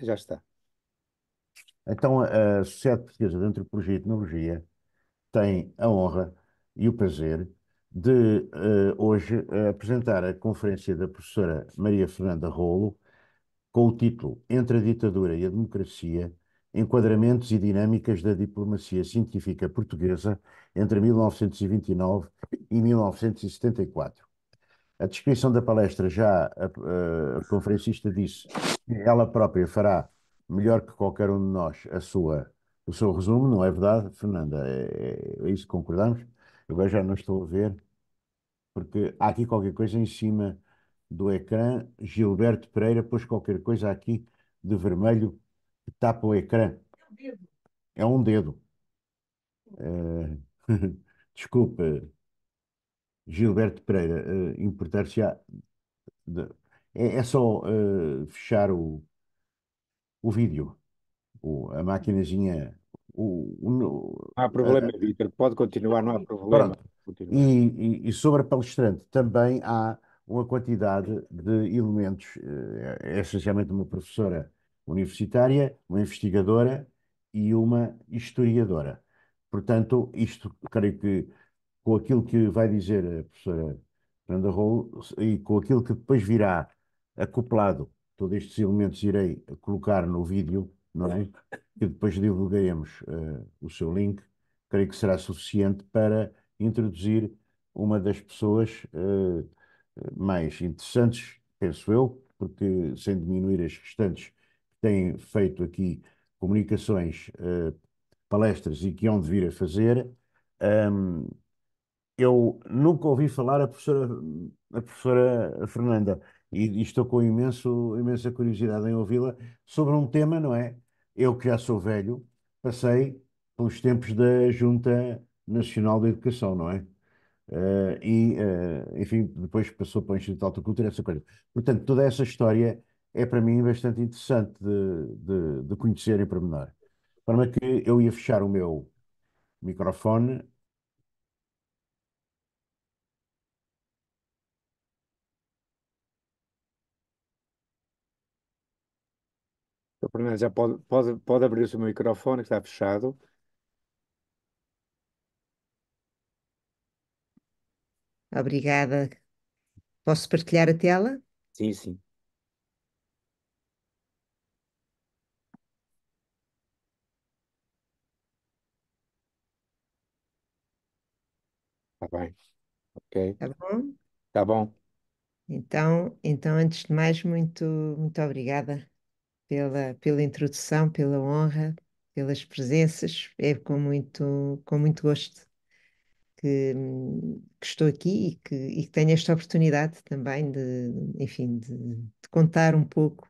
Já está. Então, a Sociedade Portuguesa de Antropologia e Etnologia tem a honra e o prazer de uh, hoje uh, apresentar a conferência da professora Maria Fernanda Rolo com o título Entre a Ditadura e a Democracia, Enquadramentos e Dinâmicas da Diplomacia Científica Portuguesa entre 1929 e 1974. A descrição da palestra já a, a, a conferencista disse que ela própria fará melhor que qualquer um de nós a sua, o seu resumo, não é verdade, Fernanda? É, é, é isso que concordamos? Agora já não estou a ver, porque há aqui qualquer coisa em cima do ecrã. Gilberto Pereira pôs qualquer coisa aqui de vermelho que tapa o ecrã. É um dedo. É... Eh, Desculpa, Gilberto Pereira, uh, eh, importar se É, é, só uh, fechar o, o vídeo, o, a maquinazinha. O, o, não há problema, a, pode continuar, não há problema. E, e, e, sobre a palestrante, também há uma quantidade de elementos, uh, é essencialmente uma professora universitária, uma investigadora e uma historiadora. Portanto, isto creio que com aquilo que vai dizer a professora Fernanda Rolo e com aquilo que depois virá acoplado, todos estes elementos irei colocar no vídeo, não é? E depois divulgaremos uh, o seu link, creio que será suficiente para introduzir uma das pessoas uh, mais interessantes, penso eu, porque sem diminuir as restantes que têm feito aqui comunicações, uh, palestras e que hão de vir a fazer, um, ehm, eu nunca ouvi falar a professora, a professora Fernanda e, e estou com imenso, imensa curiosidade em ouvi-la sobre um tema, não é? Eu que já sou velho, passei pelos tempos da Junta Nacional da Educação, não é? Uh, e, uh, enfim, depois passou para o Instituto de Alta Cultura, essa coisa. Portanto, toda essa história é para mim bastante interessante de, de, de conhecer em pormenor. De forma que eu ia fechar o meu microfone Sr. Fernando já pode, pode, pode abrir o seu microfone, que está fechado. Obrigada. Posso partilhar a tela? Sim, sim. Está bem. Ok. Está bom? Está bom. Então, então, antes de mais, muito, muito obrigada pela, pela introdução, pela honra, pelas presenças. É com muito, com muito gosto que, que estou aqui e que, e que, tenho esta oportunidade também de, enfim, de, de contar um pouco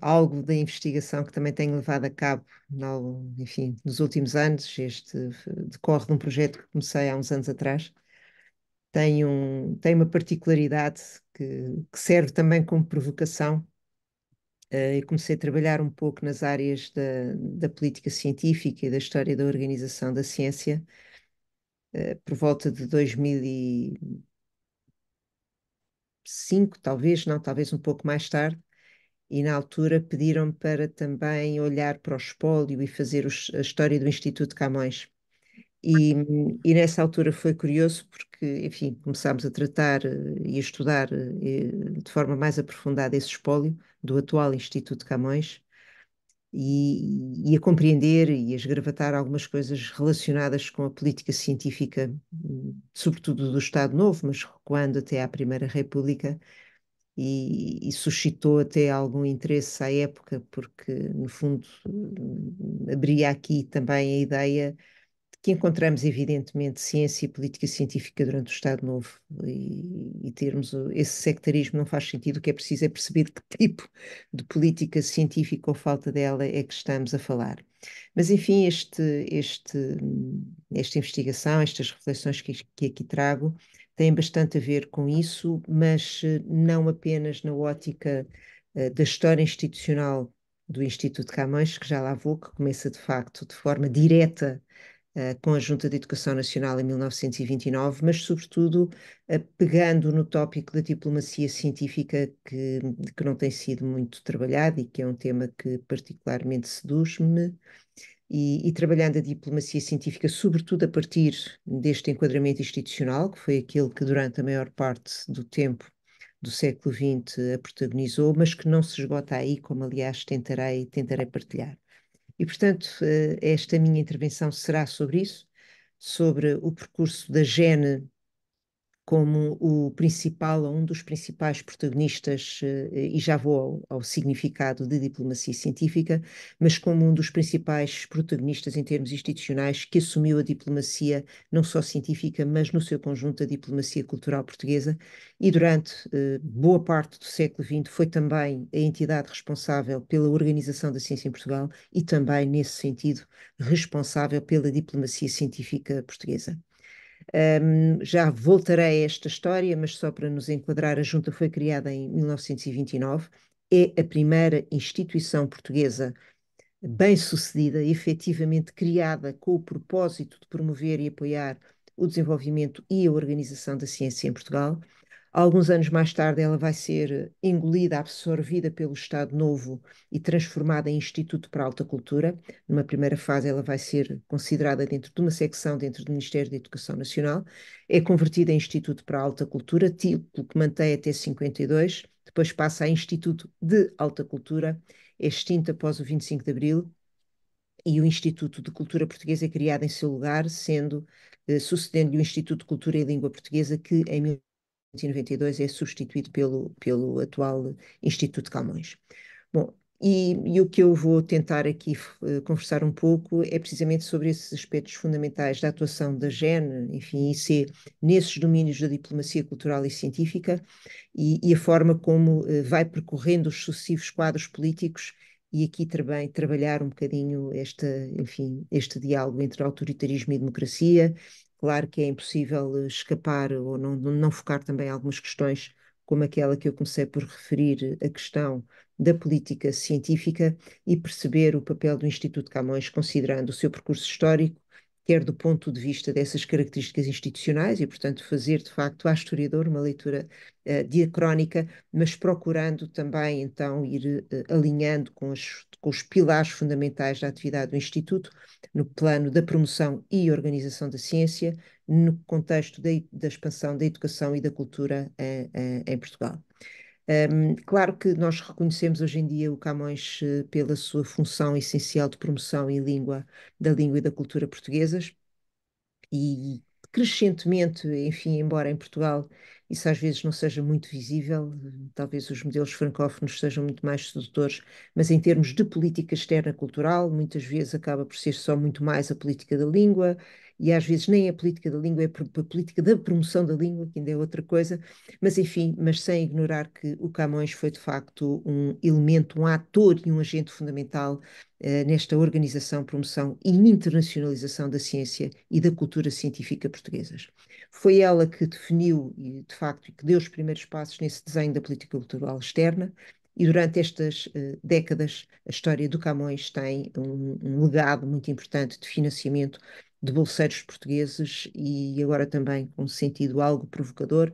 algo da investigação que também tenho levado a cabo no, enfim, nos últimos anos. Este decorre de um projeto que comecei há uns anos atrás. Tem, um, tem uma particularidade que, que serve também como provocação eh, e comecei a trabalhar um pouco nas áreas da, da política científica e da história da organização da ciência eh, por volta de 2005, talvez, não, talvez um pouco mais tarde, e na altura pediram para também olhar para o espólio e fazer os, a história do Instituto Camões. E, e nessa altura foi curioso porque, enfim, começámos a tratar eh, e a estudar eh, eh, de forma mais aprofundada esse espólio do atual Instituto Camões e, e a compreender e a esgravatar algumas coisas relacionadas com a política científica, sobretudo do Estado Novo, mas recuando até à Primeira República, e, e, suscitou até algum interesse à época, porque, no fundo, abria aqui também a ideia que encontramos, evidentemente, ciência e política científica durante o Estado Novo e, e, termos esse sectarismo não faz sentido. O que é preciso é perceber que tipo de política científica ou falta dela é que estamos a falar. Mas, enfim, este, este, esta investigação, estas reflexões que, que aqui trago, têm bastante a ver com isso, mas eh, não apenas na ótica uh, da história institucional do Instituto Camões, que já lá vou, que começa de facto de forma direta eh, com a Junta de Educação Nacional em 1929, mas, sobretudo, eh, pegando no tópico da diplomacia científica, que, que não tem sido muito trabalhado e que é um tema que particularmente seduz-me, e, e, trabalhando a diplomacia científica, sobretudo a partir deste enquadramento institucional, que foi aquele que durante a maior parte do tempo do século XX a protagonizou, mas que não se esgota aí, como aliás tentarei, tentarei partilhar. E, portanto, eh, esta minha intervenção será sobre isso, sobre o percurso da gene como o principal, um dos principais protagonistas, eh, e já vou ao, ao, significado de diplomacia científica, mas como um dos principais protagonistas em termos institucionais que assumiu a diplomacia, não só científica, mas no seu conjunto a diplomacia cultural portuguesa, e durante eh, boa parte do século XX foi também a entidade responsável pela organização da ciência em Portugal e também, nesse sentido, responsável pela diplomacia científica portuguesa. Um, já voltarei a esta história, mas só para nos enquadrar, a Junta foi criada em 1929, é a primeira instituição portuguesa bem-sucedida, efetivamente criada com o propósito de promover e apoiar o desenvolvimento e a organização da ciência em Portugal. Alguns anos mais tarde, ela vai ser eh, engolida, absorvida pelo Estado Novo e transformada em Instituto para a Alta Cultura. Numa primeira fase, ela vai ser considerada dentro de uma secção dentro do Ministério da Educação Nacional. É convertida em Instituto para a Alta Cultura, título que mantém até 52. Depois passa a Instituto de Alta Cultura, é extinta após o 25 de Abril e o Instituto de Cultura Portuguesa é criado em seu lugar, sendo eh, sucedendo-lhe o Instituto de Cultura e Língua Portuguesa, que em 1992 é substituído pelo, pelo atual Instituto de Camões. Bom, e, e, o que eu vou tentar aqui uh, conversar um pouco é precisamente sobre esses aspectos fundamentais da atuação da GEN, enfim, IC, nesses domínios da diplomacia cultural e científica e, e a forma como uh, vai percorrendo os sucessivos quadros políticos e aqui também trabalhar um bocadinho este enfim, este diálogo entre autoritarismo e democracia Claro que é impossível eh, escapar ou não, não focar também algumas questões, como aquela que eu comecei por referir, a questão da política científica e perceber o papel do Instituto Camões, considerando o seu percurso histórico quer do ponto de vista dessas características institucionais, e, portanto, fazer de facto à historiador uma leitura uh, diacrónica, mas procurando também, então, ir uh, alinhando com, as, com, os pilares fundamentais da atividade do Instituto, no plano da promoção e organização da ciência, no contexto de, da expansão da educação e da cultura uh, em Portugal. Um, claro que nós reconhecemos hoje em dia o Camões eh, pela sua função essencial de promoção e língua da língua e da cultura portuguesas e crescentemente, enfim, embora em Portugal isso às vezes não seja muito visível, talvez os modelos francófonos sejam muito mais sedutores, mas em termos de política externa cultural, muitas vezes acaba por ser só muito mais a política da língua, e às vezes nem a política da língua, é a política da promoção da língua, que ainda é outra coisa, mas enfim, mas sem ignorar que o Camões foi de facto um elemento, um ator e um agente fundamental eh, nesta organização, promoção e internacionalização da ciência e da cultura científica portuguesas. Foi ela que definiu e de facto que deu os primeiros passos nesse desenho da política cultural externa, e durante estas uh, décadas, a história do Camões tem um, um, legado muito importante de financiamento de bolseiros portugueses e agora também com um sentido algo provocador.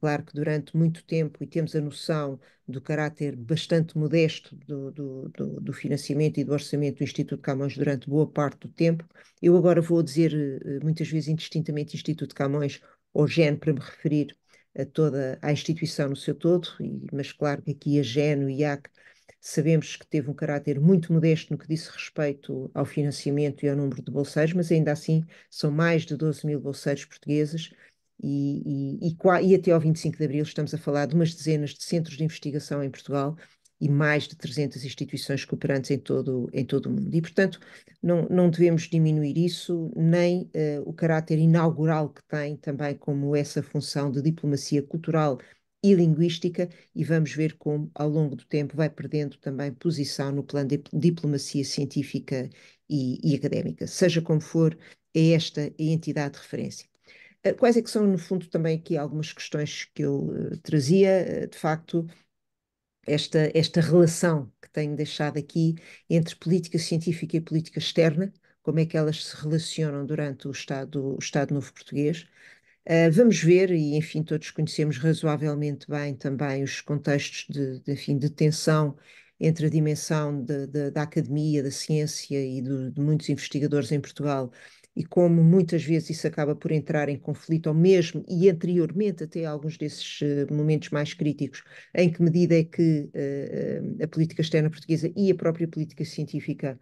Claro que durante muito tempo, e temos a noção do caráter bastante modesto do, do, do, do financiamento e do orçamento do Instituto Camões durante boa parte do tempo, eu agora vou dizer eh, muitas vezes indistintamente Instituto Camões ou GEN para me referir a toda a instituição no seu todo, e, mas claro que aqui a GEN, o IAC, Sabemos que teve um caráter muito modesto no que disse respeito ao financiamento e ao número de bolseiros, mas ainda assim são mais de 12 mil bolseiros portugueses e, e, e, e até ao 25 de abril estamos a falar de umas dezenas de centros de investigação em Portugal e mais de 300 instituições cooperantes em todo, em todo o mundo. E, portanto, não, não devemos diminuir isso, nem uh, o caráter inaugural que tem também como essa função de diplomacia cultural e linguística, e vamos ver como, ao longo do tempo, vai perdendo também posição no plano de diplomacia científica e, e académica. Seja como for, é esta a entidade de referência. Ah, quais é que são, no fundo, também aqui algumas questões que eu uh, trazia? Uh, de facto, esta, esta relação que tenho deixado aqui entre política científica e política externa, como é que elas se relacionam durante o Estado, o Estado Novo Português, eh, vamos ver, e enfim, todos conhecemos razoavelmente bem também os contextos de, de, enfim, de tensão entre a dimensão de, de, da academia, da ciência e do, de muitos investigadores em Portugal, e como muitas vezes isso acaba por entrar em conflito, ou mesmo, e anteriormente até alguns desses eh, momentos mais críticos, em que medida é que uh, a política externa portuguesa e a própria política científica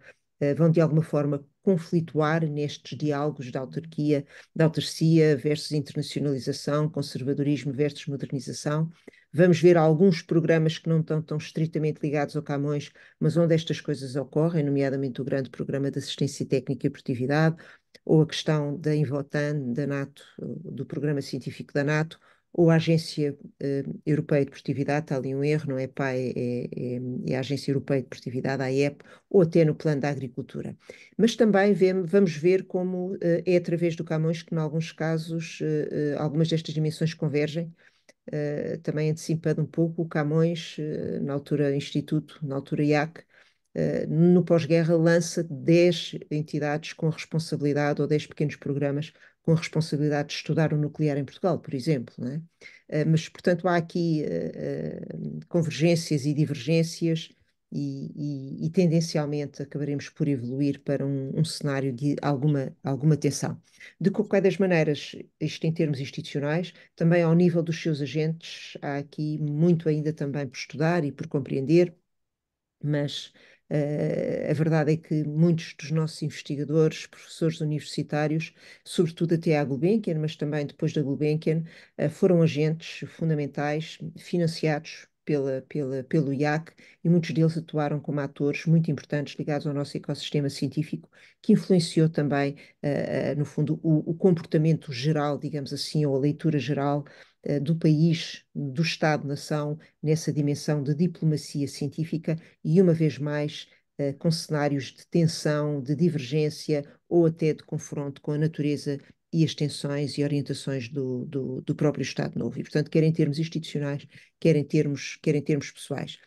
vão de alguma forma conflituar nestes diálogos da autarquia, da autarcia versus internacionalização, conservadorismo versus modernização. Vamos ver alguns programas que não estão tão estritamente ligados ao Camões, mas onde estas coisas ocorrem, nomeadamente o grande programa de assistência técnica e produtividade, ou a questão da Invotan, da NATO, do programa científico da NATO, ou a Agência uh, Europeia de Produtividade, está ali um erro, não é PAI, é, é, é, é, a Agência Europeia de Produtividade, a AEP, ou até no plano da agricultura. Mas também vemos vamos ver como uh, é através do Camões que, em alguns casos, uh, algumas destas dimensões convergem, também antecipando um pouco o Camões, na altura Instituto, na altura IAC, no pós-guerra lança 10 entidades com responsabilidade ou 10 pequenos programas com a responsabilidade de estudar o nuclear em Portugal, por exemplo. Né? Mas, portanto, há aqui eh, eh, convergências e divergências e, e, e, tendencialmente acabaremos por evoluir para um, um, cenário de alguma, alguma tensão. De qualquer das maneiras, isto em termos institucionais, também ao nível dos seus agentes, há aqui muito ainda também por estudar e por compreender, mas Uh, a verdade é que muitos dos nossos investigadores, professores universitários, sobretudo até à Gulbenkian, mas também depois da Gulbenkian, uh, foram agentes fundamentais financiados pela, pela, pelo IAC e muitos deles atuaram como atores muito importantes ligados ao nosso ecossistema científico, que influenciou também, uh, no fundo, o, o, comportamento geral, digamos assim, ou a leitura geral eh, do país, do Estado-nação, nessa dimensão de diplomacia científica e, uma vez mais, eh, com cenários de tensão, de divergência ou até de confronto com a natureza e as tensões e orientações do, do, do próprio Estado Novo. E, portanto, quer em termos institucionais, quer em termos, quer em termos pessoais.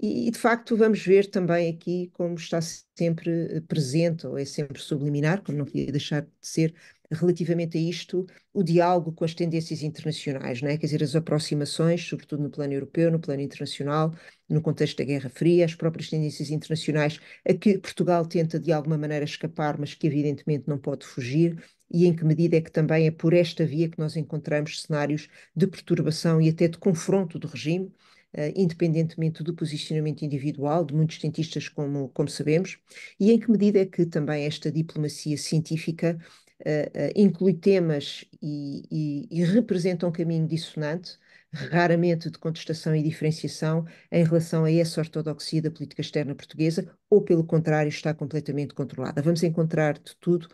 E, de facto, vamos ver também aqui como está sempre eh, presente, ou é sempre subliminar, como não podia deixar de ser, relativamente a isto o diálogo com as tendências internacionais, né? quer dizer, as aproximações, sobretudo no plano europeu, no plano internacional, no contexto da Guerra Fria, as próprias tendências internacionais a que Portugal tenta de alguma maneira escapar, mas que evidentemente não pode fugir, e em que medida é que também é por esta via que nós encontramos cenários de perturbação e até de confronto do regime, Uh, independentemente do posicionamento individual de muitos cientistas, como, como sabemos, e em que medida é que também esta diplomacia científica uh, inclui temas e, e, e representa um caminho dissonante, raramente de contestação e diferenciação em relação a essa ortodoxia da política externa portuguesa, ou pelo contrário, está completamente controlada. Vamos encontrar de tudo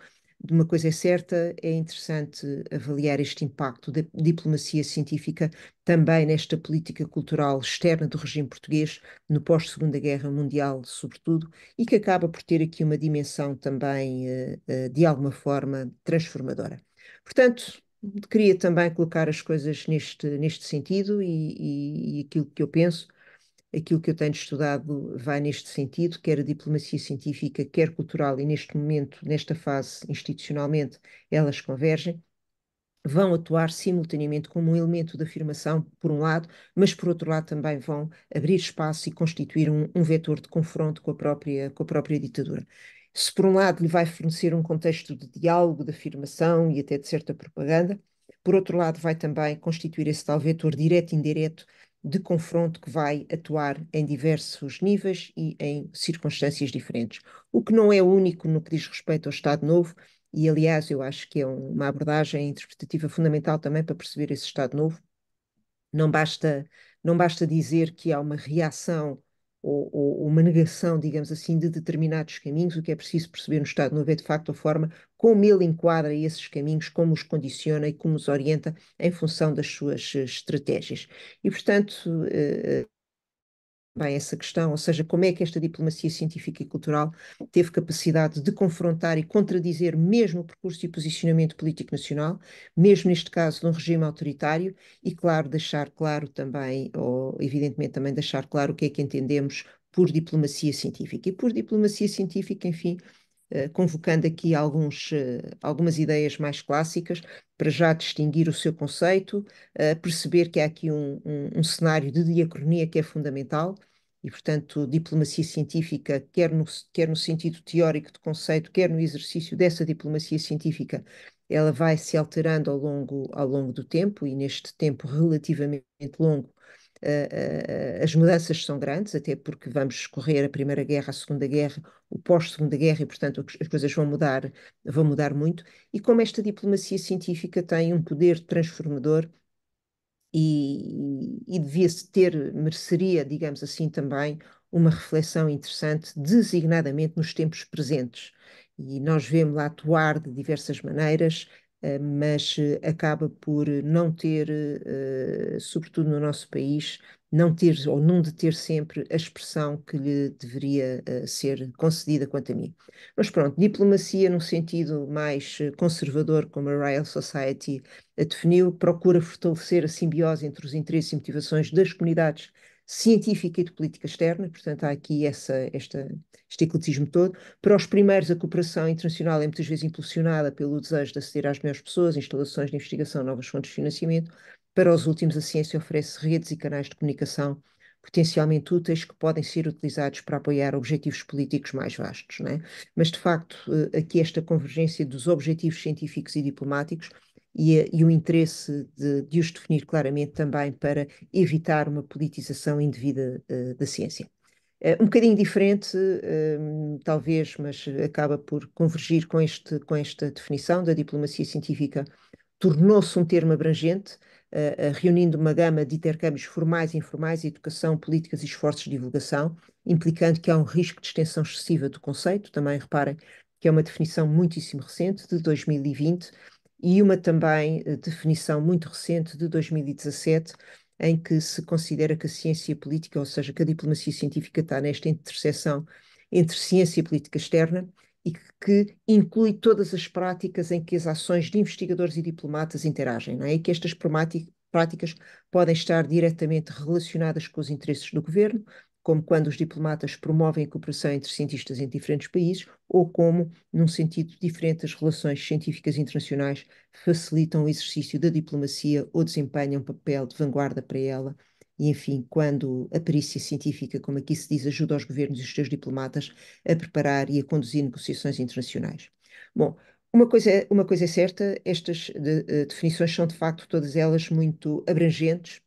uma coisa é certa, é interessante avaliar este impacto da diplomacia científica também nesta política cultural externa do regime português, no pós-Segunda Guerra Mundial, sobretudo, e que acaba por ter aqui uma dimensão também, eh, eh, de alguma forma, transformadora. Portanto, queria também colocar as coisas neste, neste sentido e, e, e aquilo que eu penso Aquilo que eu tenho estudado vai neste sentido, quer a diplomacia científica, quer cultural, e neste momento, nesta fase, institucionalmente, elas convergem vão atuar simultaneamente como um elemento de afirmação, por um lado, mas por outro lado também vão abrir espaço e constituir um, um vetor de confronto com a, própria, com a própria ditadura. Se por um lado lhe vai fornecer um contexto de diálogo, de afirmação e até de certa propaganda, por outro lado vai também constituir esse tal vetor direto e indireto de confronto que vai atuar em diversos níveis e em circunstâncias diferentes, o que não é único no que diz respeito ao Estado Novo, e aliás, eu acho que é uma abordagem interpretativa fundamental também para perceber esse Estado Novo. Não basta, não basta dizer que há uma reação ou, ou, uma negação, digamos assim, de determinados caminhos, o que é preciso perceber no Estado Novo é de facto a forma como ele enquadra esses caminhos, como os condiciona e como os orienta em função das suas eh, estratégias. E, portanto, eh, também essa questão, ou seja, como é que esta diplomacia científica e cultural teve capacidade de confrontar e contradizer mesmo o percurso e posicionamento político nacional, mesmo neste caso de um regime autoritário, e claro, deixar claro também, ou evidentemente também deixar claro o que é que entendemos por diplomacia científica. E por diplomacia científica, enfim, eh, convocando aqui alguns, eh, algumas ideias mais clássicas, para já distinguir o seu conceito, eh, perceber que há aqui um, um, um cenário de diacronia que é fundamental, e, portanto, diplomacia científica, quer no, quer no sentido teórico de conceito, quer no exercício dessa diplomacia científica, ela vai se alterando ao longo, ao longo do tempo, e neste tempo relativamente longo, eh, eh, as mudanças são grandes, até porque vamos correr a Primeira Guerra, a Segunda Guerra, o pós-Segunda Guerra, e portanto as coisas vão mudar, vão mudar muito, e como esta diplomacia científica tem um poder transformador e, e devia-se ter, mereceria, digamos assim, também uma reflexão interessante, designadamente nos tempos presentes. E nós vemos-la atuar de diversas maneiras, eh, mas eh, acaba por não ter, eh, sobretudo no nosso país, não ter ou não deter sempre a expressão que lhe deveria ser concedida quanto a mim. Mas pronto, diplomacia num sentido mais conservador, como a Royal Society definiu, procura fortalecer a simbiose entre os interesses e motivações das comunidades científica e de política externa, portanto há aqui essa, esta, este ecletismo todo. Para os primeiros, a cooperação internacional é muitas vezes impulsionada pelo desejo de aceder às melhores pessoas, instalações de investigação, novas fontes de financiamento. Para os últimos, a ciência oferece redes e canais de comunicação potencialmente úteis que podem ser utilizados para apoiar objetivos políticos mais vastos. Não é? Mas, de facto, eh, aqui esta convergência dos objetivos científicos e diplomáticos e, e o interesse de, de, os definir claramente também para evitar uma politização indevida uh, da ciência. Uh, um bocadinho diferente, uh, talvez, mas acaba por convergir com, este, com esta definição da diplomacia científica. Tornou-se um termo abrangente, eh, eh, reunindo uma gama de intercâmbios formais e informais, educação, políticas e esforços de divulgação, implicando que há um risco de extensão excessiva do conceito. Também reparem que é uma definição muitíssimo recente, de 2020, e uma também eh, definição muito recente de 2017, em que se considera que a ciência política, ou seja, que a diplomacia científica está nesta interseção entre ciência e política externa e que, inclui todas as práticas em que as ações de investigadores e diplomatas interagem, não é? E que estas práticas podem estar diretamente relacionadas com os interesses do governo, como quando os diplomatas promovem a cooperação entre cientistas em diferentes países, ou como, num sentido diferente, as relações científicas internacionais facilitam o exercício da diplomacia ou desempenham um papel de vanguarda para ela. E, enfim, quando a perícia científica, como aqui se diz, ajuda os governos e os seus diplomatas a preparar e a conduzir negociações internacionais. Bom, uma coisa, é, uma coisa é certa, estas de, de eh, definições são de facto todas elas muito abrangentes,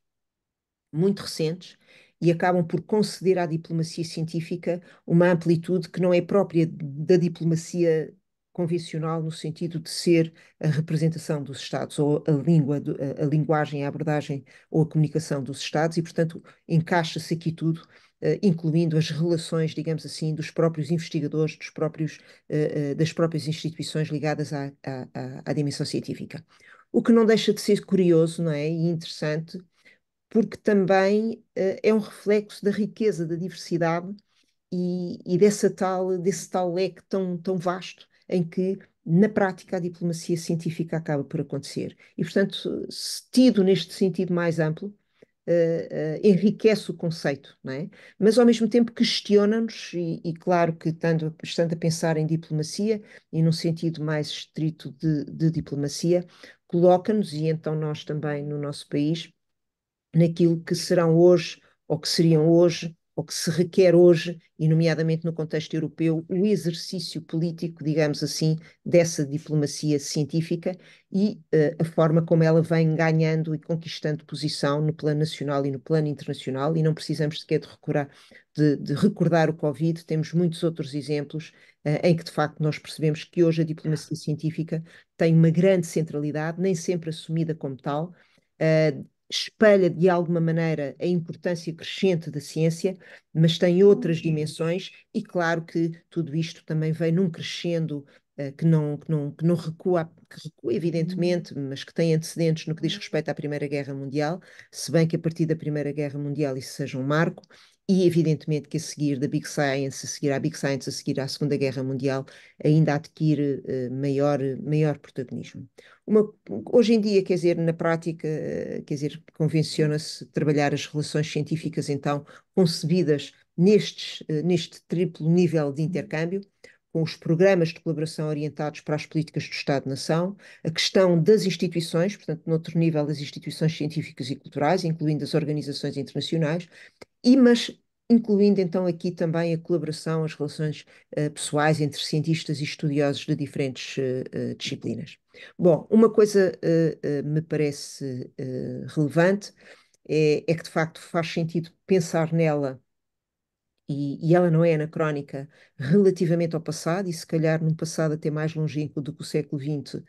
muito recentes, e acabam por conceder à diplomacia científica uma amplitude que não é própria da diplomacia convencional no sentido de ser a representação dos Estados ou a língua, a linguagem, a abordagem ou a comunicação dos Estados e, portanto, encaixa-se aqui tudo, eh, incluindo as relações, digamos assim, dos próprios investigadores, dos próprios, eh, eh, das próprias instituições ligadas à, à, à dimensão científica. O que não deixa de ser curioso, não é, e interessante, porque também uh, é um reflexo da riqueza, da diversidade e, e, dessa tal, desse tal leque tão, tão vasto em que, na prática, a diplomacia científica acaba por acontecer. E, portanto, tido neste sentido mais amplo, Uh, uh, enriquece o conceito, não é? mas ao mesmo tempo questiona-nos, e, e, claro que estando, estando, a pensar em diplomacia, e num sentido mais estrito de, de diplomacia, coloca-nos, e então nós também no nosso país, naquilo que serão hoje, ou que seriam hoje, ou que se requer hoje, e nomeadamente no contexto europeu, o exercício político, digamos assim, dessa diplomacia científica e uh, a forma como ela vem ganhando e conquistando posição no plano nacional e no plano internacional, e não precisamos sequer de, recurar, de, de recordar o Covid, temos muitos outros exemplos uh, em que de facto nós percebemos que hoje a diplomacia científica tem uma grande centralidade, nem sempre assumida como tal, Uh, espelha de alguma maneira a importância crescente da ciência, mas tem outras uhum. dimensões, e claro que tudo isto também vem num crescendo uh, que, não, que, não, que não recua, que recua, uhum. evidentemente, mas que tem antecedentes no que diz uhum. respeito à Primeira Guerra Mundial, se bem que a partir da Primeira Guerra Mundial isso seja um marco, e evidentemente que a seguir da Big Science, a seguir à Big Science, a seguir à Segunda Guerra Mundial, ainda adquire uh, maior, maior protagonismo. Uma, hoje em dia, quer dizer, na prática, uh, quer dizer, convenciona-se trabalhar as relações científicas, então, concebidas nestes, uh, neste triplo nível de intercâmbio, com os programas de colaboração orientados para as políticas do Estado-nação, a questão das instituições, portanto, noutro nível das instituições científicas e culturais, incluindo as organizações internacionais, e mas incluindo então aqui também a colaboração, as relações uh, pessoais entre cientistas e estudiosos de diferentes uh, disciplinas. Bom, uma coisa uh, me parece relevante é, é, que de facto faz sentido pensar nela e, e, ela não é anacrónica relativamente ao passado, e se calhar num passado até mais longínquo do que o século XX,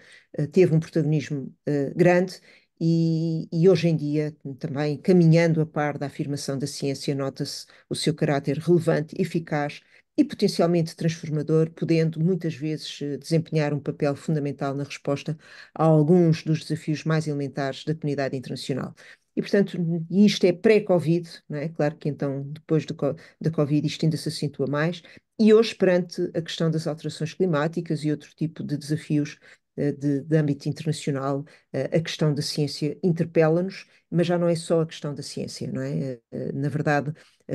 teve um protagonismo grande, e, e, hoje em dia, também caminhando a par da afirmação da ciência, nota-se o seu caráter relevante, eficaz e potencialmente transformador, podendo muitas vezes eh, desempenhar um papel fundamental na resposta a alguns dos desafios mais elementares da comunidade internacional. E, portanto, isto é pré-Covid, não é? Claro que então, depois do, da Covid, isto ainda se acentua mais. E hoje, perante a questão das alterações climáticas e outro tipo de desafios eh, de, de âmbito internacional, eh, a questão da ciência interpela-nos, mas já não é só a questão da ciência, não é? Eh, na verdade,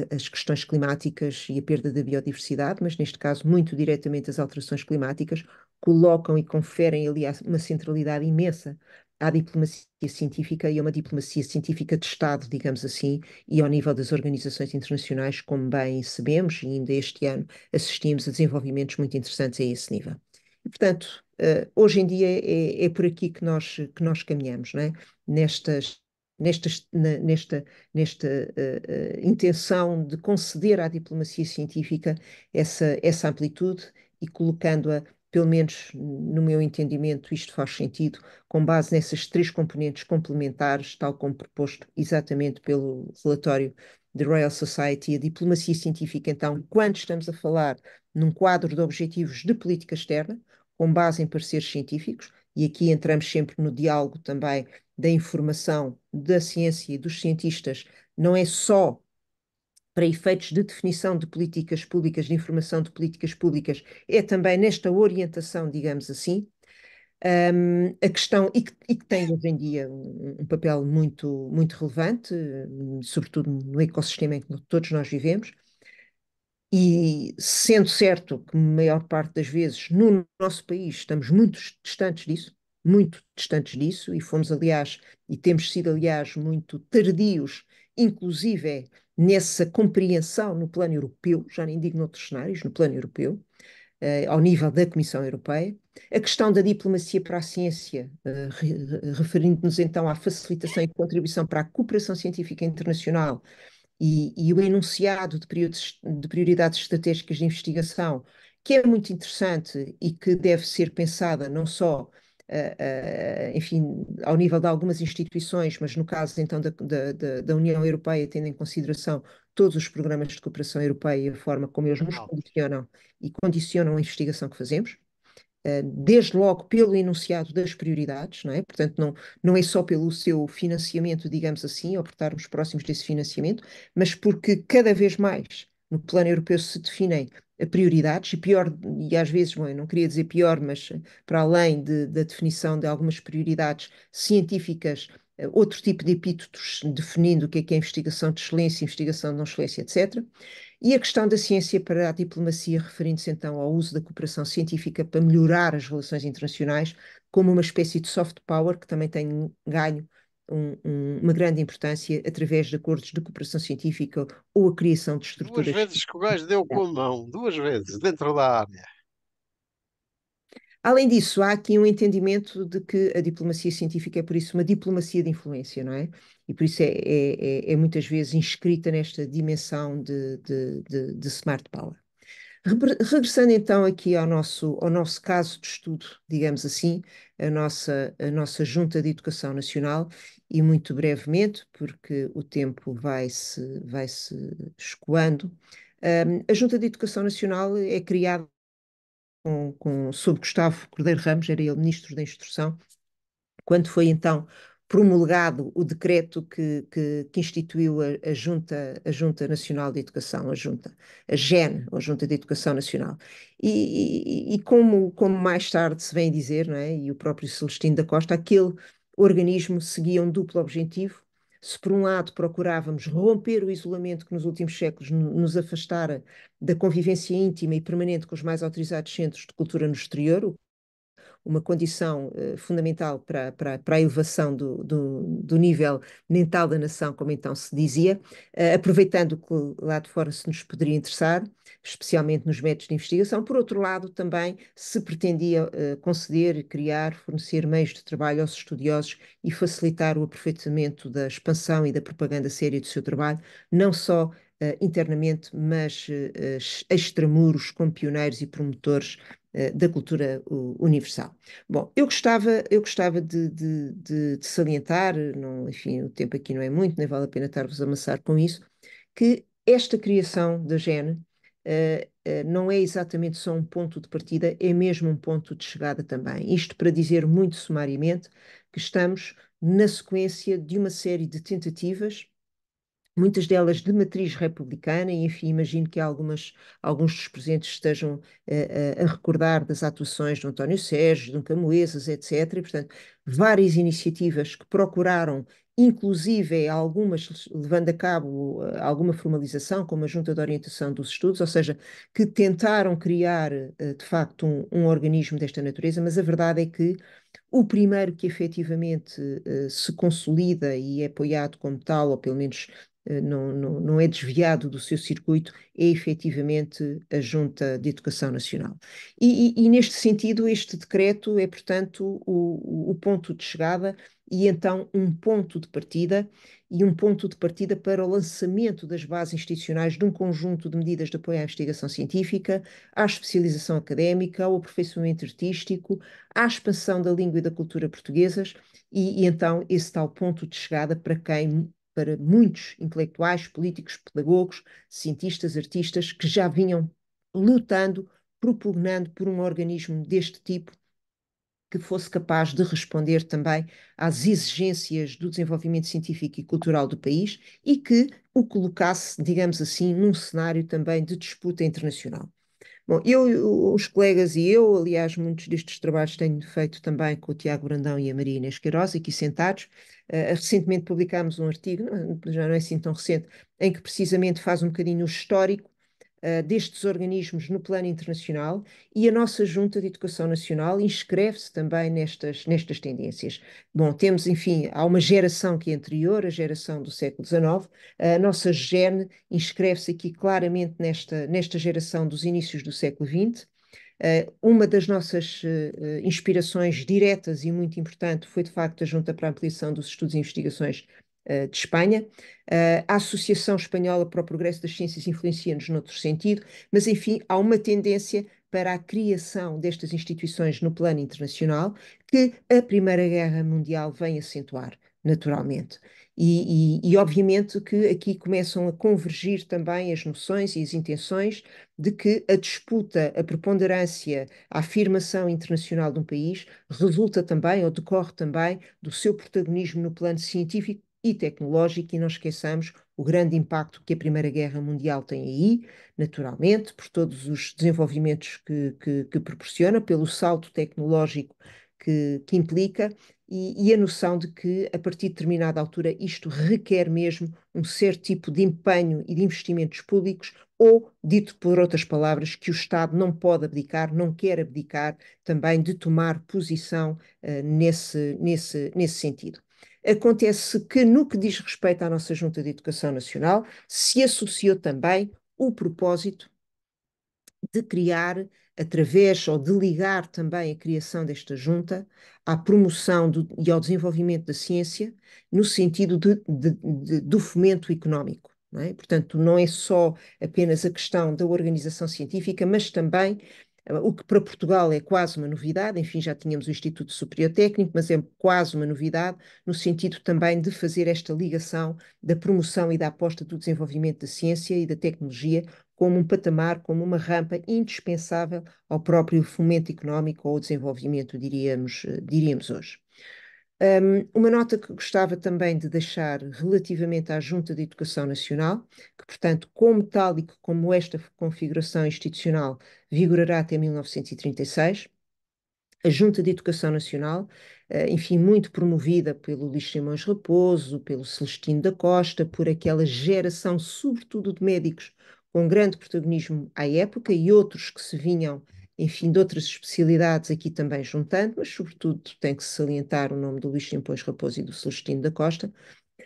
as questões climáticas e a perda da biodiversidade, mas neste caso muito diretamente as alterações climáticas, colocam e conferem ali uma centralidade imensa à diplomacia científica e a uma diplomacia científica de Estado, digamos assim, e ao nível das organizações internacionais, como bem sabemos, e ainda este ano assistimos a desenvolvimentos muito interessantes a esse nível. E, portanto, eh, hoje em dia é, é, por aqui que nós, que nós caminhamos, não é? Nestas nesta, nesta, nesta uh, uh, eh, intenção de conceder à diplomacia científica essa, essa amplitude e colocando-a, pelo menos no meu entendimento, isto faz sentido, com base nessas três componentes complementares, tal como proposto exatamente pelo relatório da Royal Society, a diplomacia científica, então, quando estamos a falar num quadro de objetivos de política externa, com base em pareceres científicos, e aqui entramos sempre no diálogo também da informação da ciência e dos cientistas, não é só para efeitos de definição de políticas públicas, de informação de políticas públicas, é também nesta orientação, digamos assim, um, a questão, e que, e que, tem hoje em dia um, um, papel muito, muito relevante, hum, sobretudo no ecossistema em que todos nós vivemos, e sendo certo que, a maior parte das vezes, no nosso país estamos muito distantes disso, muito distantes disso, e fomos, aliás, e temos sido, aliás, muito tardios, inclusive é, nessa compreensão no plano europeu, já nem digo noutros cenários, no plano europeu, eh, ao nível da Comissão Europeia, a questão da diplomacia para a ciência, eh, referindo-nos então à facilitação e contribuição para a cooperação científica internacional e, e o enunciado de, períodos, de prioridades estratégicas de investigação, que é muito interessante e que deve ser pensada não só Uh, uh, enfim, ao nível de algumas instituições, mas no caso então da, da, da, União Europeia, tendo em consideração todos os programas de cooperação europeia e a forma como eles nos condicionam e condicionam a investigação que fazemos. Eh, desde logo pelo enunciado das prioridades, não é? portanto, não, não é só pelo seu financiamento, digamos assim, ou por estarmos próximos desse financiamento, mas porque cada vez mais no plano europeu se definem prioridades e pior, e às vezes, bom, eu não queria dizer pior, mas eh, para além de, da definição de algumas prioridades científicas, eh, outro tipo de epítetos definindo o que é que é investigação de excelência, investigação de não excelência, etc. E a questão da ciência para a diplomacia, referindo-se então ao uso da cooperação científica para melhorar as relações internacionais, como uma espécie de soft power, que também tem ganho um, um, uma grande importância através de acordos de cooperação científica ou a criação de estruturas. Duas vezes que o gajo deu com a mão, duas vezes, dentro da área. Além disso, há aqui um entendimento de que a diplomacia científica é, por isso, uma diplomacia de influência, não é? E por isso é, é, é, é muitas vezes inscrita nesta dimensão de, de, de, de smart power. Regressando então aqui ao nosso, ao nosso caso de estudo, digamos assim, a nossa, a nossa Junta de Educação Nacional, e muito brevemente, porque o tempo vai-se vai -se escoando, um, a Junta de Educação Nacional é criada com, com, sob Gustavo Cordeiro Ramos, era ele ministro da Instrução, quando foi então promulgado o decreto que, que, que instituiu a, a, junta, a Junta Nacional de Educação, a Junta, a GEN, ou Junta de Educação Nacional. E, e, e, como, como mais tarde se vem dizer, não é? e o próprio Celestino da Costa, aquele organismo seguia um duplo objetivo, se por um lado procurávamos romper o isolamento que nos últimos séculos nos afastara da convivência íntima e permanente com os mais autorizados centros de cultura no exterior, o uma condição uh, fundamental para, para, para, a elevação do, do, do, nível mental da nação, como então se dizia, uh, aproveitando que lá de fora se nos poderia interessar, especialmente nos métodos de investigação. Por outro lado, também se pretendia uh, conceder, criar, fornecer meios de trabalho aos estudiosos e facilitar o aproveitamento da expansão e da propaganda séria do seu trabalho, não só internamente, mas extramuros com pioneiros e promotores eh, da cultura universal. Bom, eu gostava, eu gostava de, de, de, de salientar, não, enfim, o tempo aqui não é muito, nem vale a pena estar-vos a amassar com isso, que esta criação da Gene uh, uh, não é exatamente só um ponto de partida, é mesmo um ponto de chegada também. Isto para dizer muito sumariamente que estamos na sequência de uma série de tentativas muitas delas de matriz republicana, e enfim, imagino que algumas, alguns dos presentes estejam uh, a recordar das atuações de António Sérgio, de um Camoesas, etc. E, portanto, várias iniciativas que procuraram inclusive algumas levando a cabo eh, alguma formalização, como a Junta de Orientação dos Estudos, ou seja, que tentaram criar de facto um, um organismo desta natureza, mas a verdade é que o primeiro que efetivamente se consolida e é apoiado como tal, ou pelo menos eh, não, não, não, é desviado do seu circuito, é efetivamente a Junta de Educação Nacional. E, e, e neste sentido, este decreto é, portanto, o, o ponto de chegada e então um ponto de partida e um ponto de partida para o lançamento das bases institucionais de um conjunto de medidas de apoio à investigação científica, à especialização académica, ao aperfeiçoamento artístico, à expansão da língua e da cultura portuguesas e, e então esse tal ponto de chegada para quem para muitos intelectuais, políticos, pedagogos, cientistas, artistas que já vinham lutando, propugnando por um organismo deste tipo que fosse capaz de responder também às exigências do desenvolvimento científico e cultural do país e que o colocasse, digamos assim, num cenário também de disputa internacional. Bom, eu, os colegas e eu, aliás, muitos destes trabalhos tenho feito também com o Tiago Brandão e a Maria Inês Queiroz, aqui sentados. Uh, recentemente publicámos um artigo, não, é, já não é assim tão recente, em que precisamente faz um bocadinho o histórico eh, destes organismos no plano internacional e a nossa Junta de Educação Nacional inscreve-se também nestas, nestas tendências. Bom, temos, enfim, há uma geração que é anterior, a geração do século XIX, a nossa gene inscreve-se aqui claramente nesta, nesta geração dos inícios do século XX, eh, uma das nossas eh, inspirações diretas e muito importante foi, de facto, a Junta para a Ampliação dos Estudos e Investigações eh, de Espanha, eh, a Associação Espanhola para o Progresso das Ciências influencia-nos noutro sentido, mas enfim, há uma tendência para a criação destas instituições no plano internacional que a Primeira Guerra Mundial vem acentuar, naturalmente. E, e, e, obviamente que aqui começam a convergir também as noções e as intenções de que a disputa, a preponderância, a afirmação internacional de um país resulta também ou decorre também do seu protagonismo no plano científico e tecnológico, e não esqueçamos o grande impacto que a Primeira Guerra Mundial tem aí, naturalmente, por todos os desenvolvimentos que, que, que proporciona, pelo salto tecnológico que, que implica e, e, a noção de que, a partir de determinada altura, isto requer mesmo um certo tipo de empenho e de investimentos públicos, ou, dito por outras palavras, que o Estado não pode abdicar, não quer abdicar também de tomar posição uh, nesse, nesse, nesse sentido. Acontece que, no que diz respeito à nossa Junta de Educação Nacional, se associou também o propósito de criar, através ou de ligar também a criação desta junta à promoção do, e ao desenvolvimento da ciência, no sentido de, de, de, do fomento económico. Não é? Portanto, não é só apenas a questão da organização científica, mas também eh, o que para Portugal é quase uma novidade, enfim, já tínhamos o Instituto Superior Técnico, mas é quase uma novidade, no sentido também de fazer esta ligação da promoção e da aposta do desenvolvimento da ciência e da tecnologia como um patamar, como uma rampa indispensável ao próprio fomento económico ou desenvolvimento, diríamos, eh, diríamos hoje. Um, uma nota que gostava também de deixar relativamente à Junta de Educação Nacional, que, portanto, como tal e como esta configuração institucional vigorará até 1936. A Junta de Educação Nacional, eh, enfim, muito promovida pelo Luís Simões Raposo, pelo Celestino da Costa, por aquela geração, sobretudo de médicos, com grande protagonismo à época e outros que se vinham, enfim, de outras especialidades aqui também juntando, mas sobretudo tem que salientar o nome do Luís Simões Raposo e do Celestino da Costa,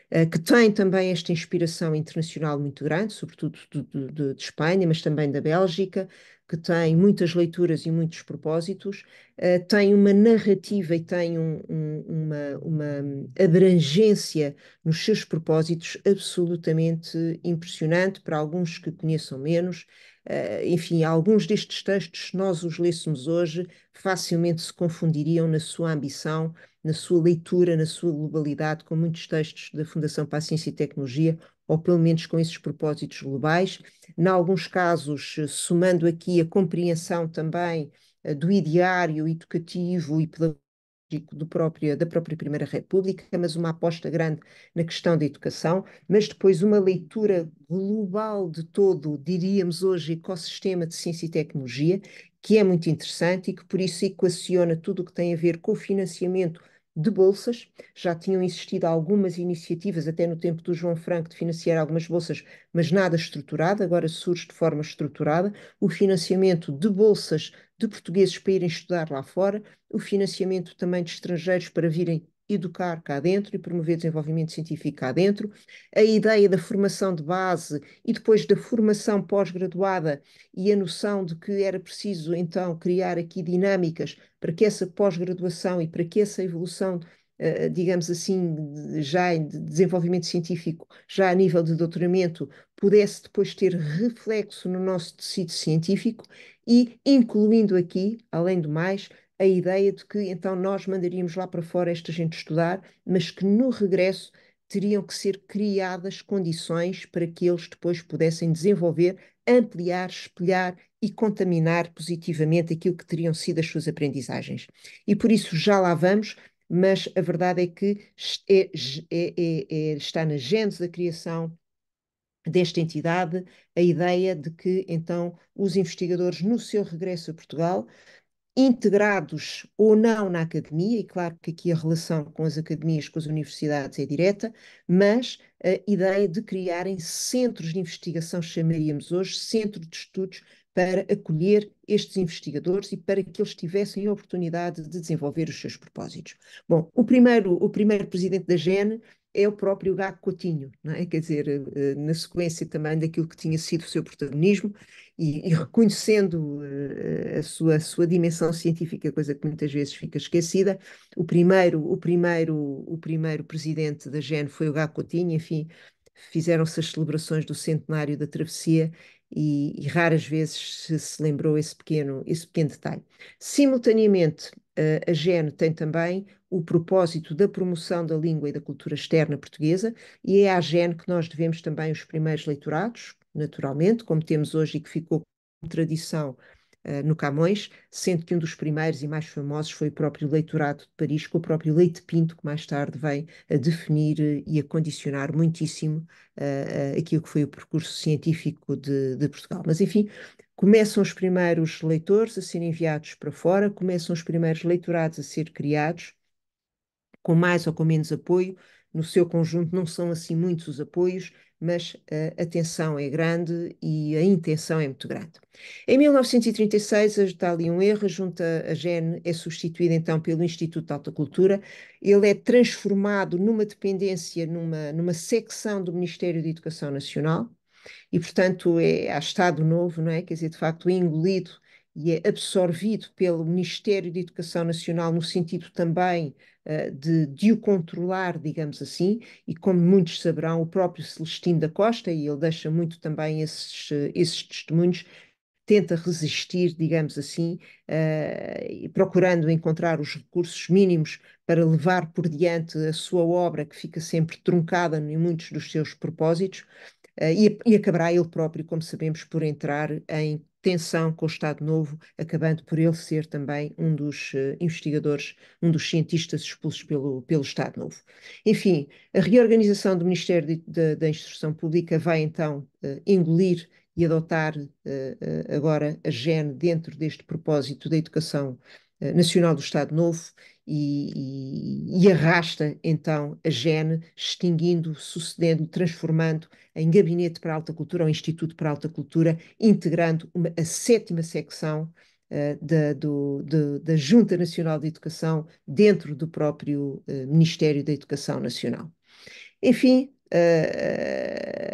eh, que tem também esta inspiração internacional muito grande, sobretudo de, de, de Espanha, mas também da Bélgica, que tem muitas leituras e muitos propósitos, uh, tem uma narrativa e tem um, um, uma, uma, abrangência nos seus propósitos absolutamente impressionante para alguns que conheçam menos. Uh, enfim, alguns destes textos, se nós os lêssemos hoje, facilmente se confundiriam na sua ambição, na sua leitura, na sua globalidade, com muitos textos da Fundação para a Ciência e Tecnologia ou pelo menos com esses propósitos globais. Em alguns casos, eh, somando aqui a compreensão também eh, do ideário educativo e pedagógico do próprio, da própria Primeira República, mas uma aposta grande na questão da educação, mas depois uma leitura global de todo, diríamos hoje, ecossistema de ciência e tecnologia, que é muito interessante e que por isso equaciona tudo o que tem a ver com o financiamento de bolsas. Já tinham existido algumas iniciativas, até no tempo do João Franco, de financiar algumas bolsas, mas nada estruturado, agora surge de forma estruturada. O financiamento de bolsas de portugueses para irem estudar lá fora, o financiamento também de estrangeiros para virem educar cá dentro e promover desenvolvimento científico cá dentro. A ideia da formação de base e depois da formação pós-graduada e a noção de que era preciso então criar aqui dinâmicas para que essa pós-graduação e para que essa evolução eh, digamos assim, já em desenvolvimento científico, já a nível de doutoramento, pudesse depois ter reflexo no nosso tecido científico e incluindo aqui, além do mais, a ideia de que então nós mandaríamos lá para fora esta gente estudar, mas que no regresso teriam que ser criadas condições para que eles depois pudessem desenvolver, ampliar, espelhar e contaminar positivamente aquilo que teriam sido as suas aprendizagens. E por isso já lá vamos, mas a verdade é que é, é, é, é, está na gênese da criação desta entidade a ideia de que então os investigadores no seu regresso a Portugal integrados ou não na academia, e claro que aqui a relação com as academias, com as universidades é direta, mas a ideia de criarem centros de investigação, chamaríamos hoje centro de estudos, para acolher estes investigadores e para que eles tivessem a oportunidade de desenvolver os seus propósitos. Bom, o primeiro, o primeiro presidente da GEN é o próprio Gago Coutinho, não é? quer dizer, eh, eh, na sequência também daquilo que tinha sido o seu protagonismo e, e reconhecendo eh, a sua, a sua dimensão científica, coisa que muitas vezes fica esquecida, o primeiro, o primeiro, o primeiro presidente da GEN foi o Gago Coutinho, enfim, fizeram-se as celebrações do centenário da travessia e, e raras vezes se, se lembrou esse pequeno, esse pequeno detalhe. Simultaneamente, a GEN tem também o propósito da promoção da língua e da cultura externa portuguesa, e é à GEN que nós devemos também os primeiros leitorados, naturalmente, como temos hoje e que ficou como tradição eh, no Camões, sendo que um dos primeiros e mais famosos foi o próprio Leitorado de Paris, com o próprio Leite Pinto, que mais tarde vem a definir eh, e a condicionar muitíssimo uh, aquilo que foi o percurso científico de, de Portugal. Mas, enfim, começam os primeiros leitores a serem enviados para fora, começam os primeiros leitorados a ser criados, com mais ou com menos apoio. No seu conjunto, não são assim muitos os apoios, mas a tensão é grande e a intenção é muito grande. Em 1936, está ali um erro, junto a GEN é substituída então pelo Instituto de Alta Cultura, ele é transformado numa dependência, numa, numa secção do Ministério da Educação Nacional, e portanto é, há Estado novo, não é? Quer dizer, de facto, é engolido e é absorvido pelo Ministério da Educação Nacional no sentido também eh, de, de, o controlar, digamos assim, e como muitos saberão, o próprio Celestino da Costa, e ele deixa muito também esses, eh, esses testemunhos, tenta resistir, digamos assim, uh, procurando encontrar os recursos mínimos para levar por diante a sua obra, que fica sempre truncada em muitos dos seus propósitos, uh, e, e, acabará ele próprio, como sabemos, por entrar em tensão com o Estado Novo, acabando por ele ser também um dos eh, investigadores, um dos cientistas expulsos pelo, pelo Estado Novo. Enfim, a reorganização do Ministério da Instrução Pública vai então eh, engolir e adotar eh, agora a GEN dentro deste propósito da educação nacional do Estado Novo e, e, arrasta então a gene, extinguindo, sucedendo, transformando em Gabinete para a Alta Cultura ou Instituto para a Alta Cultura, integrando uma, a sétima secção uh, da, do, da Junta Nacional de Educação dentro do próprio uh, Ministério da Educação Nacional. Enfim,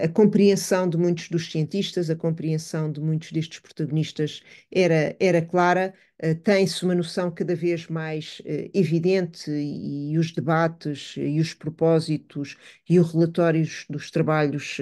a, compreensão de muitos dos cientistas, a compreensão de muitos destes protagonistas era, era clara, eh, tem-se uma noção cada vez mais eh, evidente e, os debates eh, e os propósitos e os relatórios dos trabalhos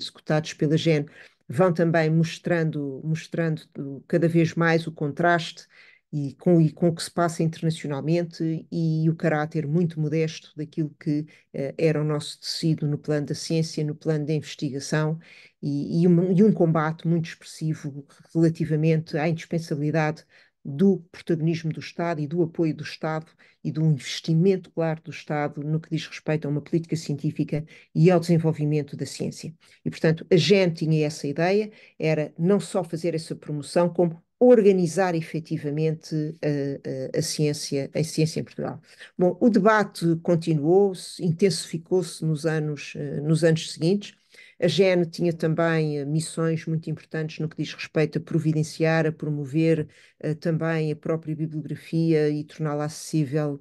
executados pela GEN vão também mostrando, mostrando cada vez mais o contraste e com, e com o que se passa internacionalmente e o caráter muito modesto daquilo que uh, era o nosso tecido no plano da ciência, no plano da investigação e, e, e um combate muito expressivo relativamente à indispensabilidade do protagonismo do Estado e do apoio do Estado e do investimento claro do Estado no que diz respeito a uma política científica e ao desenvolvimento da ciência. E, portanto, a gente tinha essa ideia, era não só fazer essa promoção, como organizar efetivamente a, eh, a, eh, a, ciência, a ciência em Portugal. Bom, o debate continuou-se, intensificou-se nos anos, eh, nos anos seguintes, a GEN tinha também eh, missões muito importantes no que diz respeito a providenciar, a promover uh, também a própria bibliografia e torná-la acessível uh,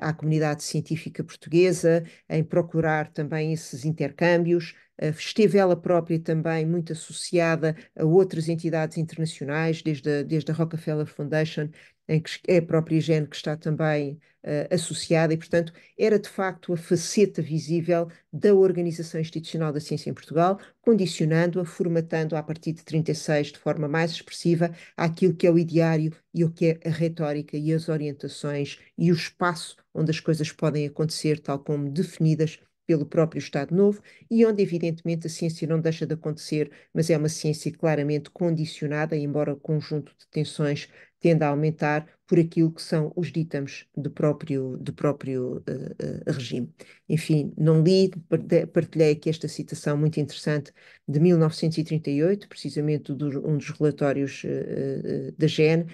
à comunidade científica portuguesa, em procurar também esses intercâmbios. Uh, esteve ela própria também muito associada a outras entidades internacionais, desde a, desde a Rockefeller Foundation em que é a própria higiene que está também uh, associada, e, portanto, era de facto a faceta visível da organização institucional da ciência em Portugal, condicionando-a, formatando-a a partir de 36 de forma mais expressiva aquilo que é o ideário e o que é a retórica e as orientações e o espaço onde as coisas podem acontecer, tal como definidas pelo próprio Estado Novo e onde, evidentemente, a ciência não deixa de acontecer, mas é uma ciência claramente condicionada, embora conjunto de tensões tende a aumentar por aquilo que são os ditames do próprio, do próprio uh, uh, regime. Enfim, não li, partilhei aqui esta citação muito interessante de 1938, precisamente do, um dos relatórios uh, da GEN,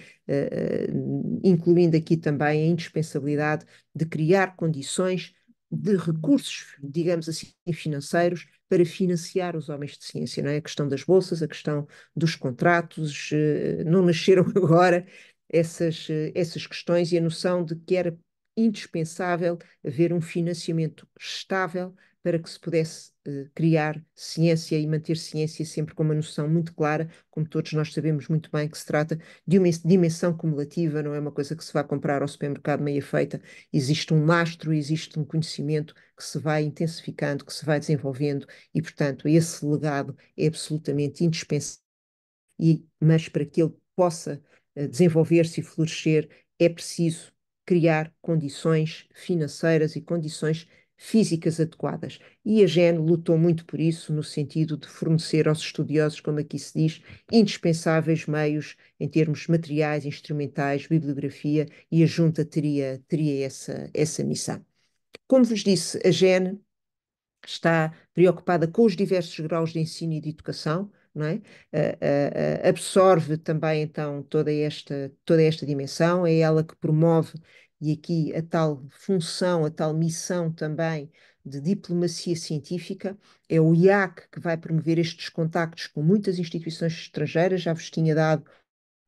incluindo aqui também a indispensabilidade de criar condições de recursos, digamos assim, financeiros para financiar os homens de ciência, não é? A questão das bolsas, a questão dos contratos, eh, não nasceram agora essas, eh, essas questões e a noção de que era indispensável haver um financiamento estável para que se pudesse uh, criar ciência e manter ciência sempre com uma noção muito clara, como todos nós sabemos muito bem, que se trata de uma dimensão cumulativa, não é uma coisa que se vá comprar ao supermercado meia feita. Existe um lastro, existe um conhecimento que se vai intensificando, que se vai desenvolvendo, e, portanto, esse legado é absolutamente indispensável. E, mas para que ele possa uh, desenvolver-se e florescer, é preciso criar condições financeiras e condições físicas adequadas. E a GEN lutou muito por isso, no sentido de fornecer aos estudiosos, como aqui se diz, indispensáveis meios em termos materiais, instrumentais, bibliografia, e a Junta teria, teria essa, essa missão. Como vos disse, a GEN está preocupada com os diversos graus de ensino e de educação, é? absorve também então toda esta, toda esta dimensão, é ela que promove e aqui a tal função, a tal missão também de diplomacia científica, é o IAC que vai promover estes contactos com muitas instituições estrangeiras, já vos tinha dado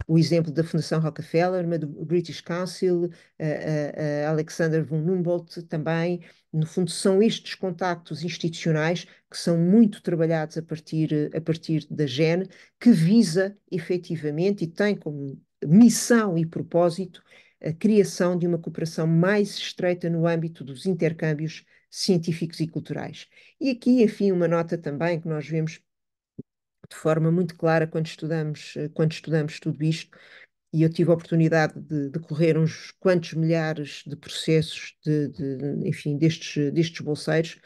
o exemplo da Fundação Rockefeller, do British Council, a, a Alexander von Humboldt também. No fundo, são estes contactos institucionais que são muito trabalhados a partir, a partir da GEN, que visa efetivamente e tem como missão e propósito a criação de uma cooperação mais estreita no âmbito dos intercâmbios científicos e culturais. E aqui, enfim, uma nota também que nós vemos de forma muito clara quando estudamos, quando estudamos tudo isto, e eu tive a oportunidade de, de correr uns quantos milhares de processos de, de enfim, destes, destes bolseiros,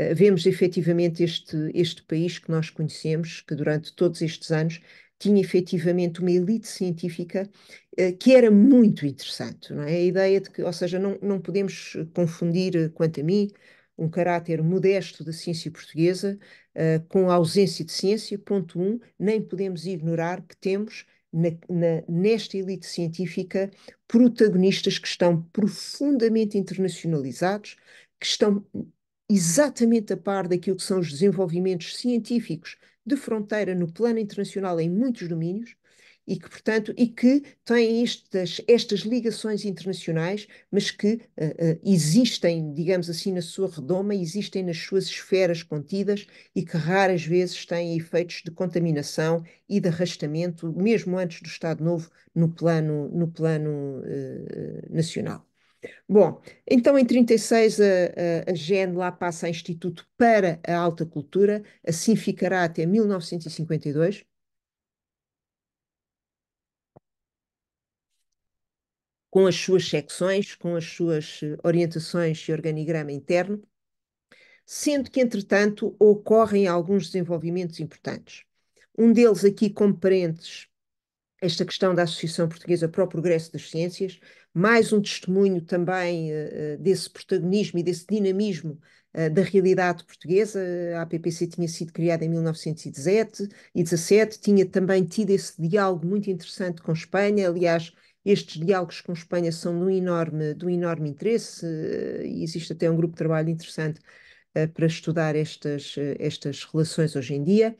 uh, vemos efetivamente este, este país que nós conhecemos, que durante todos estes anos tinha efetivamente uma elite científica eh, que era muito interessante. Não é? A ideia de que, ou seja, não, não podemos confundir, eh, quanto a mim, um caráter modesto da ciência portuguesa eh, com a ausência de ciência, ponto um, nem podemos ignorar que temos na, na, nesta elite científica protagonistas que estão profundamente internacionalizados, que estão exatamente a par daquilo que são os desenvolvimentos científicos de fronteira no plano internacional em muitos domínios e que, portanto, e que têm estas, estas ligações internacionais, mas que uh, uh, existem, digamos assim, na sua redoma, existem nas suas esferas contidas e que raras vezes têm efeitos de contaminação e de arrastamento, mesmo antes do Estado Novo, no plano, no plano uh, nacional. Bom, então em 36 a, a, a GEN lá passa a Instituto para a Alta Cultura, assim ficará até 1952. Com as suas secções, com as suas eh, orientações e organigrama interno, sendo que, entretanto, ocorrem alguns desenvolvimentos importantes. Um deles aqui compreende esta questão da Associação Portuguesa para o Progresso das Ciências, mais um testemunho também uh, desse protagonismo e desse dinamismo eh, da realidade portuguesa. A APPC tinha sido criada em 1917 e 17, tinha também tido esse diálogo muito interessante com Espanha, aliás, estes diálogos com Espanha são de um enorme, de um enorme interesse e existe até um grupo de trabalho interessante eh, para estudar estas, eh, estas relações hoje em dia.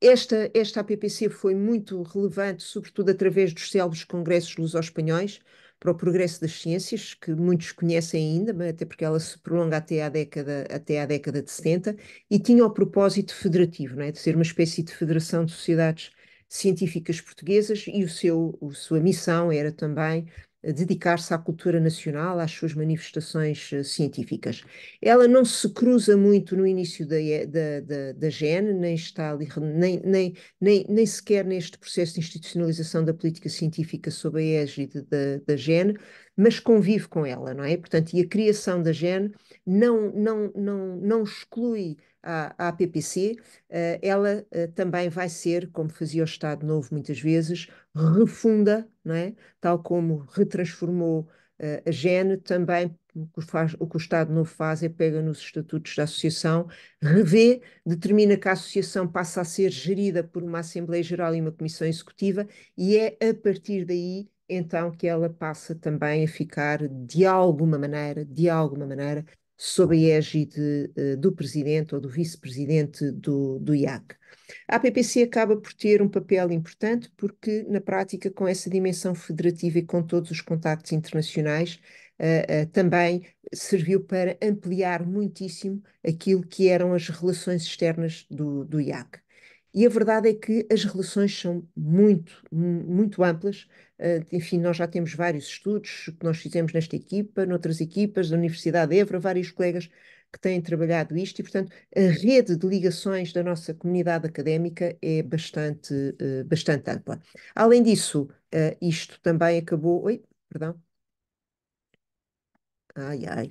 Esta, esta APPC foi muito relevante, sobretudo através dos célebres congressos luso-espanhóis para o progresso das ciências, que muitos conhecem ainda, até porque ela se prolonga até à década, até à década de 70, e tinha o propósito federativo, não é? de ser uma espécie de federação de sociedades científicas portuguesas e o seu, a sua missão era também dedicar-se à cultura nacional, às suas manifestações eh, científicas. Ela não se cruza muito no início da, eh, da, da, da GEN, nem está ali, nem, nem, nem, nem sequer neste processo de institucionalização da política científica sob a égide da, da GEN, mas convive com ela, não é? Portanto, e a criação da gene não, não, não, não exclui a, APPC, PPC, uh, eh, ela uh, também vai ser, como fazia o Estado Novo muitas vezes, refunda, não é? Tal como retransformou uh, a gene, também o, faz, o que o Estado Novo faz é pega nos estatutos da associação, revê, determina que a associação passa a ser gerida por uma Assembleia Geral e uma Comissão Executiva e é a partir daí então que ela passa também a ficar de alguma maneira, de alguma maneira, sob a égide eh, do presidente ou do vice-presidente do, do IAC. A APPC acaba por ter um papel importante porque, na prática, com essa dimensão federativa e com todos os contactos internacionais, uh, uh, também serviu para ampliar muitíssimo aquilo que eram as relações externas do, do IAC. E a verdade é que as relações são muito, muito amplas, eh, enfim, nós já temos vários estudos que nós fizemos nesta equipa, noutras equipas, da Universidade de Évora, vários colegas que têm trabalhado isto e, portanto, a rede de ligações da nossa comunidade académica é bastante, eh, bastante ampla. Além disso, eh, isto também acabou. Oi, perdão. Ai, ai,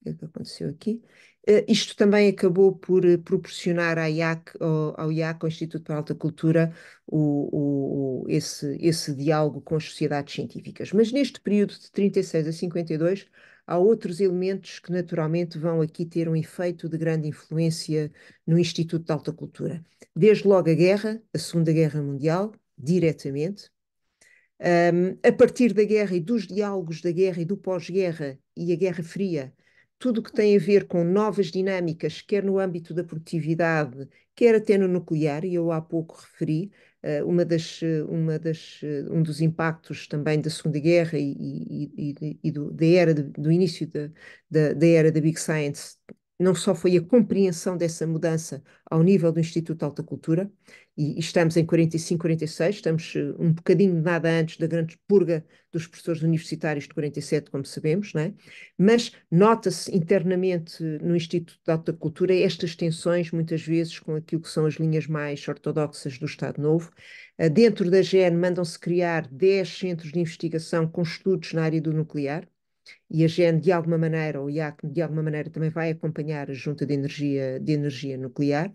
o que é aconteceu aqui? Eh, isto também acabou por eh, proporcionar à IAC, ao, ao IAC, ao Instituto para a Alta Cultura, o, o, esse, esse diálogo com as sociedades científicas. Mas neste período de 36 a 52, há outros elementos que naturalmente vão aqui ter um efeito de grande influência no Instituto de Alta Cultura. Desde logo a guerra, a Segunda Guerra Mundial, diretamente. Um, a partir da guerra e dos diálogos da guerra e do pós-guerra e a Guerra Fria, tudo o que tem a ver com novas dinâmicas, quer no âmbito da produtividade, quer até no nuclear, e eu há pouco referi, eh, uma das, eh, uma das, eh, um dos impactos também da Segunda Guerra e, e, e, e do, da era de, do início da, da, da, era da Big Science não só foi a compreensão dessa mudança ao nível do Instituto de Alta Cultura, e, e estamos em 45, 46, estamos eh, um bocadinho nada antes da grande purga dos professores universitários de 47, como sabemos, não é? mas nota-se internamente eh, no Instituto de Alta Cultura estas tensões, muitas vezes, com aquilo que são as linhas mais ortodoxas do Estado Novo. Eh, dentro da GEN mandam-se criar 10 centros de investigação com estudos na área do nuclear, e a GEN de alguma maneira, ou o IAC de alguma maneira também vai acompanhar a junta de energia, de energia nuclear,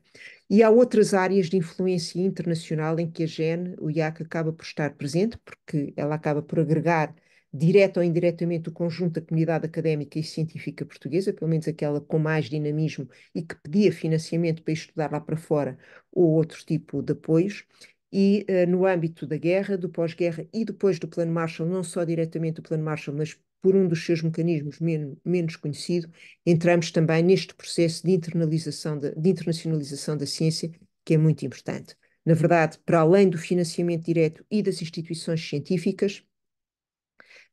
e há outras áreas de influência internacional em que a GEN, o IAC, acaba por estar presente, porque ela acaba por agregar direto ou indiretamente o conjunto da comunidade académica e científica portuguesa, pelo menos aquela com mais dinamismo e que pedia financiamento para estudar lá para fora ou outro tipo de apoios, e uh, no âmbito da guerra, do pós-guerra e depois do Plano Marshall, não só diretamente do Plano Marshall, mas por um dos seus mecanismos men menos conhecido, entramos também neste processo de, internalização de internacionalização da ciência, que é muito importante. Na verdade, para além do financiamento direto e das instituições científicas,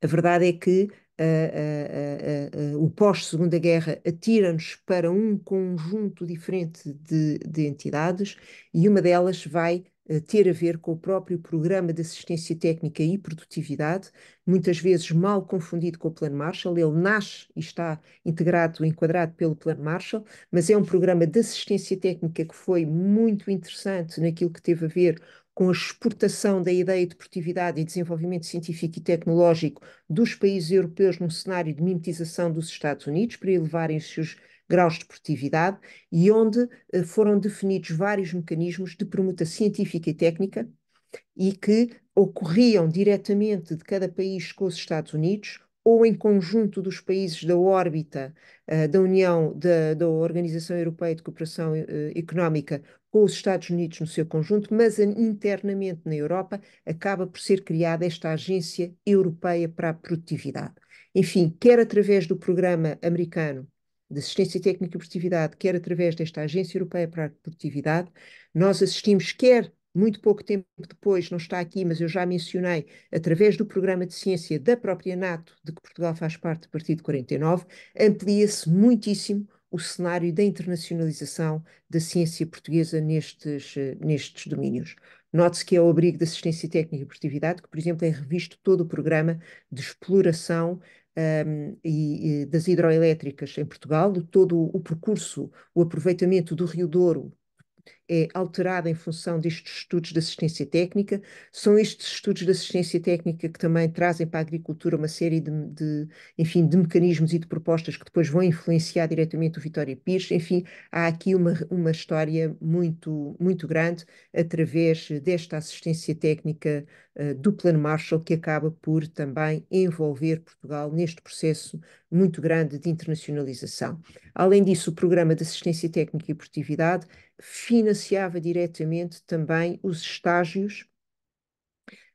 a verdade é que uh, uh, uh, o pós-Segunda Guerra atira-nos para um conjunto diferente de, de entidades e uma delas vai eh, ter a ver com o próprio programa de assistência técnica e produtividade, muitas vezes mal confundido com o Plano Marshall. Ele nasce e está integrado, enquadrado pelo Plano Marshall, mas é um programa de assistência técnica que foi muito interessante naquilo que teve a ver com a exportação da ideia de produtividade e desenvolvimento científico e tecnológico dos países europeus num cenário de mimetização dos Estados Unidos para elevarem os seus graus de produtividade e onde eh, foram definidos vários mecanismos de permuta científica e técnica e que ocorriam diretamente de cada país com os Estados Unidos ou em conjunto dos países da órbita uh, da União, da, da, Organização Europeia de Cooperação uh, Económica com os Estados Unidos no seu conjunto, mas internamente na Europa, acaba por ser criada esta Agência Europeia para a Produtividade. Enfim, quer através do programa americano de assistência técnica e produtividade, quer através desta Agência Europeia para a Produtividade, nós assistimos, quer muito pouco tempo depois, não está aqui, mas eu já mencionei, através do programa de ciência da própria NATO, de que Portugal faz parte a partir de 49, amplia-se muitíssimo o cenário da internacionalização da ciência portuguesa nestes, nestes domínios. Note-se que é o abrigo da assistência técnica e produtividade, que, por exemplo, é revisto todo o programa de exploração um, e, e, das hidroelétricas em Portugal, todo o percurso, o aproveitamento do Rio Douro é alterada em função destes estudos de assistência técnica. São estes estudos de assistência técnica que também trazem para a agricultura uma série de, de enfim, de mecanismos e de propostas que depois vão influenciar diretamente o Vitória Pires. Enfim, há aqui uma, uma história muito, muito grande através desta assistência técnica uh, do Plano Marshall que acaba por também envolver Portugal neste processo muito grande de internacionalização. Além disso, o Programa de Assistência Técnica e Produtividade fina financiava diretamente também os estágios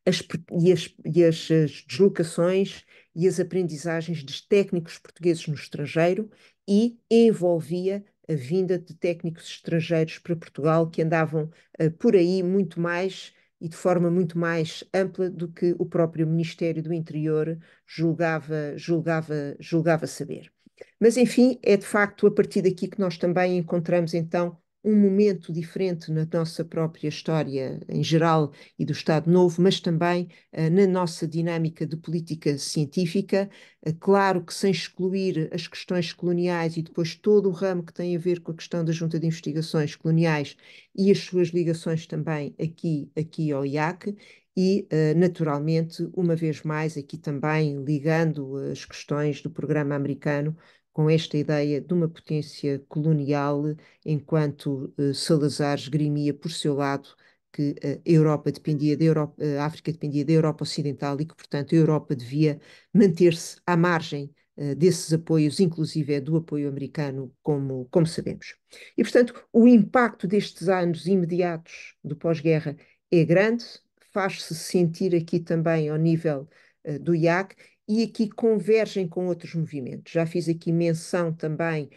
as, e, as, e as, as deslocações e as aprendizagens de técnicos portugueses no estrangeiro e envolvia a vinda de técnicos estrangeiros para Portugal que andavam uh, por aí muito mais e de forma muito mais ampla do que o próprio Ministério do Interior julgava, julgava, julgava saber. Mas, enfim, é de facto a partir daqui que nós também encontramos então um momento diferente na nossa própria história em geral e do Estado Novo, mas também uh, na nossa dinâmica de política científica. Uh, claro que sem excluir as questões coloniais e depois todo o ramo que tem a ver com a questão da Junta de Investigações Coloniais e as suas ligações também aqui, aqui ao IAC. E, uh, naturalmente, uma vez mais, aqui também ligando as questões do programa americano com esta ideia de uma potência colonial, enquanto uh, Salazar esgrimia por seu lado que a eh, Europa dependia da Europa, a eh, África dependia da Europa Ocidental e que, portanto, a Europa devia manter-se à margem uh, desses apoios, inclusive do apoio americano, como, como sabemos. E, portanto, o impacto destes anos imediatos do pós-guerra é grande, faz-se sentir aqui também ao nível uh, do IAC e aqui convergem com outros movimentos. Já fiz aqui menção também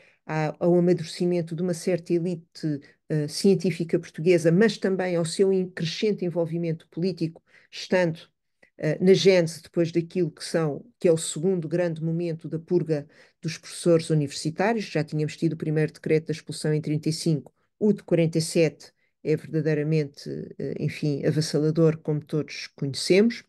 ao amadurecimento de uma certa elite uh, científica portuguesa, mas também ao seu crescente envolvimento político, estando uh, na gênese depois daquilo que são que é o segundo grande momento da purga dos professores universitários. Já tínhamos tido o primeiro decreto da expulsão em 35, o de 47 é verdadeiramente, uh, enfim, avassalador, como todos conhecemos.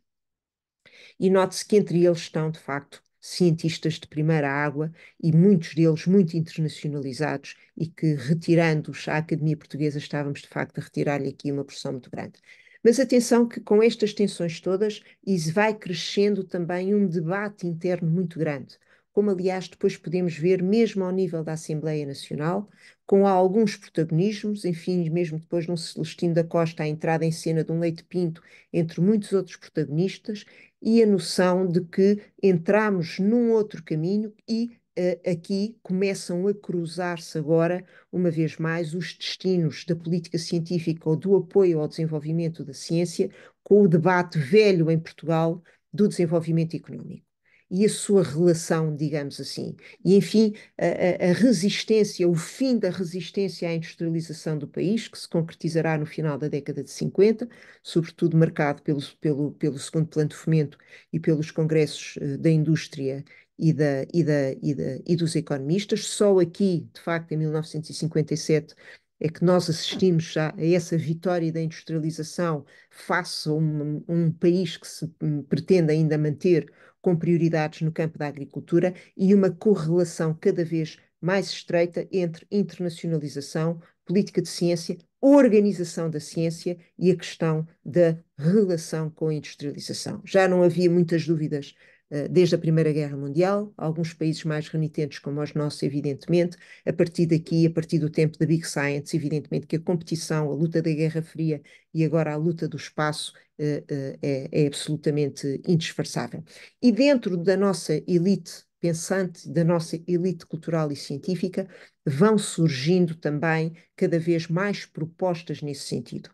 E note-se que entre eles estão, de facto, cientistas de primeira água e muitos deles muito internacionalizados e que, retirando-os à Academia Portuguesa, estávamos, de facto, a retirar-lhe aqui uma pressão muito grande. Mas atenção que com estas tensões todas, isso vai crescendo também um debate interno muito grande como aliás depois podemos ver mesmo ao nível da Assembleia Nacional, com alguns protagonismos, enfim, mesmo depois no Celestino da Costa a entrada em cena de um Leite Pinto, entre muitos outros protagonistas, e a noção de que entramos num outro caminho e uh, aqui começam a cruzar-se agora, uma vez mais, os destinos da política científica ou do apoio ao desenvolvimento da ciência com o debate velho em Portugal do desenvolvimento económico e a sua relação, digamos assim. E, enfim, a, a, resistência, o fim da resistência à industrialização do país, que se concretizará no final da década de 50, sobretudo marcado pelo, pelo, pelo segundo plano de fomento e pelos congressos eh, da indústria e, da, e, da, e, da, e dos economistas. Só aqui, de facto, em 1957, é que nós assistimos já a essa vitória da industrialização face a um, um país que se hum, pretende ainda manter com prioridades no campo da agricultura e uma correlação cada vez mais estreita entre internacionalização, política de ciência, organização da ciência e a questão da relação com a industrialização. Já não havia muitas dúvidas eh, desde a Primeira Guerra Mundial, alguns países mais renitentes como os nossos, evidentemente, a partir daqui, a partir do tempo da Big Science, evidentemente que a competição, a luta da Guerra Fria e agora a luta do espaço eh, eh, é, é absolutamente indisfarçável. E dentro da nossa elite pensante, da nossa elite cultural e científica, vão surgindo também cada vez mais propostas nesse sentido.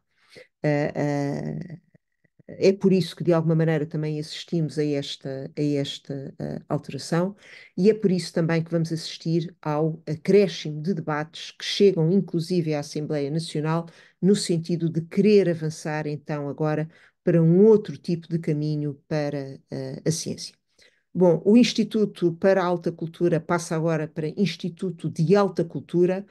Uh, uh, é por isso que, de alguma maneira, também assistimos a esta, a esta uh, alteração e é por isso também que vamos assistir ao acréscimo de debates que chegam, inclusive, à Assembleia Nacional, no sentido de querer avançar, então, agora para um outro tipo de caminho para uh, a ciência. Bom, o Instituto para a Alta Cultura passa agora para Instituto de Alta Cultura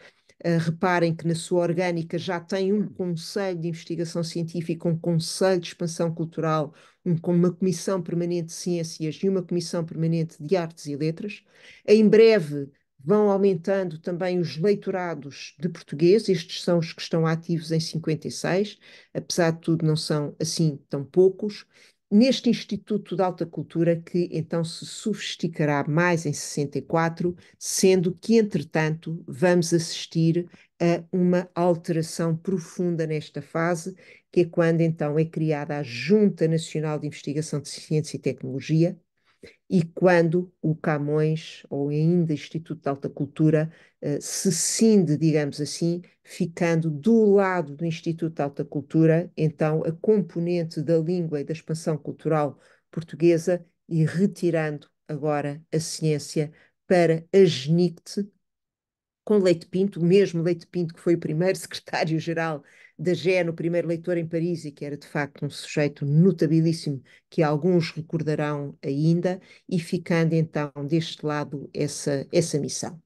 eh, reparem que na sua orgânica já tem um conselho de investigação científica, um conselho de expansão cultural, um, uma comissão permanente de ciências e uma comissão permanente de artes e letras. Em breve vão aumentando também os leitorados de português, estes são os que estão ativos em 56, apesar de tudo não são assim tão poucos, neste Instituto de Alta Cultura, que então se sofisticará mais em 64, sendo que, entretanto, vamos assistir a uma alteração profunda nesta fase, que é quando então é criada a Junta Nacional de Investigação de Ciência e Tecnologia, e quando o Camões, ou ainda Instituto de Alta Cultura, eh, se cinde, digamos assim, ficando do lado do Instituto de Alta Cultura, então a componente da língua e da expansão cultural portuguesa e retirando agora a ciência para a GNICT, com Leite Pinto, o mesmo Leite Pinto que foi o primeiro secretário-geral da Gé no primeiro leitor em Paris e que era de facto um sujeito notabilíssimo que alguns recordarão ainda e ficando então deste lado essa, essa missão.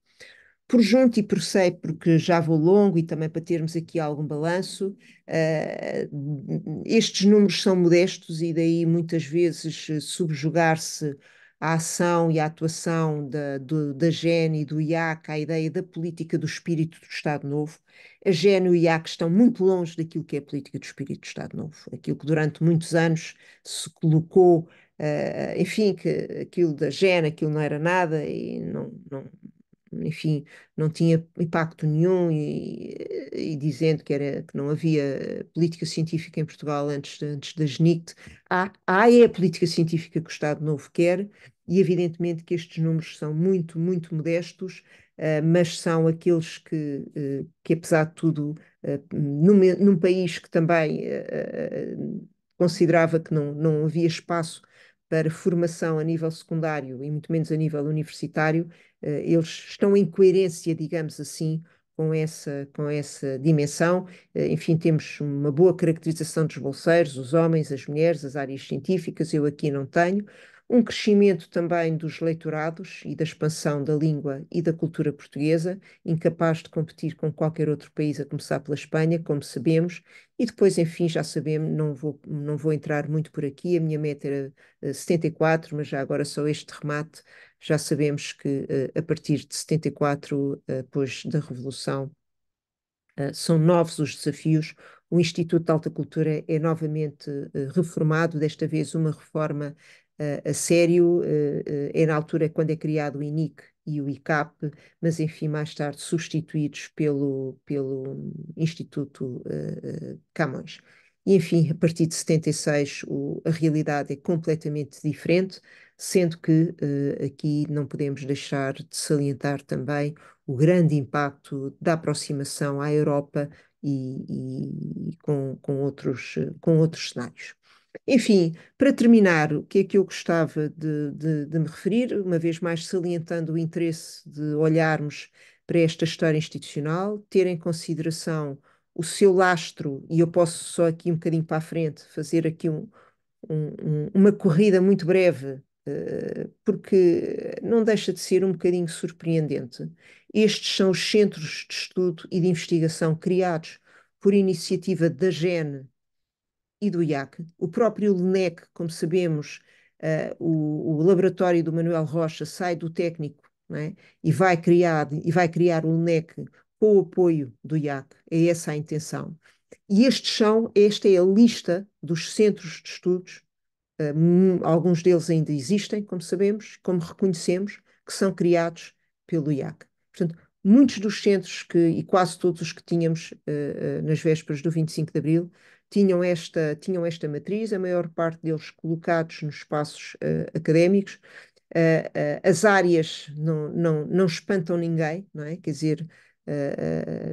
Por junto e por sei, porque já vou longo e também para termos aqui algum balanço, uh, estes números são modestos e daí muitas vezes subjugar-se a ação e a atuação da, do, da GEN e do IAC, a ideia da política do espírito do Estado Novo. A GEN e o IAC estão muito longe daquilo que é a política do espírito do Estado Novo, aquilo que durante muitos anos se colocou, uh, enfim, que aquilo da GEN, aquilo não era nada e não, não, enfim, não tinha impacto nenhum e, e, dizendo que, era, que não havia política científica em Portugal antes, antes da GNICT. Há, há é a política científica que o Estado Novo quer e evidentemente que estes números são muito, muito modestos, uh, mas são aqueles que, uh, que apesar de tudo, uh, num, num, país que também considerava que não, não havia espaço para formação a nível secundário e muito menos a nível universitário, eh, eles estão em coerência, digamos assim, com essa, com essa dimensão. Eh, enfim, temos uma boa caracterização dos bolseiros, os homens, as mulheres, as áreas científicas, eu aqui não tenho, um crescimento também dos leitorados e da expansão da língua e da cultura portuguesa, incapaz de competir com qualquer outro país, a começar pela Espanha, como sabemos, e depois, enfim, já sabemos, não vou, não vou entrar muito por aqui, a minha meta era 74, eh, mas já agora só este remate, já sabemos que eh, a partir de 74, depois eh, da Revolução, são novos os desafios. O Instituto de Alta Cultura é novamente reformado, desta vez uma reforma uh, a sério, uh, é na altura quando é criado o INIC e o ICAP, mas enfim, mais tarde substituídos pelo, pelo hum, Instituto eh, eh, Camões. E enfim, a partir de 76 o, a realidade é completamente diferente, sendo que uh, aqui não podemos deixar de salientar também o grande impacto da aproximação à Europa e, e com, com, outros, com outros cenários. Enfim, para terminar, o que é que eu gostava de, de, de me referir, uma vez mais salientando o interesse de olharmos para esta história institucional, ter em consideração o seu lastro, e eu posso só aqui um bocadinho para a frente fazer aqui um, um, uma corrida muito breve, uh, porque não deixa de ser um bocadinho surpreendente. Estes são os centros de estudo e de investigação criados por iniciativa da GEN e do IAC. O próprio LNEC, como sabemos, uh, o, o, laboratório do Manuel Rocha sai do técnico é? e, vai criar, e vai criar o LNEC com o apoio do IAC. É essa a intenção. E estes são, esta é a lista dos centros de estudos, uh, alguns deles ainda existem, como sabemos, como reconhecemos, que são criados pelo IAC. Portanto, muitos dos centros que, e quase todos os que tínhamos uh, nas vésperas do 25 de Abril, tinham esta, tinham esta matriz, a maior parte deles colocados nos espaços uh, académicos. Uh, uh, as áreas não, não, não espantam ninguém, não é? Quer dizer,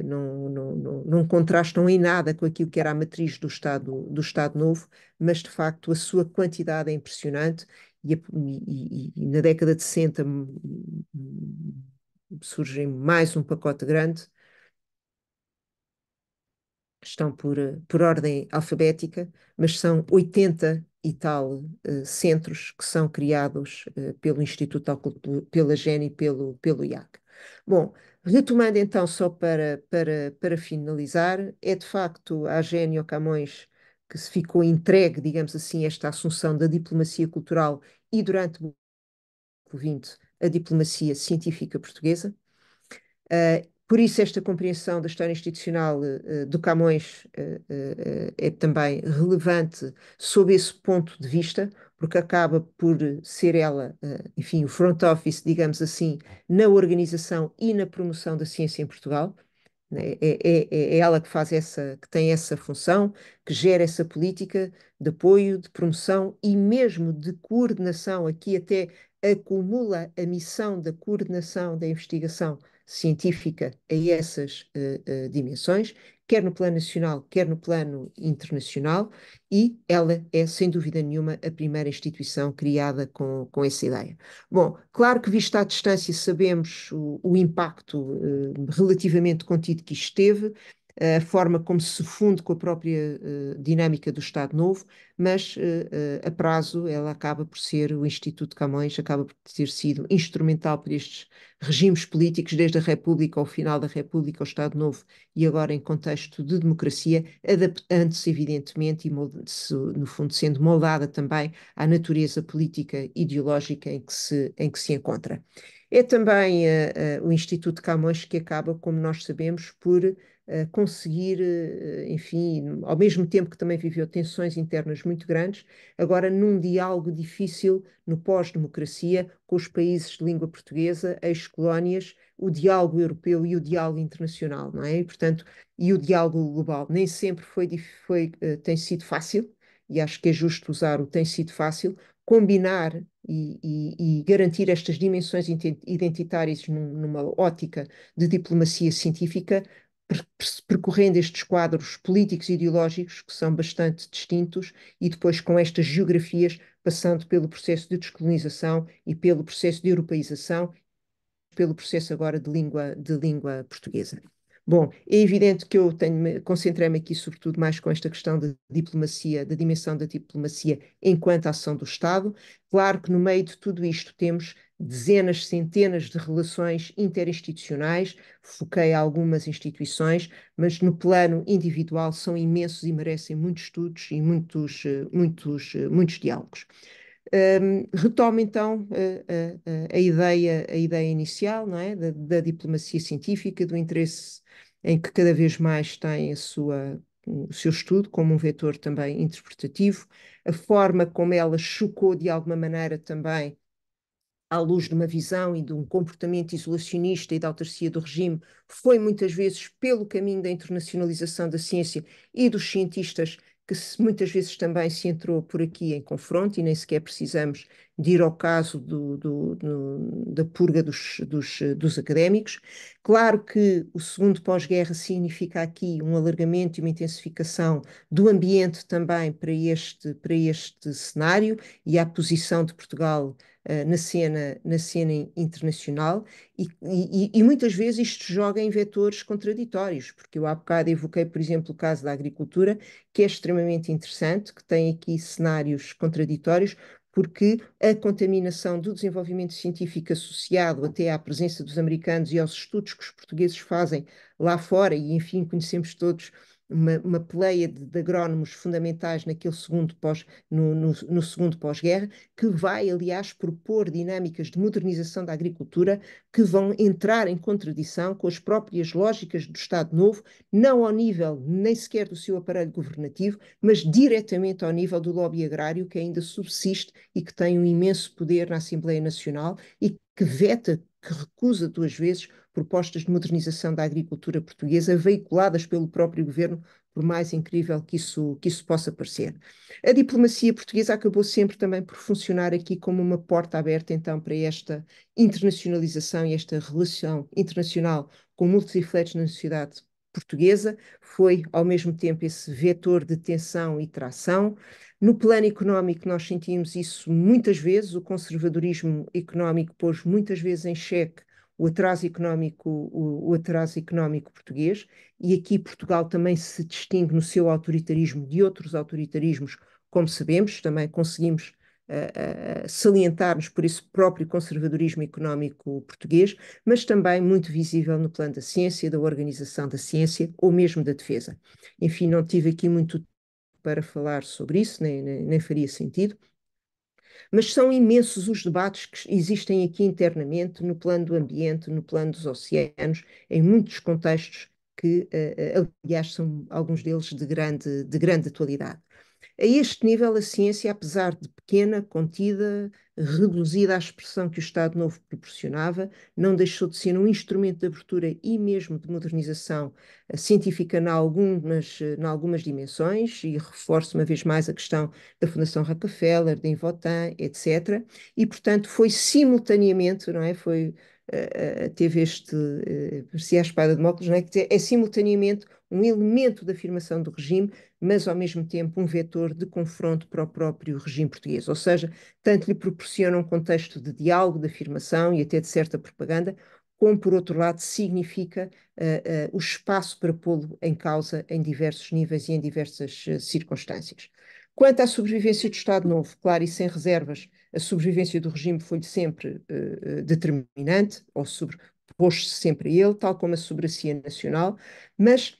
não, não, não, não, contrastam em nada com aquilo que era a matriz do Estado, do Estado Novo, mas de facto a sua quantidade é impressionante e, a, e, e na década de 60 hum, hum, surge mais um pacote grande estão por, eh, por ordem alfabética, mas são 80 e tal uh, centros que são criados uh, pelo Instituto Alcultura, pela Gênio e pelo, pelo IAC. Bom, retomando então, só para, para, para finalizar, é de facto a Gênio Camões que se ficou entregue, digamos assim, esta assunção da diplomacia cultural e durante o século XX a diplomacia científica portuguesa. Uh, por isso, esta compreensão da história institucional uh, do Camões uh, é também relevante sob esse ponto de vista, porque acaba por ser ela, enfim, o front office, digamos assim, na organização e na promoção da ciência em Portugal. Né? É, é, é, é, ela que faz essa, que tem essa função, que gera essa política de apoio, de promoção e mesmo de coordenação. Aqui até acumula a missão da coordenação da investigação científica a essas uh, uh, dimensões, quer no plano nacional, quer no plano internacional, e ela é, sem dúvida nenhuma, a primeira instituição criada com, com essa ideia. Bom, claro que, vista à distância, sabemos o, o impacto uh, relativamente contido que isto teve, a forma como se funde com a própria uh, dinâmica do Estado Novo, mas uh, a prazo ela acaba por ser, o Instituto Camões acaba por ter sido instrumental para estes regimes políticos, desde a República ao final da República, ao Estado Novo e agora em contexto de democracia, adaptando-se evidentemente e no fundo sendo moldada também à natureza política ideológica em que se, em que se encontra. É também uh, o Instituto Camões que acaba, como nós sabemos, por conseguir, eh, enfim, ao mesmo tempo que também viveu tensões internas muito grandes, agora num diálogo difícil no pós-democracia com os países de língua portuguesa, ex-colónias, o diálogo europeu e o diálogo internacional, não é? E, portanto, e o diálogo global nem sempre foi, foi eh, tem sido fácil, e acho que é justo usar o tem sido fácil, combinar e, e, e, garantir estas dimensões identitárias numa ótica de diplomacia científica percorrendo estes quadros políticos e ideológicos que são bastante distintos e depois com estas geografias passando pelo processo de descolonização e pelo processo de europeização, pelo processo agora de língua, de língua portuguesa. Bom, é evidente que eu concentrei-me aqui sobretudo mais com esta questão da diplomacia, da dimensão da diplomacia enquanto ação do Estado. Claro que no meio de tudo isto temos dezenas, centenas de relações interinstitucionais, foquei algumas instituições, mas no plano individual são imensos e merecem muitos estudos e muitos, eh, muitos, eh, muitos diálogos. Um, retomo então eh, a, a, a, ideia, a ideia inicial não é? Da, da, diplomacia científica, do interesse em que cada vez mais tem a sua, o seu estudo como um vetor também interpretativo, a forma como ela chocou de alguma maneira também à luz de uma visão e de um comportamento isolacionista e da autarcia do regime, foi muitas vezes pelo caminho da internacionalização da ciência e dos cientistas que muitas vezes também se entrou por aqui em confronto e nem sequer precisamos de ir ao caso do, do, do, da purga dos, dos, dos académicos. Claro que o segundo pós-guerra significa aqui um alargamento e uma intensificação do ambiente também para este, para este cenário e a posição de Portugal uh, na, cena, na cena internacional e, e, e, muitas vezes isto joga em vetores contraditórios, porque eu há bocado evoquei, por exemplo, o caso da agricultura, que é extremamente interessante, que tem aqui cenários contraditórios, porque a contaminação do desenvolvimento científico associado até à presença dos americanos e aos estudos que os portugueses fazem lá fora, e enfim, conhecemos todos uma, uma pleia de, de, agrónomos fundamentais naquele segundo pós, no, no, no segundo pós-guerra, que vai, aliás, propor dinâmicas de modernização da agricultura que vão entrar em contradição com as próprias lógicas do Estado Novo, não ao nível nem sequer do seu aparelho governativo, mas diretamente ao nível do lobby agrário que ainda subsiste e que tem um imenso poder na Assembleia Nacional e que veta, que recusa duas vezes propostas de modernização da agricultura portuguesa, veiculadas pelo próprio governo, por mais incrível que isso, que isso possa parecer. A diplomacia portuguesa acabou sempre também por funcionar aqui como uma porta aberta, então, para esta internacionalização e esta relação internacional com multifletes na sociedade portuguesa, foi ao mesmo tempo esse vetor de tensão e tração. No plano económico, nós sentimos isso muitas vezes, o conservadorismo económico pôs muitas vezes em xeque o atraso económico, o, o, atraso económico português, e aqui Portugal também se distingue no seu autoritarismo de outros autoritarismos, como sabemos, também conseguimos uh, uh, salientar-nos por esse próprio conservadorismo económico português, mas também muito visível no plano da ciência, da organização da ciência ou mesmo da defesa. Enfim, não tive aqui muito para falar sobre isso, nem, nem, nem faria sentido. Mas são imensos os debates que existem aqui internamente, no plano do ambiente, no plano dos oceanos, em muitos contextos que, eh, eh, aliás, são alguns deles de grande, de grande atualidade. A este nível, a ciência, apesar de pequena, contida, reduzida à expressão que o Estado Novo proporcionava, não deixou de ser um instrumento de abertura e mesmo de modernização eh, científica em algumas, eh, algumas dimensões, e reforço uma vez mais a questão da Fundação Rockefeller, de Invotan, etc. E, portanto, foi simultaneamente, não é? Foi teve este, eh, se parecia é a espada de Móculos, é? que é simultaneamente um elemento da afirmação do regime, mas ao mesmo tempo um vetor de confronto para o próprio regime português. Ou seja, tanto lhe proporciona um contexto de diálogo, de afirmação e até de certa propaganda, como por outro lado significa uh, uh, o espaço para pô-lo em causa em diversos níveis e em diversas uh, circunstâncias. Quanto à sobrevivência do Estado Novo, claro, e sem reservas, a sobrevivência do regime foi sempre uh, determinante, ou sobrepôs-se sempre a ele, tal como a soberania nacional, mas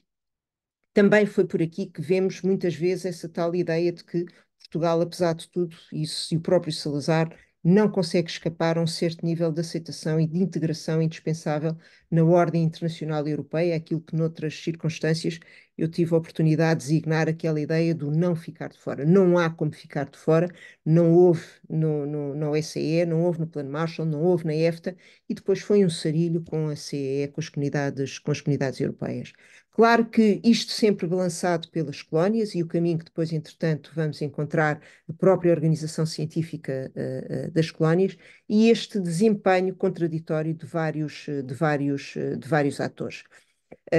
também foi por aqui que vemos muitas vezes essa tal ideia de que Portugal, apesar de tudo, isso, e o próprio Salazar não consegue escapar a um certo nível de aceitação e de integração indispensável na ordem internacional europeia, aquilo que noutras circunstâncias eu tive a oportunidade de designar aquela ideia do não ficar de fora. Não há como ficar de fora, não houve no, no, na OSCE, não houve no Plano Marshall, não houve na EFTA, e depois foi um sarilho com a CEE, com as comunidades, com as comunidades europeias. Claro que isto sempre balançado pelas colónias e o caminho que depois, entretanto, vamos encontrar a própria organização científica uh, uh, das colónias e este desempenho contraditório de vários, eh, de vários, de vários atores.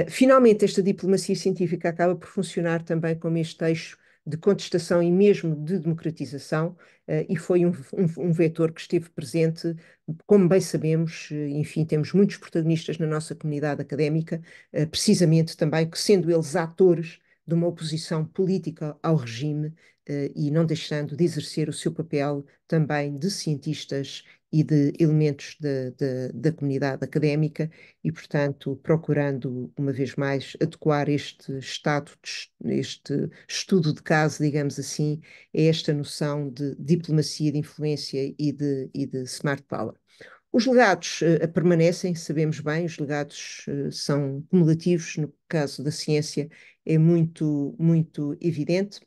Finalmente, esta diplomacia científica acaba por funcionar também como este eixo de contestação e mesmo de democratização, eh, e foi um, um, um, vetor que esteve presente, como bem sabemos, eh, enfim, temos muitos protagonistas na nossa comunidade académica, eh, precisamente também que sendo eles atores de uma oposição política ao regime e não deixando de exercer o seu papel também de cientistas e de elementos de, de, da comunidade académica e, portanto, procurando, uma vez mais, adequar este estado, de, este estudo de caso, digamos assim, a esta noção de diplomacia de influência e de, e de smart power. Os legados uh, permanecem, sabemos bem, os legados uh, são cumulativos, no caso da ciência é muito, muito evidente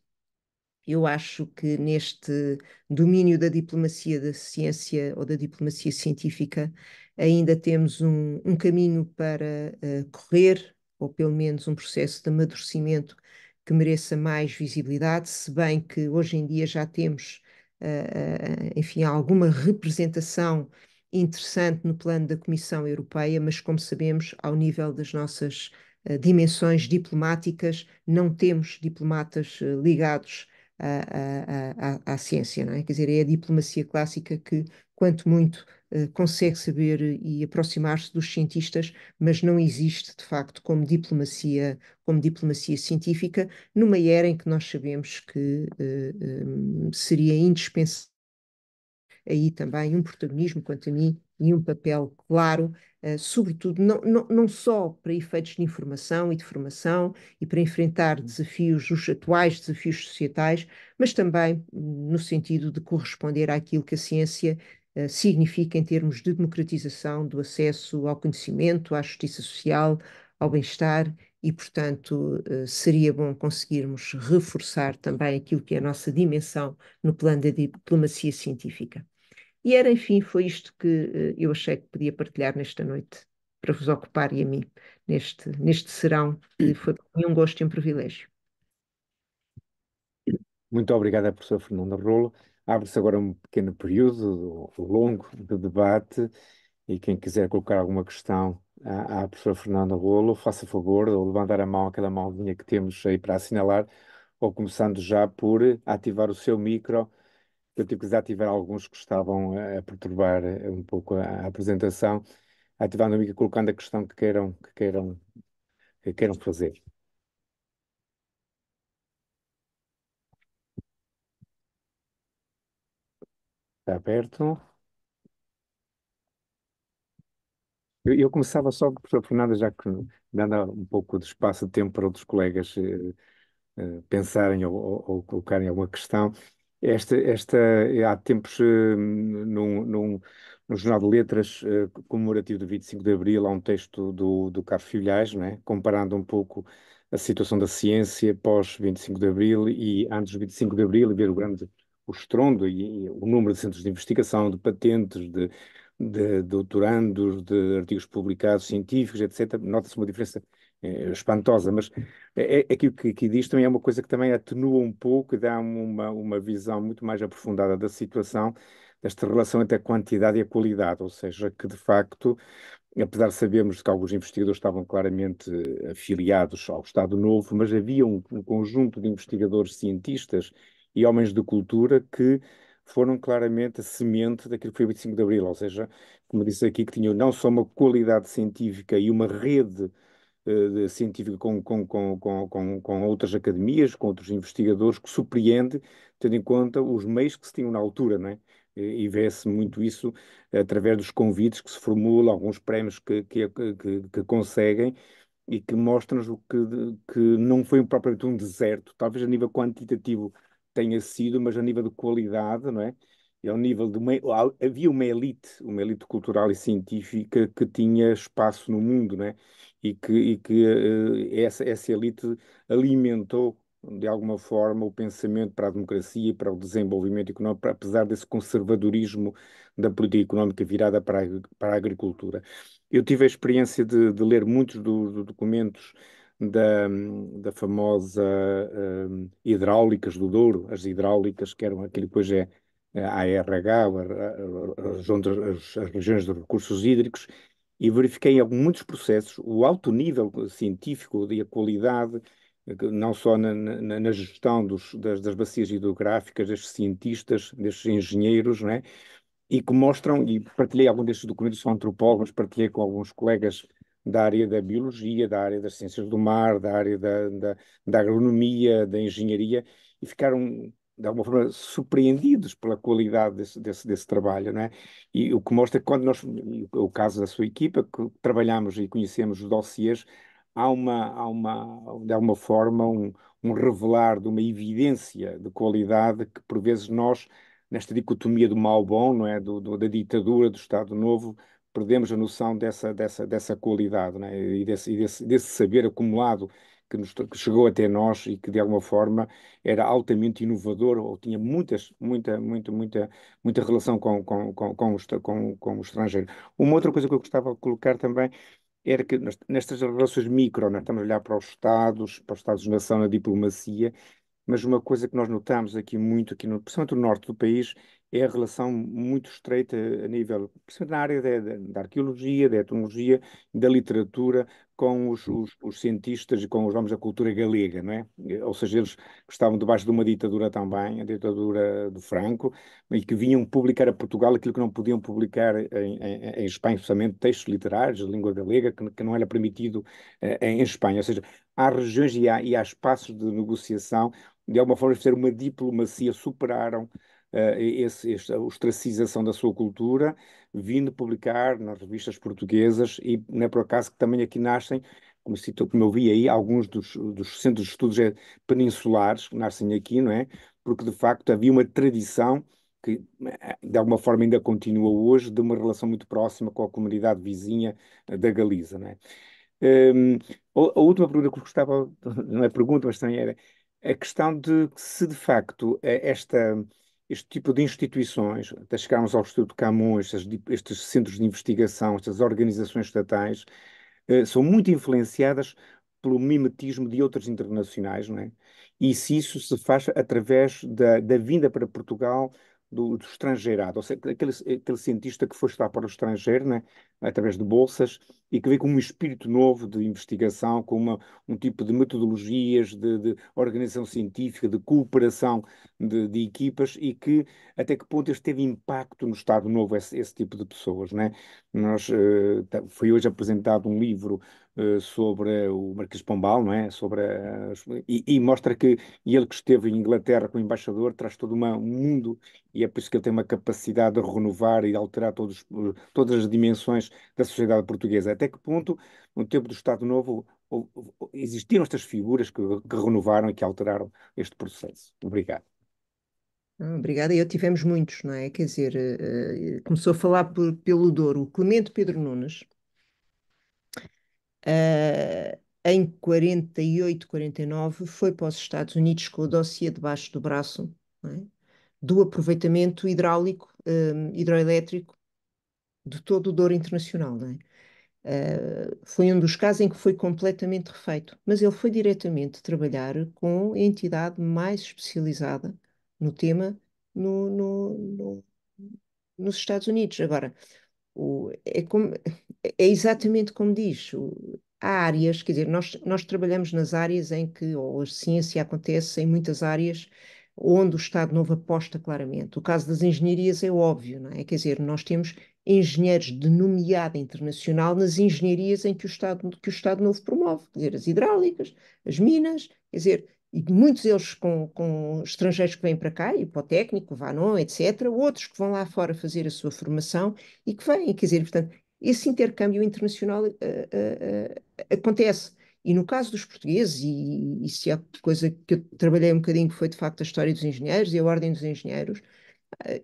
eu acho que neste domínio da diplomacia da ciência ou da diplomacia científica ainda temos um, um caminho para uh, correr, ou pelo menos um processo de amadurecimento que mereça mais visibilidade, se bem que hoje em dia já temos, uh, uh, enfim, alguma representação interessante no plano da Comissão Europeia, mas como sabemos, ao nível das nossas dimensões diplomáticas, não temos diplomatas ligados à, à, à, à, ciência, não é? Quer dizer, é a diplomacia clássica que, quanto muito, eh, consegue saber e aproximar-se dos cientistas, mas não existe, de facto, como diplomacia, como diplomacia científica, numa era em que nós sabemos que uh, eh, um, eh, seria indispensável aí também um protagonismo, quanto a mim, e um papel claro, uh, sobretudo não, não, não só para efeitos de informação e de formação e para enfrentar desafios, os atuais desafios societais, mas também no sentido de corresponder àquilo que a ciência uh, significa em termos de democratização do acesso ao conhecimento, à justiça social, ao bem-estar e, portanto, eh, seria bom conseguirmos reforçar também aquilo que é a nossa dimensão no plano da diplomacia científica. E era, enfim, foi isto que eh, eu achei que podia partilhar nesta noite, para vos ocupar e a mim, neste, neste serão, que hum. foi um gosto e um privilégio. Muito obrigada, professora Fernanda Rolo. Abre-se agora um pequeno período longo de debate e quem quiser colocar alguma questão à, à professora Fernanda Rolo, faça favor de levantar a mão, aquela mãozinha que temos aí para assinalar, ou começando já por ativar o seu micro eu tive tipo, que desativar alguns que estavam a perturbar eh, um pouco a, a apresentação, ativando e colocando a questão que queiram, que queiram, que queiram fazer. Está aberto. Eu, eu, começava só, por Fernanda, já que dando um pouco de espaço de tempo para outros colegas eh, eh, pensarem ou, ou, ou, colocarem alguma questão, esta, esta, há tempos, eh, num, num, no Jornal de Letras, eh, comemorativo do 25 de Abril, há um texto do, do Carlos Filhais, é? comparando um pouco a situação da ciência pós 25 de Abril e antes do 25 de Abril, e ver o grande o estrondo e, e o número de centros de investigação, de patentes, de, de doutorandos, de artigos publicados científicos, etc. Nota-se uma diferença é, é espantosa, mas é, é aquilo é que aqui diz também é uma coisa que também atenua um pouco e dá uma, uma visão muito mais aprofundada da situação, desta relação entre a quantidade e a qualidade, ou seja, que de facto, apesar de sabermos que alguns investigadores estavam claramente eh, afiliados ao Estado Novo, mas havia um, um conjunto de investigadores cientistas e homens de cultura que foram claramente a semente daquilo que foi o 25 de Abril, ou seja, como disse aqui, que tinham não só uma qualidade científica e uma rede científico eh, científica com, com, com, com, outras academias, com outros investigadores, que surpreende, tendo em conta os meios que se tinham na altura, né? e vê-se muito isso através dos convites que se formulam, alguns prémios que, que, que, que conseguem e que mostram-nos que, que não foi propriamente um deserto, talvez a nível quantitativo tenha sido, mas a nível de qualidade, não é? E é ao nível de uma, havia uma elite, uma elite cultural e científica que tinha espaço no mundo, não é? e que, e que eh, essa, essa elite alimentou de alguma forma o pensamento para a democracia e para o desenvolvimento económico, apesar desse conservadorismo da política económica virada para a, para a agricultura. Eu tive a experiência de, de ler muitos dos do documentos da, da famosa eh, Hidráulicas do Douro, as hidráulicas que eram aquilo que hoje é eh, a ARH, as, as, as regiões de recursos hídricos, e verifiquei em muitos processos o alto nível científico e a qualidade, eh, não só na, na, na gestão dos, das, das, bacias hidrográficas, destes cientistas, destes engenheiros, não é? e que mostram, e partilhei alguns destes documentos, são antropólogos, partilhei com alguns colegas da área da biologia, da área das ciências do mar, da área da, da, da agronomia, da engenharia, e ficaram de alguma forma, surpreendidos pela qualidade desse, desse, desse, trabalho, não é? E o que mostra que quando nós, o caso da sua equipa, que trabalhamos e conhecemos os dossiers, há uma, há uma de alguma forma, um, um revelar de uma evidência de qualidade que, por vezes, nós, nesta dicotomia do mal-bom, não é? Do, do, da ditadura, do Estado Novo, perdemos a noção dessa, dessa, dessa qualidade, não é? E desse, e desse, desse saber acumulado que, nos, que, chegou até nós e que de alguma forma era altamente inovador ou tinha muitas, muita, muita, muita, muita relação com, com, com, com, o, com, com o estrangeiro. Uma outra coisa que eu gostava de colocar também era que nestas relações micro, nós é? estamos a olhar para os Estados, para os Estados-nação na diplomacia, mas uma coisa que nós notamos aqui muito, aqui no, principalmente no norte do país, é a relação muito estreita a nível, na área da, da arqueologia, da etnologia, da literatura, com os, uhum. os, os, cientistas e com os homens da cultura galega, não é? Ou seja, eles que estavam debaixo de uma ditadura também, a ditadura do Franco, e que vinham publicar a Portugal aquilo que não podiam publicar em, em, em Espanha, especialmente textos literários de língua galega, que, que não era permitido eh, em Espanha. Ou seja, há regiões e há, e há espaços de negociação, de alguma forma, de fazer uma diplomacia, superaram eh, esse, esta ostracização da sua cultura, vindo publicar nas revistas portuguesas e não é por acaso que também aqui nascem, como, cito, como eu vi aí, alguns dos, dos centros de estudos eh, peninsulares que nascem aqui, não é? Porque de facto havia uma tradição que eh, de alguma forma ainda continua hoje, de uma relação muito próxima com a comunidade vizinha da Galiza. Não é? Um, ehm, a última pergunta que gostava, não é pergunta, mas também era a questão de se de facto esta, este tipo de instituições, até chegarmos ao Instituto Camões, estes, estes centros de investigação, estas organizações estatais, eh, são muito influenciadas pelo mimetismo de outras internacionais, não é? E se isso se faz através da, da vinda para Portugal do, do estrangeirado, ou seja, aquele, aquele cientista que foi estudar para o estrangeiro, né, através de bolsas, e que veio com um espírito novo de investigação, com uma, um tipo de metodologias, de, de organização científica, de cooperação de, de, equipas, e que até que ponto este teve impacto no Estado Novo, esse, esse tipo de pessoas. Né? Nós, uh, foi hoje apresentado um livro eh, sobre o Marquês Pombal, não é? Sobre a, e, e, mostra que ele que esteve em Inglaterra como embaixador traz todo uma, um mundo e é por isso que ele tem uma capacidade de renovar e de alterar todos, todas as dimensões da sociedade portuguesa. Até que ponto, no tempo do Estado Novo, existiram estas figuras que, que renovaram e que alteraram este processo? Obrigado. Hum, obrigada, eu tivemos muitos, não é? Quer dizer, eh, eh, começou a falar por, pelo Douro. Clemente Pedro Nunes, uh, em 48, 49, foi para os Estados Unidos com o dossiê debaixo do braço é? do aproveitamento hidráulico, um, hidroelétrico, de todo o Douro Internacional. É? Uh, foi um dos casos em que foi completamente refeito, mas ele foi diretamente trabalhar com a entidade mais especializada no tema no, no, no, nos Estados Unidos. Agora, o, é como é exatamente como diz, há áreas, quer dizer, nós, nós trabalhamos nas áreas em que, ou a ciência acontece em muitas áreas onde o Estado Novo aposta claramente. O caso das engenharias é óbvio, não é? Quer dizer, nós temos engenheiros de nomeada internacional nas engenharias em que o Estado, que o Estado Novo promove, quer dizer, as hidráulicas, as minas, quer dizer, e muitos deles com, com estrangeiros que vêm para cá, hipotécnico, Vanon, etc., outros que vão lá fora fazer a sua formação e que vêm, quer dizer, portanto, esse intercâmbio internacional uh, uh, acontece. E no caso dos portugueses, e, e, se há coisa que eu trabalhei um bocadinho, que foi de facto a história dos engenheiros e a ordem dos engenheiros,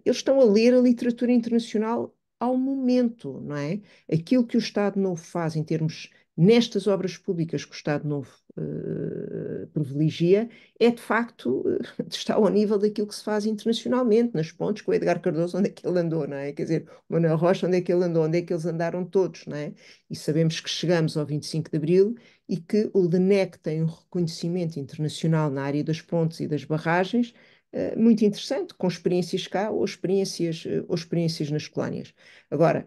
eles estão a ler a literatura internacional ao momento, não é? Aquilo que o Estado Novo faz em termos nestas obras públicas que o Estado Novo uh, privilegia, é de facto, eh, uh, está ao nível daquilo que se faz internacionalmente, nas pontes, com o Edgar Cardoso, onde é que ele andou, não é? Quer dizer, o Manuel Rocha, onde é que ele andou, onde é que eles andaram todos, não é? E sabemos que chegamos ao 25 de Abril e que o DNEC tem um reconhecimento internacional na área das pontes e das barragens uh, muito interessante, com experiências cá ou experiências, ou experiências nas colónias. Agora,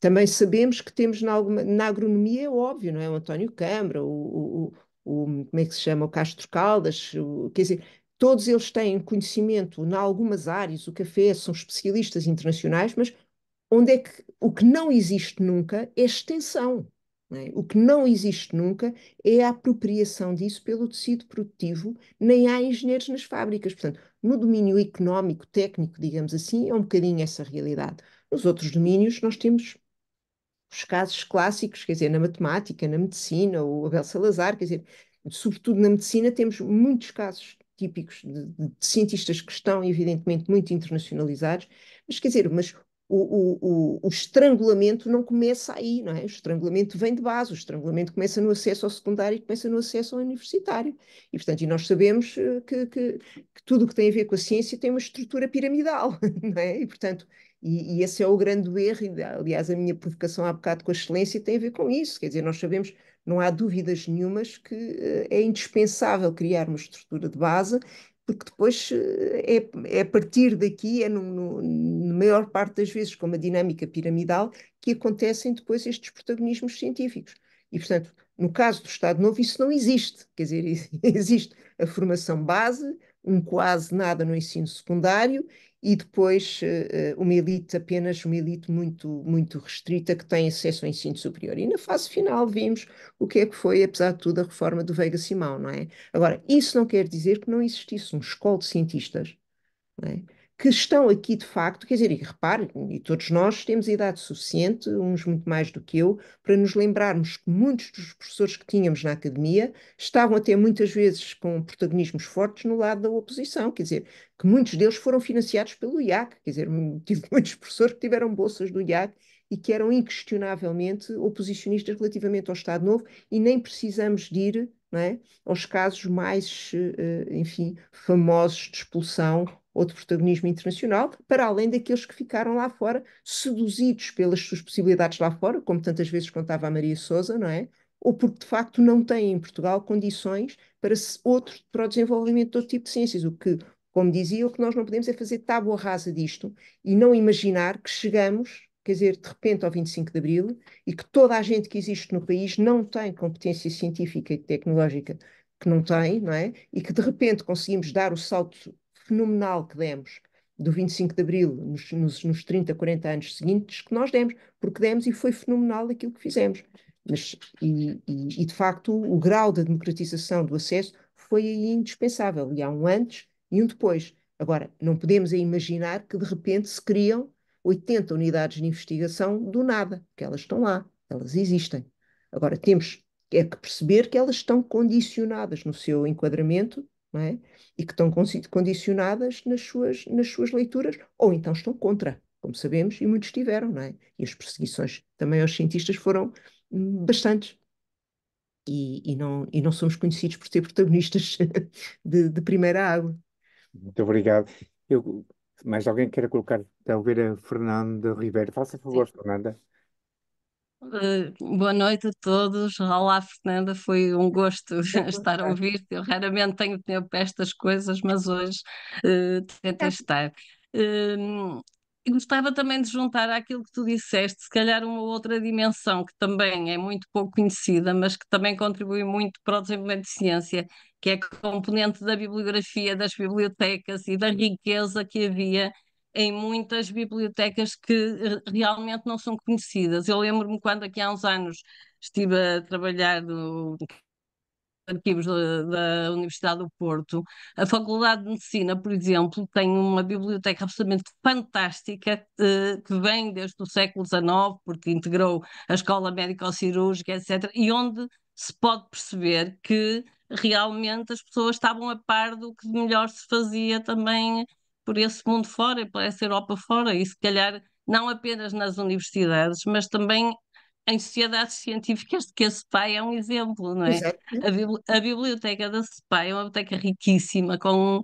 também sabemos que temos na, na agronomia, é óbvio, não é? O António Câmara, o, o, o, como é que se chama? O Castro Caldas, o, quer dizer, todos eles têm conhecimento em algumas áreas, o café, são especialistas internacionais, mas onde é que o que não existe nunca é extensão. É? O que não existe nunca é a apropriação disso pelo tecido produtivo, nem há engenheiros nas fábricas. Portanto, no domínio económico, técnico, digamos assim, é um bocadinho essa realidade. Nos outros domínios, nós temos os casos clássicos, quer dizer, na matemática, na medicina, o Abel Salazar, quer dizer, sobretudo na medicina, temos muitos casos típicos de, de cientistas que estão, evidentemente, muito internacionalizados, mas quer dizer, mas o, o, o, estrangulamento não começa aí, não é? O estrangulamento vem de base, o estrangulamento começa no acesso ao secundário e começa no acesso ao universitário. E, portanto, e nós sabemos eh, que, que, que tudo o que tem a ver com a ciência tem uma estrutura piramidal, não é? E, portanto, e, e, esse é o grande erro, aliás, a minha provocação há bocado com a excelência tem a ver com isso. Quer dizer, nós sabemos, não há dúvidas nenhumas que eh, é indispensável criar uma estrutura de base, porque depois eh, é, é, a partir daqui, é no, no, na maior parte das vezes, com uma dinâmica piramidal, que acontecem depois estes protagonismos científicos. E, portanto, no caso do Estado Novo, isso não existe. Quer dizer, existe a formação base, um quase nada no ensino secundário e depois uh, uma elite apenas, uma elite muito, muito restrita que tem acesso ao ensino superior. E na fase final vimos o que é que foi, apesar de tudo, a reforma do Veiga Simão, não é? Agora, isso não quer dizer que não existisse um escola de cientistas, é? que estão aqui de facto, quer dizer, e repare, e todos nós temos idade suficiente, uns muito mais do que eu, para nos lembrarmos que muitos dos professores que tínhamos na academia estavam até muitas vezes com protagonismos fortes no lado da oposição, quer dizer, que muitos deles foram financiados pelo IAC, quer dizer, tive muitos professores que tiveram bolsas do IAC e que eram inquestionavelmente oposicionistas relativamente ao Estado Novo e nem precisamos de ir é? aos casos mais, eh, enfim, famosos de expulsão outro protagonismo internacional, para além daqueles que ficaram lá fora, seduzidos pelas suas possibilidades lá fora, como tantas vezes contava a Maria Souza, não é? Ou porque de facto não têm em Portugal condições para, outro, para o desenvolvimento de outro tipo de ciências, o que como dizia, o que nós não podemos é fazer tábua rasa disto e não imaginar que chegamos, quer dizer, de repente ao 25 de Abril e que toda a gente que existe no país não tem competência científica e tecnológica que não tem, não é? E que de repente conseguimos dar o salto fenomenal que demos do 25 de Abril nos, nos, nos 30, 40 anos seguintes que nós demos, porque demos e foi fenomenal aquilo que fizemos. Mas, e, e, e, de facto o grau da democratização do acesso foi aí indispensável, e há um antes e um depois. Agora, não podemos imaginar que de repente se criam 80 unidades de investigação do nada, que elas estão lá, elas existem. Agora, temos é que perceber que elas estão condicionadas no seu enquadramento é? e que estão condicionadas nas suas, nas suas leituras, ou então estão contra, como sabemos, e muitos tiveram, não é? E as perseguições também aos cientistas foram hum, bastantes. E, e não, e não somos conhecidos por ser protagonistas de, de primeira água. Muito obrigado. Eu, mais alguém queira colocar, talvez a Fernanda Ribeiro. Faça favor, Sim. Fernanda. Uh, boa noite a todos. Olá, Fernanda. Foi um gosto estar a ouvir-te. Eu raramente tenho tempo para estas coisas, mas hoje uh, tentei tá. estar. Uh, gostava também de juntar àquilo que tu disseste, se calhar uma outra dimensão que também é muito pouco conhecida, mas que também contribui muito para o desenvolvimento de ciência, que é a componente da bibliografia, das bibliotecas e da riqueza que havia em muitas bibliotecas que eh, realmente não são conhecidas. Eu lembro-me quando aqui há uns anos estive a trabalhar no arquivos da, da, Universidade do Porto. A Faculdade de Medicina, por exemplo, tem uma biblioteca absolutamente fantástica eh, que vem desde o século XIX, porque integrou a Escola Médico-Cirúrgica, etc., e onde se pode perceber que realmente as pessoas estavam a par do que melhor se fazia também por esse mundo fora e por essa Europa fora, e se calhar não apenas nas universidades, mas também em sociedades científicas, que a SEPAI é um exemplo, não é? A, bibli a, biblioteca da SEPAI é uma biblioteca riquíssima, com uh,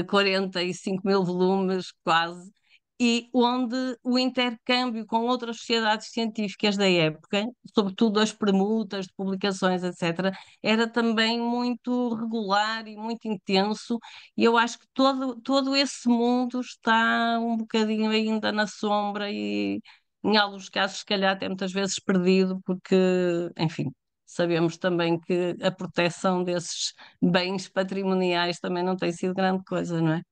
eh, 45 mil volumes quase, e onde o intercâmbio com outras sociedades científicas da época, sobretudo as permutas de publicações, etc., era também muito regular e muito intenso, e eu acho que todo, todo esse mundo está um bocadinho ainda na sombra e, em alguns casos, se calhar até muitas vezes perdido, porque, enfim, sabemos também que a proteção desses bens patrimoniais também não tem sido grande coisa, não é?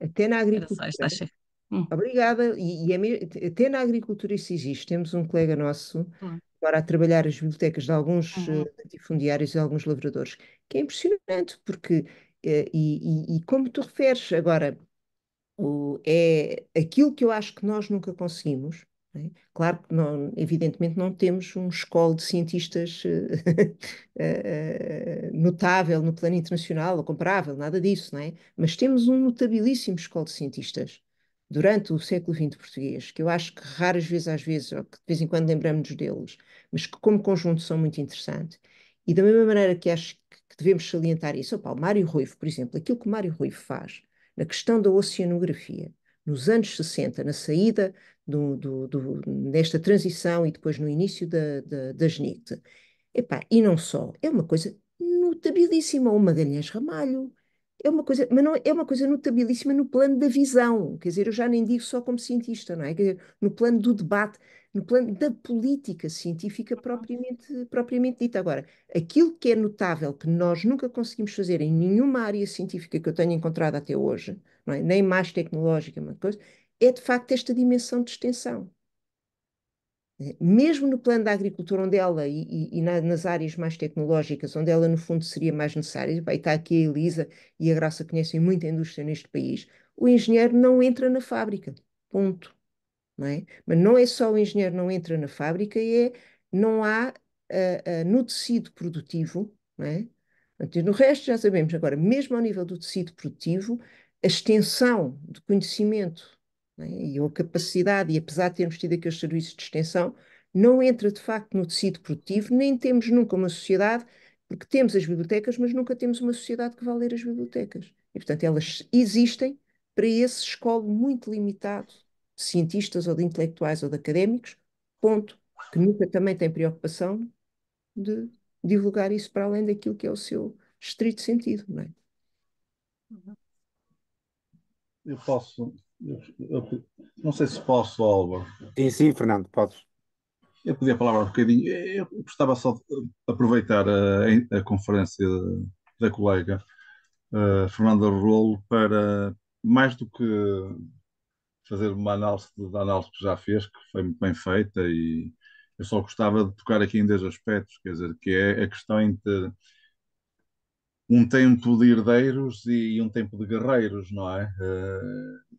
Até na agricultura. Só, está cheio. Hum. Obrigada. E, e é, até na agricultura isso existe. Temos um colega nosso hum. agora a trabalhar as bibliotecas de alguns hum. Eh, e alguns lavradores, que é impressionante, porque, eh, e, e, e como tu referes agora, o, é aquilo que eu acho que nós nunca conseguimos. É? Claro que, não, evidentemente, não temos um escola de cientistas eh, notável no plano internacional ou comparável, nada disso, não é? Mas temos um notabilíssimo escola de cientistas durante o século XX português, que eu acho que raras vezes, às vezes, ou que de vez em quando lembramos deles, mas que como conjunto são muito interessantes, e da mesma maneira que acho que devemos salientar isso, opa, o Mário Ruivo, por exemplo, aquilo que o Mário Ruivo faz na questão da oceanografia, nos anos 60, na saída do, do, do, desta transição e depois no início da, da, da GNIT, epá, e não só, é uma coisa notabilíssima. O Magalhães Ramalho, é uma coisa, mas não, é, é uma coisa notabilíssima no plano da visão, quer dizer, eu já nem digo só como cientista, não é? Dizer, no plano do debate, no plano da política científica propriamente, propriamente dita. Agora, aquilo que é notável, que nós nunca conseguimos fazer em nenhuma área científica que eu tenha encontrado até hoje, é? nem mais tecnológica, uma coisa, é de facto esta dimensão de extensão mesmo no plano da agricultura, onde ela, e, e, nas áreas mais tecnológicas, onde ela, no fundo, seria mais necessária, e está aqui a Elisa e a Graça conhecem muito indústria neste país, o engenheiro não entra na fábrica, ponto. Não é? Mas não é só o engenheiro não entra na fábrica, é não há uh, uh, no tecido produtivo, não é? No resto já sabemos, agora, mesmo ao nível do tecido produtivo, a extensão de conhecimento né? e a capacidade, e apesar de termos tido aqueles serviços de extensão, não entra de facto no tecido produtivo, nem temos nunca uma sociedade, porque temos as bibliotecas, mas nunca temos uma sociedade que vá ler as bibliotecas. E, portanto, elas existem para esse escolo muito limitado de cientistas ou de intelectuais ou de académicos, ponto, que nunca também tem preocupação de divulgar isso para além daquilo que é o seu estrito sentido, não é? Eu posso eu, não sei se posso, Álvaro. Sim, sim, Fernando, podes. Eu podia falar um bocadinho. Eu gostava só de aproveitar a, a conferência da colega uh, Fernanda Rolo para, mais do que fazer uma análise da análise que já fez, que foi muito bem feita, e eu só gostava de tocar aqui em dois aspectos, quer dizer, que é a questão entre um tempo de herdeiros e um tempo de guerreiros, não é? Uh,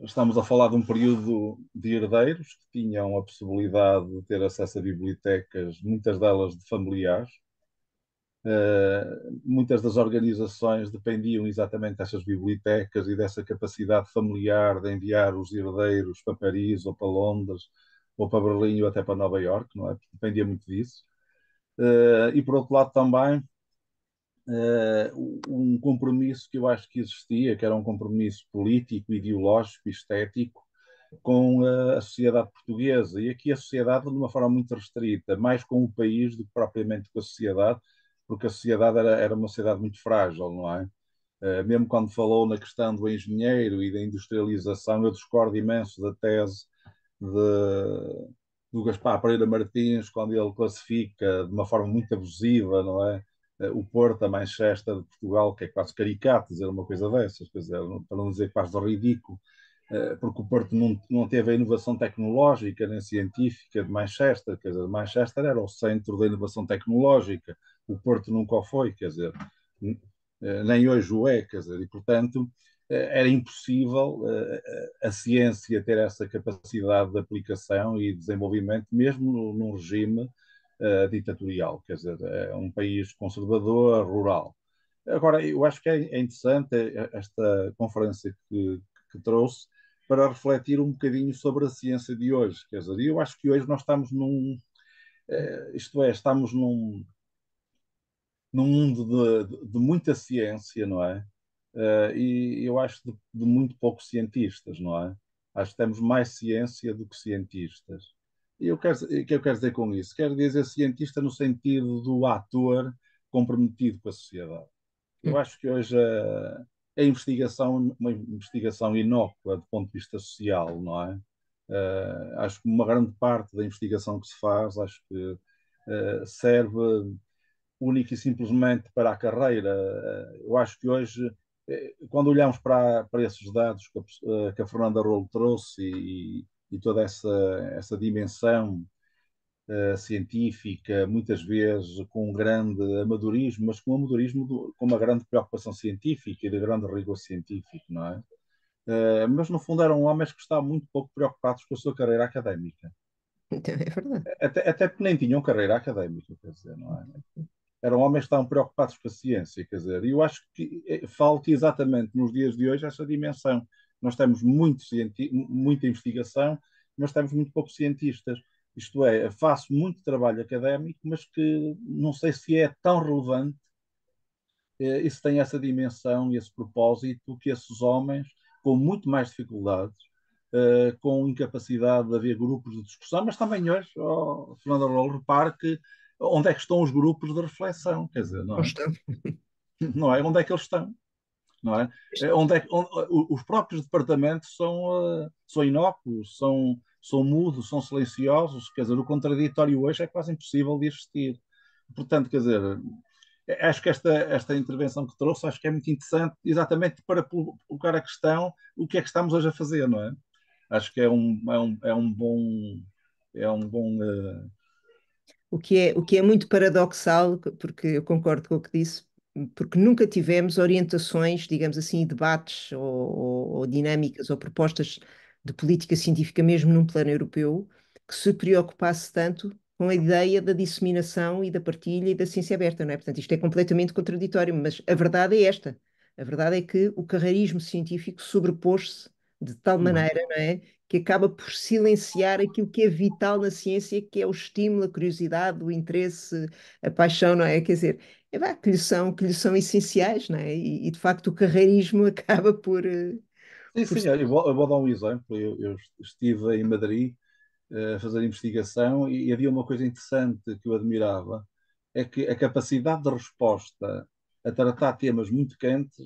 estamos a falar de um período de herdeiros que tinham a possibilidade de ter acesso a bibliotecas, muitas delas de familiares. Uh, muitas das organizações dependiam exatamente dessas bibliotecas e dessa capacidade familiar de enviar os herdeiros para Paris ou para Londres ou para Berlim ou até para Nova Iorque, não é? Dependia muito disso. Uh, e por outro lado também uh, um compromisso que eu acho que existia, que era um compromisso político, ideológico, estético, com a, a sociedade portuguesa. E aqui a sociedade de uma forma muito restrita, mais com o país do que propriamente com a sociedade, porque a sociedade era, era uma sociedade muito frágil, não é? Uh, mesmo quando falou na questão do engenheiro e da industrialização, eu discordo imenso da tese de, do Gaspar Pereira Martins, quando ele classifica de uma forma muito abusiva, não é? Eh, o Porto, a Manchester de Portugal, que é quase caricato dizer uma coisa dessas, dizer, para não dizer quase ridículo, eh, porque o Porto não, não teve a inovação tecnológica nem científica de Manchester, quer dizer, Manchester era o centro da inovação tecnológica, o Porto nunca o foi, quer dizer, eh, nem hoje o é, quer dizer, e portanto era impossível a ciência ter essa capacidade de aplicação e desenvolvimento, mesmo num regime ditatorial, quer dizer, é um país conservador, rural. Agora, eu acho que é interessante é, é, esta conferência que, que trouxe para refletir um bocadinho sobre a ciência de hoje, quer dizer, eu acho que hoje nós estamos num, é, isto é, estamos num, num mundo de, de, de muita ciência, não é? Uh, e eu acho de, de muito poucos cientistas, não é? Acho que temos mais ciência do que cientistas. E o que eu quero dizer com isso? Quero dizer cientista no sentido do ator comprometido com a sociedade. Eu hum. acho que hoje a, a investigação, uma investigação inócua do ponto de vista social, não é? Uh, acho que uma grande parte da investigação que se faz, acho que uh, serve única e simplesmente para a carreira. Uh, eu acho que hoje, eh, quando olhamos para, para esses dados que a, que a Fernanda Rolo trouxe e, e toda essa, essa dimensão uh, científica, muitas vezes com um grande amadorismo, mas com um amadorismo do, com uma grande preocupação científica e de grande rigor científico, não é? Uh, mas no fundo eram homens que estavam muito pouco preocupados com a sua carreira académica. Então, é verdade. Até, até porque nem tinham carreira académica, quer dizer, não é? Eram homens que estavam preocupados com a ciência, quer dizer, e eu acho que eh, falta exatamente nos dias de hoje essa dimensão nós temos muito muita investigação, mas temos muito poucos cientistas. Isto é, faço muito trabalho académico, mas que não sei se é tão relevante eh, e se tem essa dimensão e esse propósito que esses homens, com muito mais dificuldades, eh, com incapacidade de haver grupos de discussão, mas também hoje, oh, Fernando Rolo, repare que onde é que estão os grupos de reflexão? Quer dizer, não, é? não Não é? Onde é que eles estão? não é? é onde é onde, os próprios departamentos são, eh, são inócuos, são, são mudos, são silenciosos, quer dizer, o contraditório hoje é quase impossível de existir. Portanto, quer dizer, eh, acho que esta, esta intervenção que trouxe acho que é muito interessante, exatamente para colocar a questão o que é que estamos hoje a fazer, não é? Acho que é um, é um, é um bom. É um bom uh... o, que é, o que é muito paradoxal, porque eu concordo com o que disse, porque nunca tivemos orientações, digamos assim, debates ou, ou, ou, dinâmicas ou propostas de política científica, mesmo num plano europeu, que se preocupasse tanto com a ideia da disseminação e da partilha e da ciência aberta, não é? Portanto, isto é completamente contraditório, mas a verdade é esta. A verdade é que o carreirismo científico sobrepôs-se de tal uhum. maneira, não é? Que acaba por silenciar aquilo que é vital na ciência, que é o estímulo, a curiosidade, o interesse, a paixão, não é? Quer dizer, que, lhe são, que lhe são essenciais, não é? E, e de facto o carreirismo acaba por. Eh, sim, por... sim, eu vou, eu vou, dar um exemplo. Eu, eu estive em Madrid eh, a fazer investigação e havia uma coisa interessante que eu admirava, é que a capacidade de resposta a tratar temas muito quentes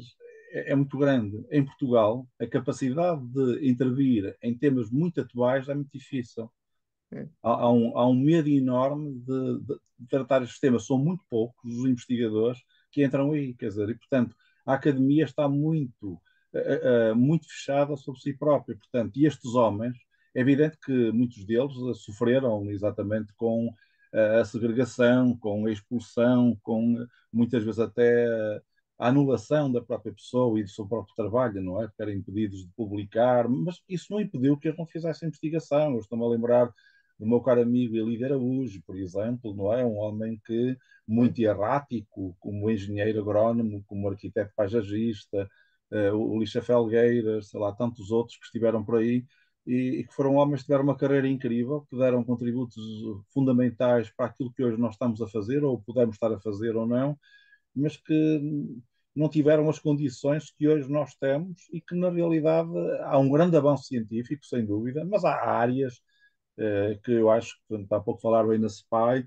é, é muito grande. Em Portugal, a capacidade de intervir em temas muito atuais é muito difícil. Há, há, um, há, um, medo enorme de, de, tratar este tema. São muito poucos os investigadores que entram aí, quer dizer, e portanto a academia está muito, uh, uh, muito fechada sobre si própria. Portanto, e estes homens, é evidente que muitos deles sofreram exatamente com uh, a segregação, com a expulsão, com muitas vezes até a anulação da própria pessoa e do seu próprio trabalho, não é? Ficaram impedidos de publicar, mas isso não impediu que eles não fizessem investigação. Eu estou-me a lembrar do meu caro amigo Elívio Araújo, por exemplo, não é? Um homem que, muito errático, como engenheiro agrónomo, como arquiteto paisagista, uh, o Lixa Felgueiras, sei lá, tantos outros que estiveram por aí, e, e, que foram homens que tiveram uma carreira incrível, que deram contributos fundamentais para aquilo que hoje nós estamos a fazer, ou podemos estar a fazer ou não, mas que não tiveram as condições que hoje nós temos e que, na realidade, há um grande avanço científico, sem dúvida, mas há áreas eh, que eu acho que há pouco falaram aí na SPY,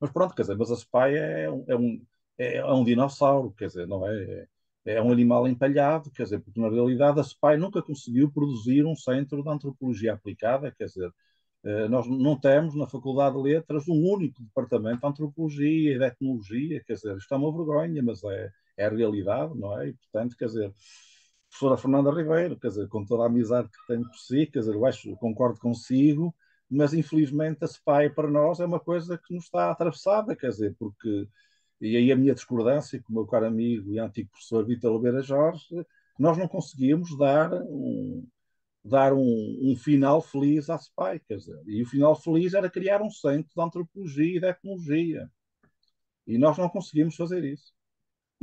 mas pronto, quer dizer, mas a SPY é, um, é, um, é, é um dinossauro, quer dizer, não é? é? É um animal empalhado, quer dizer, porque na realidade a SPY nunca conseguiu produzir um centro de antropologia aplicada, quer dizer, eh, nós não temos na Faculdade de Letras um único departamento de antropologia e de etnologia, quer dizer, isto é uma vergonha, mas é, é a realidade, não é? E, portanto, quer dizer, professora Fernanda Ribeiro, quer dizer, com toda a amizade que tenho por si, quer dizer, eu acho, concordo consigo, mas infelizmente a SPAE para nós é uma coisa que nos está atravessada, quer dizer, porque, e aí a minha discordância com o meu caro amigo e antigo professor Vitor Oliveira Jorge, nós não conseguimos dar um, dar um, um final feliz à SPAE, quer dizer, e o final feliz era criar um centro de antropologia e de ecologia, e nós não conseguimos fazer isso.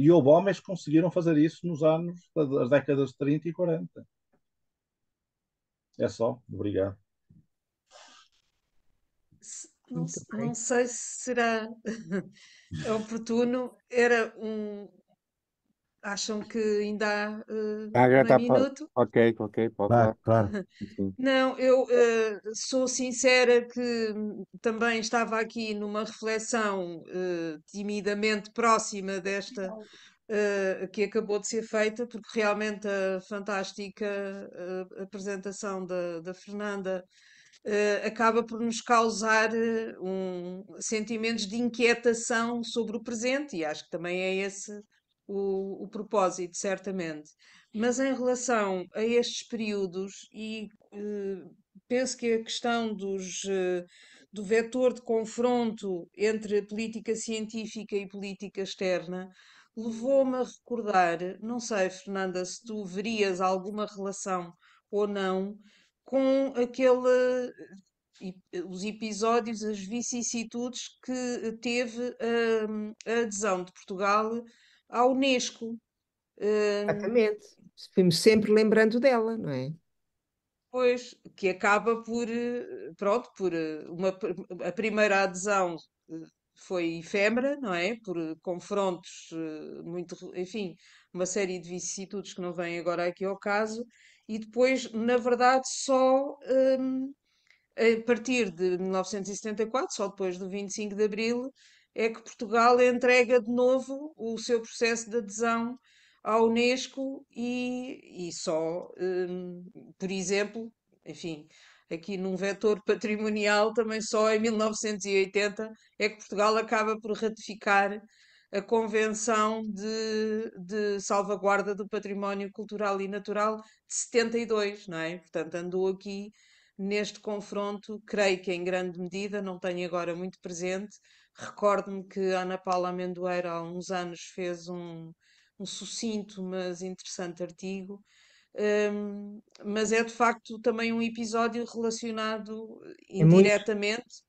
E houve homens que conseguiram fazer isso nos anos das décadas de 30 e 40. É só. Obrigado. Não, não sei se será oportuno. Era um, Acham que ainda há uh, ah, um tá minuto? Ok, ok, pode claro, claro. Não, eu uh, sou sincera que hum, também estava aqui numa reflexão uh, timidamente próxima desta uh, que acabou de ser feita, porque realmente a fantástica apresentação da, da Fernanda acaba por nos causar um, sentimentos de inquietação sobre o presente, e acho que também é esse o, o propósito, certamente. Mas em relação a estes períodos, e uh, penso que a questão dos, uh, do vetor de confronto entre política científica e política externa levou-me a recordar, não sei, Fernanda, se tu verias alguma relação ou não com aquele os episódios, as vicissitudes que teve a, eh, a adesão de Portugal à Unesco. Exatamente. Fomos sempre lembrando dela, não é? Pois, que acaba por, eh, pronto, por eh, uma, a primeira adesão eh, foi efêmera, não é? Por confrontos, muito, enfim, uma série de vicissitudes que não vêm agora aqui ao caso, e depois, na verdade, só um, a partir de 1974, só depois do 25 de Abril, é que Portugal entrega de novo o seu processo de adesão à Unesco e, e só, um, por exemplo, enfim, aqui num vetor patrimonial, também só em 1980 é que Portugal acaba por ratificar a Convenção de, de Salvaguarda do Património Cultural e Natural de 72, não é? Portanto, andou aqui neste confronto, creio que em grande medida, não tenho agora muito presente, Recordo-me que a Ana Paula Amendoeira há uns anos fez um, um sucinto, mas interessante artigo. Um, mas é de facto também um episódio relacionado é indiretamente, muito...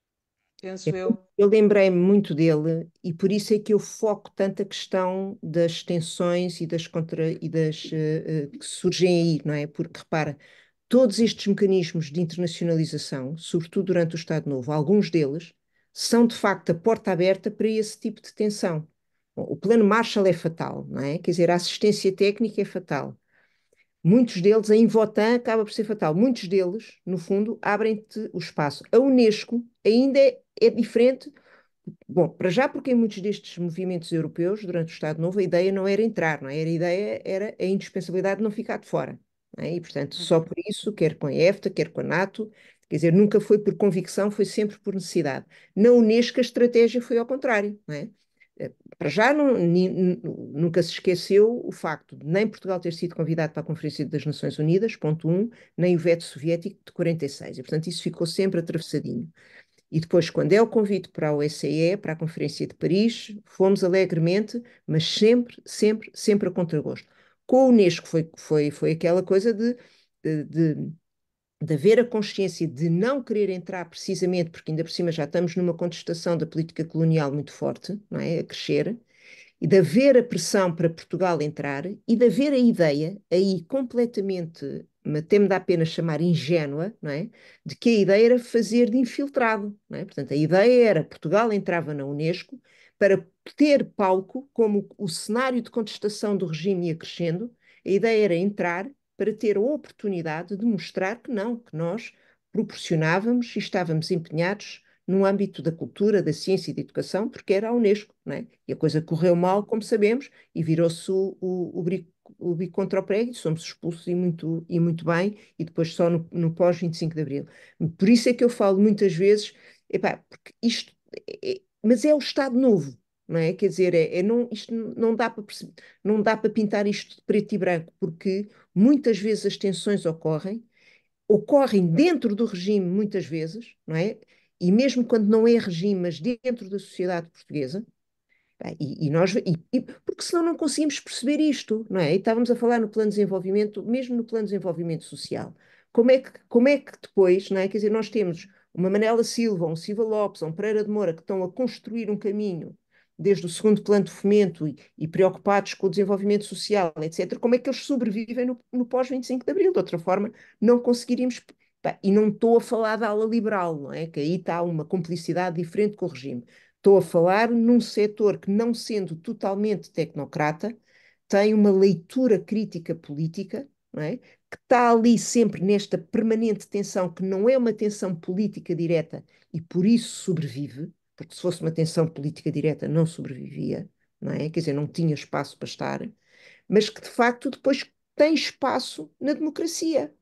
penso é, eu. Eu lembrei-me muito dele e por isso é que eu foco tanto a questão das tensões e das contra e das uh, uh, que surgem aí, não é? Porque repara, todos estes mecanismos de internacionalização, sobretudo durante o Estado Novo, alguns deles são de facto a porta aberta para esse tipo de tensão. o plano Marshall é fatal, não é? Quer dizer, a assistência técnica é fatal. Muitos deles, a Invotan acaba por ser fatal. Muitos deles, no fundo, abrem-te o espaço. A Unesco ainda é, é diferente. Bom, para já, porque em muitos destes movimentos europeus, durante o Estado Novo, a ideia não era entrar, não é? a ideia era a indispensabilidade de não ficar de fora. É? E, portanto, uhum. só por isso, quer com a EFTA, quer com a NATO, Quer dizer, nunca foi por convicção, foi sempre por necessidade. Na Unesco a estratégia foi ao contrário, não é? Eh, para já não, nunca se esqueceu o facto de nem Portugal ter sido convidado para a Conferência das Nações Unidas, ponto 1, um, nem o veto soviético de 46. E, portanto, isso ficou sempre atravessadinho. E depois, quando é o convite para a OSCE, para a Conferência de Paris, fomos alegremente, mas sempre, sempre, sempre a contragosto. Com a Unesco foi, foi, foi aquela coisa de, de, de de haver a consciência de não querer entrar precisamente, porque ainda por cima já estamos numa contestação da política colonial muito forte, não é? a crescer, e de haver a pressão para Portugal entrar, e de haver a ideia, aí completamente, temo da pena chamar ingênua, não é? de que a ideia era fazer de infiltrado. Não é? Portanto, a ideia era Portugal entrava na Unesco para ter palco, como o cenário de contestação do regime ia crescendo, a ideia era entrar para ter a oportunidade de mostrar que não, que nós proporcionávamos e estávamos empenhados no âmbito da cultura, da ciência e da educação, porque era a Unesco, não é? E a coisa correu mal, como sabemos, e virou-se o, o, o, bico, contra o prego, e somos expulsos e muito, e muito bem, e depois só no, no pós-25 de Abril. Por isso é que eu falo muitas vezes, epá, porque isto... É, é mas é o Estado Novo, não é? Quer dizer, é, é não, isto não dá para não dá para pintar isto de preto e branco, porque muitas vezes as tensões ocorrem, ocorrem dentro do regime muitas vezes, não é? E mesmo quando não é regime, mas dentro da sociedade portuguesa, e, e, nós, e, e, porque senão não conseguimos perceber isto, não é? E estávamos a falar no plano de desenvolvimento, mesmo no plano de desenvolvimento social. Como é que, como é que depois, não é? Quer dizer, nós temos uma Manela Silva, um Silva Lopes, um Pereira de Moura, que estão a construir um caminho desde o segundo plano de fomento e, e, preocupados com o desenvolvimento social, etc., como é que eles sobrevivem no, no pós-25 de Abril? De outra forma, não conseguiríamos. e não estou a falar da ala liberal, não é? Que aí está uma complicidade diferente com o regime. Estou a falar num setor que, não sendo totalmente tecnocrata, tem uma leitura crítica política, não é? que está ali sempre nesta permanente tensão, que não é uma tensão política direta e por isso sobrevive, porque se fosse uma tensão política direta não sobrevivia, não é? Quer dizer, não tinha espaço para estar, mas que de facto depois tem espaço na democracia,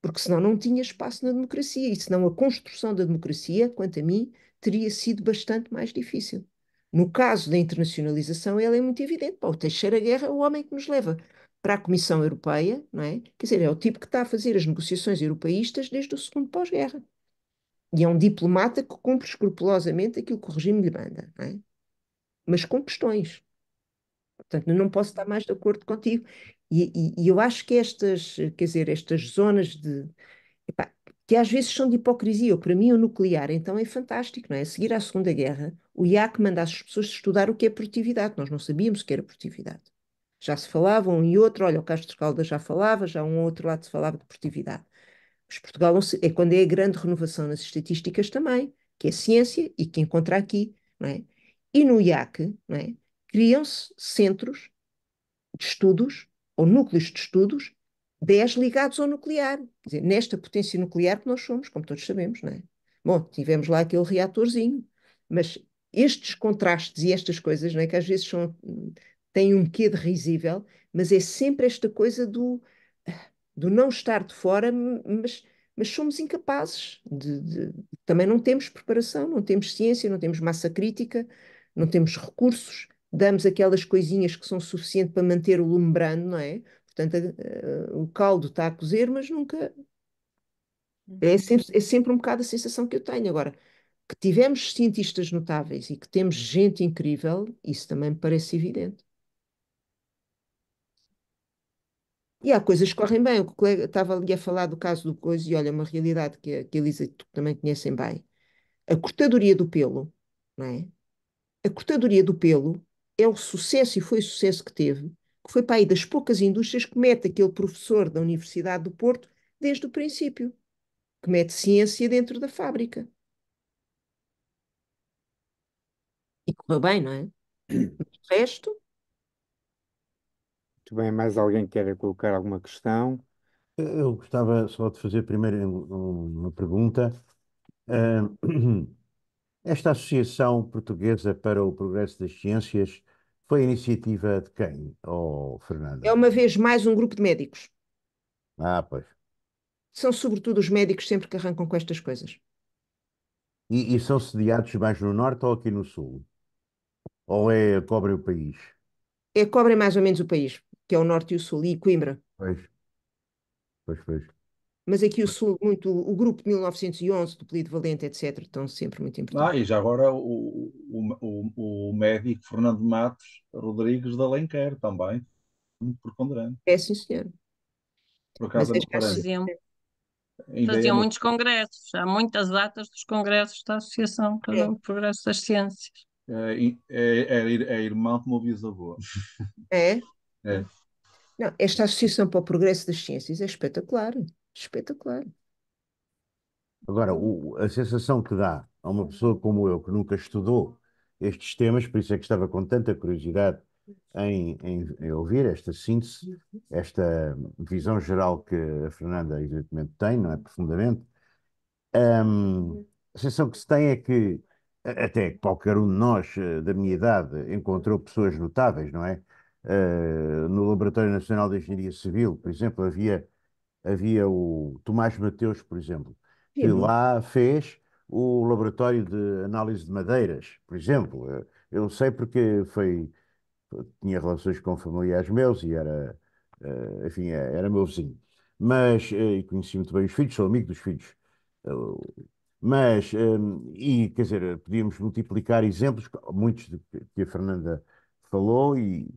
porque senão não tinha espaço na democracia, e senão a construção da democracia, quanto a mim, teria sido bastante mais difícil. No caso da internacionalização, ela é muito evidente. Pá, o Teixeira Guerra é o homem que nos leva para a Comissão Europeia, não é? Quer dizer, é o tipo que está a fazer as negociações europeístas desde o segundo pós-guerra. E é um diplomata que cumpre escrupulosamente aquilo que o regime lhe manda, é? mas com questões. Portanto, não posso estar mais de acordo contigo. E, e, e eu acho que estas, quer dizer, estas zonas de. Epá, que às vezes são de hipocrisia, ou para mim o nuclear, então é fantástico, não é? A seguir à Segunda Guerra, o IAC manda as pessoas estudar o que é produtividade, nós não sabíamos o que era produtividade. Já se falava um e outro, olha, o Castro Caldas já falava, já um outro lado se falava de produtividade. Mas Portugal é, é quando é a grande renovação nas estatísticas também, que é ciência e que encontra aqui, não é? E no IAC, é? Criam-se centros de estudos, ou núcleos de estudos, 10 ligados ao nuclear. Quer dizer, nesta potência nuclear que nós somos, como todos sabemos, não é? Bom, tivemos lá aquele reatorzinho, mas estes contrastes e estas coisas, não é? Que às vezes são, têm um quê de risível, mas é sempre esta coisa do do não estar de fora, mas, mas somos incapazes. De, de, também não temos preparação, não temos ciência, não temos massa crítica, não temos recursos. Damos aquelas coisinhas que são suficientes para manter o lume brando, não é? Portanto, a, a, o caldo está a cozer, mas nunca. É uhum. sempre, é sempre um bocado a sensação que eu tenho. Agora, que tivemos cientistas notáveis e que temos gente incrível, isso também me parece evidente. E há coisas que correm bem. O colega estava ali a falar do caso do coisa, e olha, é uma realidade que, a, que a Elisa tu também conhecem bem. A cortadoria do pelo, não é? A cortadoria do pelo é o sucesso, e foi o sucesso que teve, que foi para aí das poucas indústrias que mete aquele professor da Universidade do Porto desde o princípio, que mete ciência dentro da fábrica. E correu bem, não é? Hum. o resto muito bem, mais alguém quer colocar alguma questão? Eu gostava só de fazer primeiro uma pergunta. Ah, esta Associação Portuguesa para o Progresso das Ciências foi iniciativa de quem, oh, É uma vez mais um grupo de médicos. Ah, pois. São sobretudo os médicos sempre que arrancam com estas coisas. E, e são sediados mais no norte ou aqui no sul? Ou é cobrem o país? É cobrem mais ou menos o país que é o norte e o sul, e Coimbra. Pois, pois, pois. Mas aqui o sul, muito, o grupo de 1911, do Polido Valente, etc., estão sempre muito ah, importantes. Ah, e já agora o, o, o, o médico Fernando Matos Rodrigues de Alenquer também, muito preponderante. É, sim, senhor. Por acaso, Mas, faziam, faziam é muitos congressos, há muitas atas dos congressos da Associação para é. o Progresso das Ciências. É, é, é, é irmão como bisavô. É? É. Não, esta Associação para o Progresso das Ciências é espetacular, espetacular. Agora, o, a sensação que dá a uma pessoa como eu, que nunca estudou estes temas, por isso é que estava com tanta curiosidade em, em, em ouvir esta síntese, esta visão geral que a Fernanda, evidentemente, tem, não é? Profundamente. Um, a sensação que se tem é que até qualquer um de nós eh, da minha idade encontrou pessoas notáveis, não é? uh, no Laboratório Nacional de Engenharia Civil, por exemplo, havia, havia o Tomás Mateus, por exemplo, que Sim. lá fez o Laboratório de Análise de Madeiras, por exemplo. Eh, eu sei porque foi, tinha relações com familiares meus e era, uh, enfim, é, era meu vizinho. Mas, e conheci muito bem os filhos, sou amigo dos filhos. Mas, ehm, e quer dizer, podíamos multiplicar exemplos, muitos de, que a Fernanda falou, e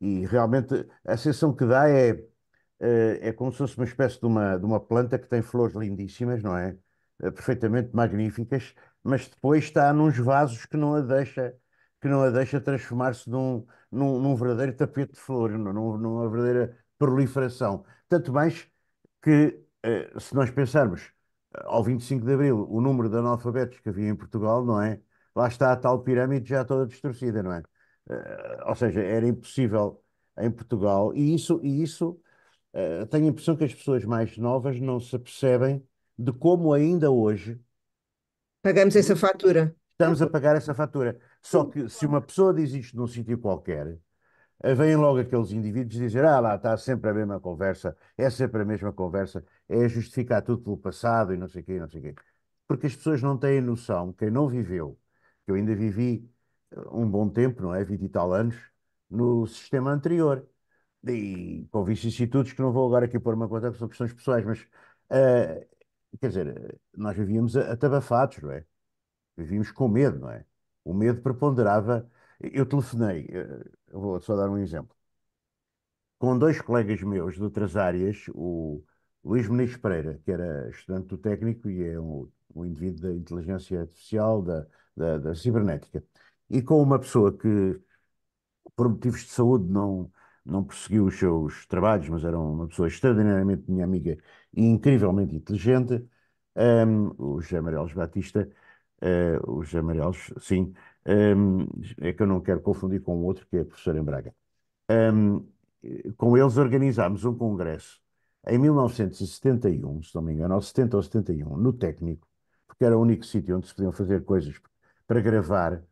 e realmente a sensação que dá é, eh, é como se fosse uma espécie de uma, de uma planta que tem flores lindíssimas, não é? Eh, perfeitamente magníficas, mas depois está nos vasos que não a deixa, que não a deixa transformar-se num, num, num, verdadeiro tapete de flores, numa verdadeira proliferação. Tanto mais que, eh, se nós pensarmos ao 25 de Abril, o número de analfabetos que havia em Portugal, não é? Lá está a tal pirâmide já toda distorcida, não é? Eh, ou seja, era impossível em Portugal, e isso, e isso eh, tenho a impressão que as pessoas mais novas não se percebem de como ainda hoje pagamos essa fatura. Estamos a pagar essa fatura. Só que se uma pessoa diz isto num sítio qualquer, eh, vêm logo aqueles indivíduos dizer: Ah, lá está sempre a mesma conversa, é sempre a mesma conversa, é justificar tudo pelo passado e não sei o quê, não sei o quê. Porque as pessoas não têm noção, quem não viveu, que eu ainda vivi um bom tempo, não é? 20 e tal anos, no sistema anterior. E com vicissitudes que não vou agora aqui pôr uma conta, são questões pessoais, mas uh, quer dizer, nós vivíamos atabafados, não é? Vivíamos com medo, não é? O medo preponderava. Eu telefonei, ah, eu vou só dar um exemplo, com dois colegas meus de outras áreas, o Luís Meniz Pereira, que era estudante do técnico e é um, um indivíduo da inteligência artificial, da, da, da cibernética, e com uma pessoa que, por motivos de saúde, não, não prosseguiu os seus trabalhos, mas era uma pessoa extraordinariamente minha amiga e incrivelmente inteligente, um, ehm, o José Batista, uh, o José sim, um, ehm, é que eu não quero confundir com o outro, que é professor em Braga. Um, ehm, com eles organizámos um congresso em 1971, se não me engano, ou 70 ou 71, no Técnico, porque era o único sítio onde se podiam fazer coisas para gravar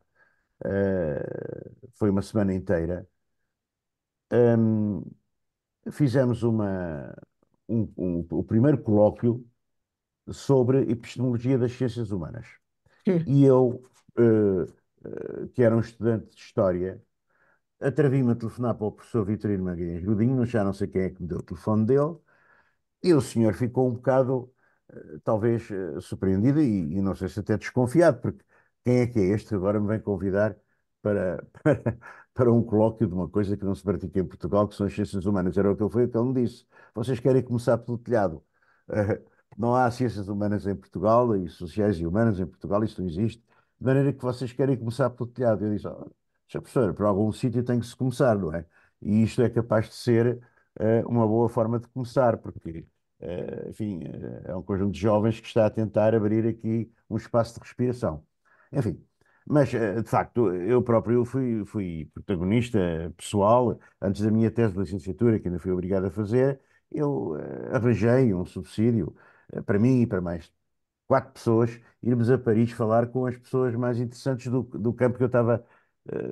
uh, foi uma semana inteira. Um, fizemos uma, um, um, o primeiro colóquio sobre epistemologia das ciências humanas. E eu, uh, uh, que era um estudante de História, atrevi-me a telefonar para o professor Vitorino Magalhães Godinho, já não sei quem é que me deu o telefone dele, e o senhor ficou um bocado, uh, talvez, surpreendido e, e, não sei se até desconfiado, porque quem é que é este que agora me vem convidar para, para, para um colóquio de uma coisa que não se pratica em Portugal, que são as ciências humanas? Era o que eu fui, que ele me disse. Vocês querem começar pelo telhado. Eh, não há ciências humanas em Portugal, e sociais e humanas em Portugal, isso não existe. De maneira que vocês querem começar pelo telhado. Eu disse, oh, professor, por algum sítio tem que se começar, não é? E isto é capaz de ser uh, uma boa forma de começar, porque Uh, enfim, uh, é um conjunto de jovens que está a tentar abrir aqui um espaço de respiração. Enfim, mas eh, de facto eu próprio fui, fui protagonista pessoal, antes da minha tese de licenciatura, que ainda fui obrigado a fazer, eu eh, arranjei um subsídio eh, para mim e para mais quatro pessoas irmos a Paris falar com as pessoas mais interessantes do, do campo que eu estava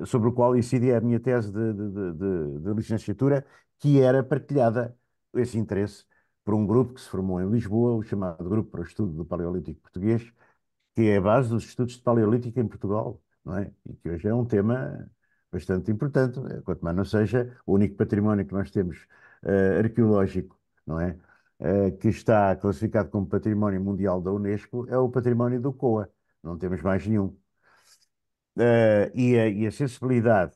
sobre o qual incidia a minha tese de, de, de, de, licenciatura, que era partilhada, esse interesse, por um grupo que se formou em Lisboa, o chamado Grupo para o Estudo do Paleolítico Português, que é a base dos estudos de paleolítica em Portugal, não é? E que hoje é um tema bastante importante, eh, quanto mais não seja o único património que nós temos uh, arqueológico, não é? Uh, que está classificado como património mundial da Unesco é o património do COA, não temos mais nenhum. Uh, e, a, e a sensibilidade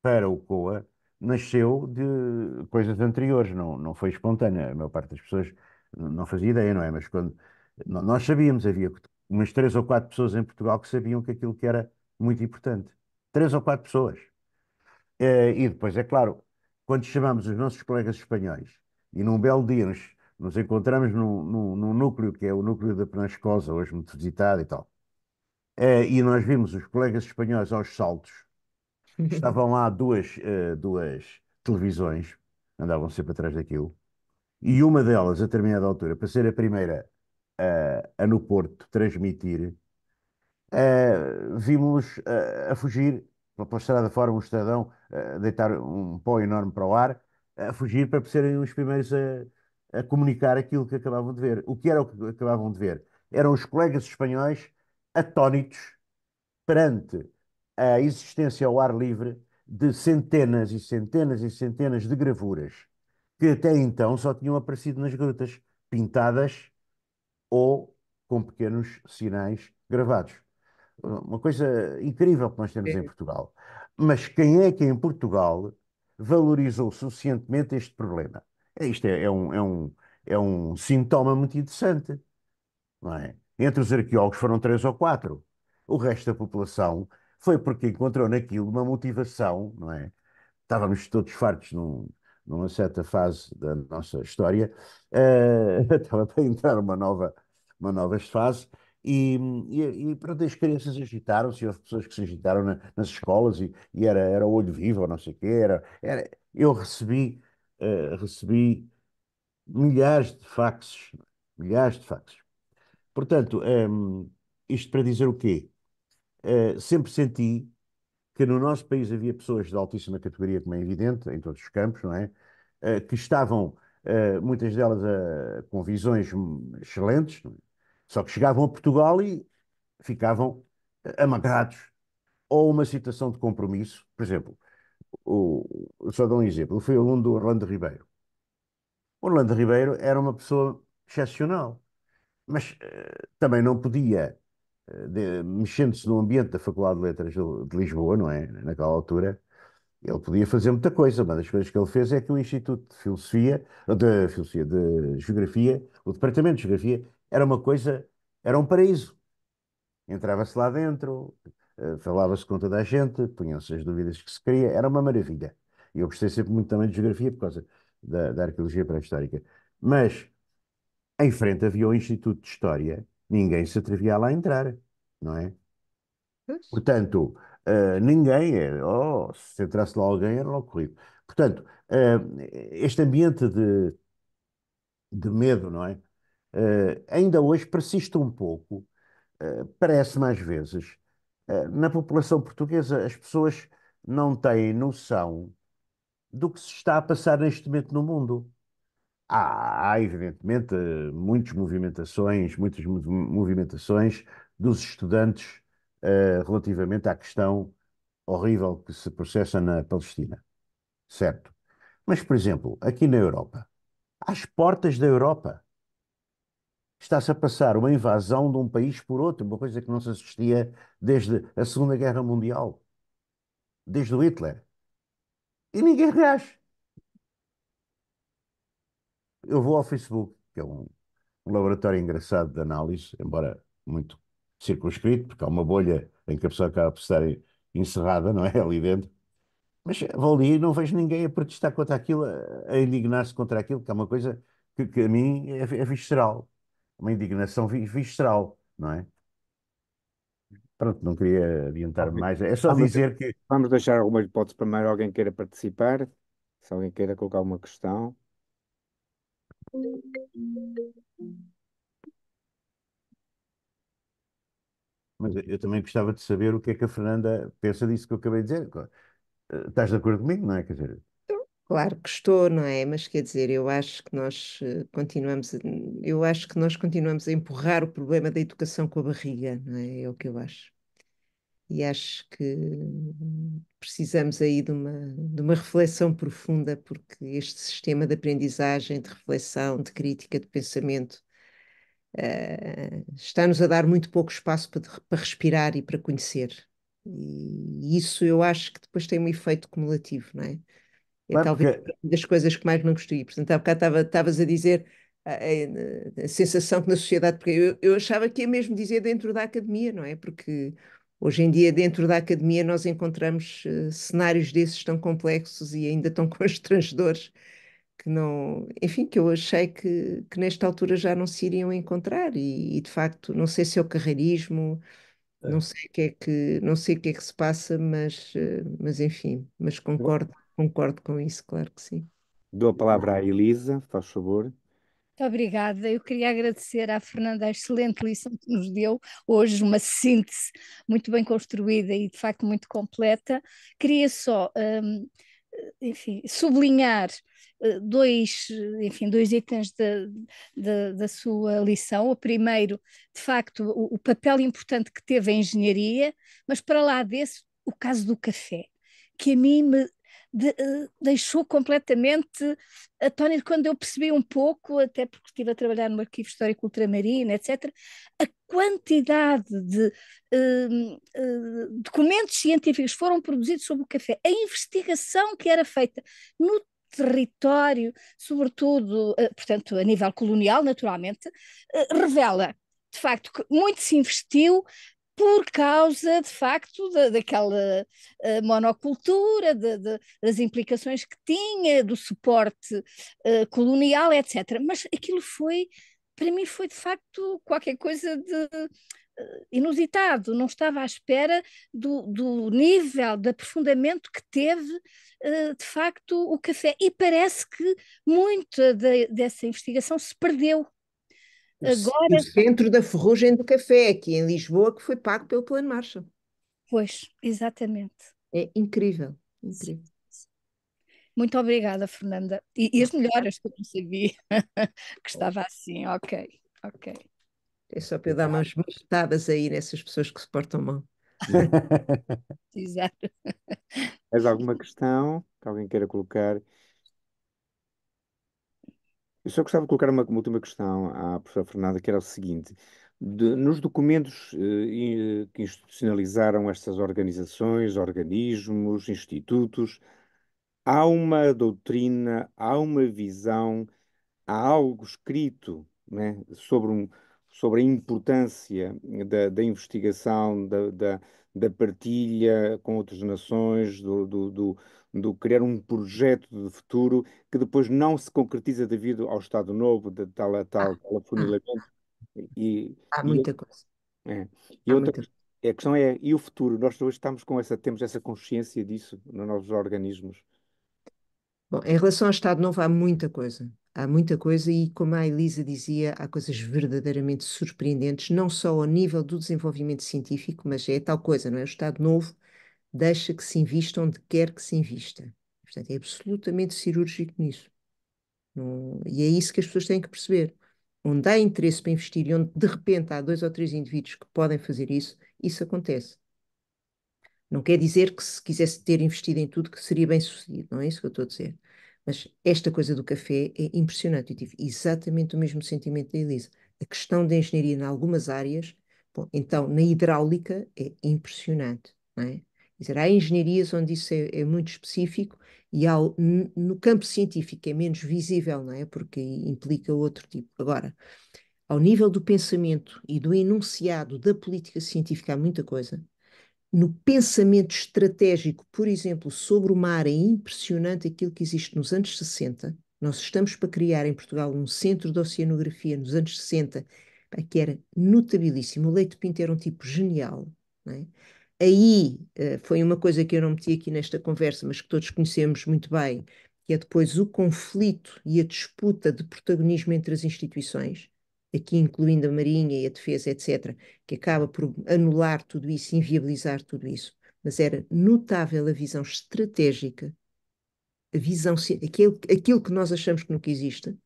para o COA nasceu de coisas anteriores, não, não foi espontânea. A maior parte das pessoas não fazia ideia, não é? Mas quando nós sabíamos, havia umas três ou quatro pessoas em Portugal que sabiam que aquilo que era muito importante. Três ou quatro pessoas. Eh, e depois, é claro, quando chamamos os nossos colegas espanhóis e num belo dia nos, nos encontramos num, num, num, núcleo que é o núcleo da Penascosa, hoje muito visitado e tal, eh, e nós vimos os colegas espanhóis aos saltos, estavam lá duas, eh, duas televisões, andavam sempre atrás daquilo, e uma delas, a determinada altura, para ser a primeira a, a no Porto transmitir, uh, vimos-los uh, a fugir pela estrada fora, um estradão, uh, deitar um pó enorme para o ar, a fugir para serem os primeiros a, a comunicar aquilo que acabavam de ver. O que era o que acabavam de ver? Eram os colegas espanhóis atónitos perante a existência ao ar livre de centenas e centenas e centenas de gravuras que até então só tinham aparecido nas grutas pintadas ou com pequenos sinais gravados. Uma coisa incrível que nós temos é. em Portugal. Mas quem é que em Portugal valorizou suficientemente este problema? É, isto é, é um, é, um, é um sintoma muito interessante. Não é? Entre os arqueólogos foram três ou quatro. O resto da população foi porque encontrou naquilo uma motivação, não é? Estávamos todos fartos num, numa certa fase da nossa história, uh, estava para entrar uma nova, uma nova fase, e, e, e pronto, as crianças agitaram-se, houve pessoas que se agitaram na, nas escolas, e, e, era, era olho vivo, ou não sei o quê, era, era, eu recebi, uh, recebi milhares de faxes, milhares de faxes. Portanto, um, ehm, isto para dizer o quê? Uh, sempre senti que no nosso país havia pessoas de altíssima categoria, como é evidente, em todos os campos, não é? Eh, que estavam, eh, muitas delas, eh, com visões excelentes, é? só que chegavam a Portugal e ficavam amarrados. Ou uma situação de compromisso, por exemplo, o, só dou um exemplo, foi aluno do Orlando Ribeiro. O Orlando Ribeiro era uma pessoa excepcional, mas também não podia mexendo-se no ambiente da Faculdade de Letras de Lisboa, não é? Naquela altura, ele podia fazer muita coisa, mas uma das coisas que ele fez é que o Instituto de Filosofia, de Filosofia, de Geografia, o Departamento de Geografia, era uma coisa, era um paraíso. Entrava-se lá dentro, eh, falava-se com toda a gente, punham-se as dúvidas que se queria, era uma maravilha. E eu gostei sempre muito também de Geografia por causa da, da arqueologia pré-histórica. Mas, em frente havia o Instituto de História, ninguém se atrevia lá a entrar, não é? Pois. Portanto, uh, ninguém, é, oh, se entrasse lá alguém era logo corrido. Portanto, uh, este ambiente de, de medo, não é? Uh, ainda hoje persiste um pouco, parece mais vezes, na população portuguesa as pessoas não têm noção do que se está a passar neste momento no mundo. Há, evidentemente, muitas movimentações, muitas movimentações dos estudantes uh, relativamente à questão horrível que se processa na Palestina. Certo. Mas, por exemplo, aqui na Europa, às portas da Europa, está-se a passar uma invasão de um país por outro, uma coisa que não se assistia desde a Segunda Guerra Mundial, desde o Hitler. E ninguém reage eu vou ao Facebook, que é um, um laboratório engraçado de análise, embora muito circunscrito, porque há uma bolha em que a pessoa acaba por estar encerrada, não é? Ali dentro. Mas vou ali e não vejo ninguém a protestar contra aquilo, a indignar-se contra aquilo, que é uma coisa que, que a mim é, é, visceral. Uma indignação visceral, não é? Pronto, não queria adiantar mais. É só vamos, dizer que. Vamos deixar algumas hipóteses para mais alguém queira participar, se alguém queira colocar uma questão. Mas eu também gostava de saber o que é que a Fernanda pensa disso que eu acabei de dizer. Eh, estás de acordo comigo, não é? Quer dizer, Claro que estou, não é? Mas quer dizer, eu acho que nós eh, continuamos, eu acho que nós continuamos a empurrar o problema da educação com a barriga, não é? É o que eu acho e acho que precisamos aí de uma, de uma reflexão profunda, porque este sistema de aprendizagem, de reflexão, de crítica, de pensamento, uh, está-nos a dar muito pouco espaço para, para respirar e para conhecer. E isso eu acho que depois tem um efeito cumulativo, não é? É claro, talvez porque... uma das coisas que mais não gostei. Portanto, há bocado estavas a dizer a, a, a, sensação que na sociedade, porque eu, eu achava que ia é mesmo dizer dentro da academia, não é? Porque Hoje em dia, dentro da academia, nós encontramos uh, cenários desses tão complexos e ainda tão constrangedores que não, enfim, que eu achei que, que nesta altura já não se iriam encontrar e, e de facto, não sei se é o carreirismo, é. não sei que é que, não sei o que é que se passa, mas, uh, mas enfim, mas concordo, concordo com isso, claro que sim. Dou a palavra à Elisa, faz favor. Muito obrigada. Eu queria agradecer à Fernanda a excelente lição que nos deu hoje, uma síntese muito bem construída e de facto muito completa. Queria só, um, enfim, sublinhar eh, dois, enfim, dois itens da, da, da, sua lição. O primeiro, de facto, o, o papel importante que teve a engenharia, mas para lá desse, o caso do café, que a mim me de, eh, deixou completamente a atónito quando eu percebi um pouco, até porque estive a trabalhar no Arquivo Histórico Ultramarino, etc., a quantidade de uh, uh, documentos científicos foram produzidos sobre o café, a investigação que era feita no território, sobretudo, uh, portanto, a nível colonial, naturalmente, revela de facto, muito se investiu por causa, de facto, da, daquela eh, monocultura, de, de, das implicações que tinha, do suporte uh, colonial, etc. Mas aquilo foi, para mim, foi de facto qualquer coisa de uh, inusitado, não estava à espera do, do nível de aprofundamento que teve de facto o café e parece que muita de, dessa investigação se perdeu Agora... O centro da ferrugem do café, aqui em Lisboa, que foi pago pelo Plano Marshall. Pois, exatamente. É incrível, incrível. Muito obrigada, Fernanda. E, e as melhoras que eu não sabia que estava assim, ok, ok. É só para eu dar umas martadas aí nessas pessoas que se portam mal. Exato. Mais alguma questão que alguém queira colocar? Eu só gostava de colocar uma, uma última questão à professora Fernanda, que era o seguinte: de- nos documentos eh, eh, que institucionalizaram estas organizações, organismos, institutos, há uma doutrina, há uma visão, há algo escrito, né, sobre, um- sobre a importância da, da investigação, da, da- da partilha com outras nações, do, do- do- do criar um projeto de futuro que depois não se concretiza devido ao Estado Novo, de tal a tal, ah. tal afunilamento. e, há muita e, coisa. É. E há outra, muita... É, a questão é, e o futuro? Nós hoje estamos com essa, temos essa consciência disso nos nossos organismos? Bom, em relação ao Estado Novo há muita coisa. Há muita coisa e, como a Elisa dizia, há coisas verdadeiramente surpreendentes, não só ao nível do desenvolvimento científico, mas é tal coisa, não é? O Estado Novo deixa que se invista onde quer que se invista. Portanto, é absolutamente cirúrgico nisso. Não... E é isso que as pessoas têm que perceber. Onde há interesse para investir e onde de repente há dois ou três indivíduos que podem fazer isso, isso acontece. Não quer dizer que se quisesse ter investido em tudo que seria bem sucedido, não é isso que eu estou a dizer. Mas esta coisa do café é impressionante. Eu tive exatamente o mesmo sentimento da Elisa. A questão da engenharia em algumas áreas, bom, então na hidráulica é impressionante, não é? dizer, há engenharias onde isso é, é muito específico e ao, no campo científico é menos visível, não é? Porque implica outro tipo. Agora, ao nível do pensamento e do enunciado da política científica, há muita coisa. No pensamento estratégico, por exemplo, sobre o mar, é impressionante aquilo que existe nos anos 60. Nós estamos para criar em Portugal um centro de oceanografia nos anos 60, que era notabilíssimo. O Leite Pinto era um tipo genial. Não é? aí eh, foi uma coisa que eu não meti aqui nesta conversa, mas que todos conhecemos muito bem, que é depois o conflito e a disputa de protagonismo entre as instituições, aqui incluindo a Marinha e a Defesa, etc., que acaba por anular tudo isso, inviabilizar tudo isso. Mas era notável a visão estratégica, a visão, aquilo, aquilo que nós achamos que nunca existe.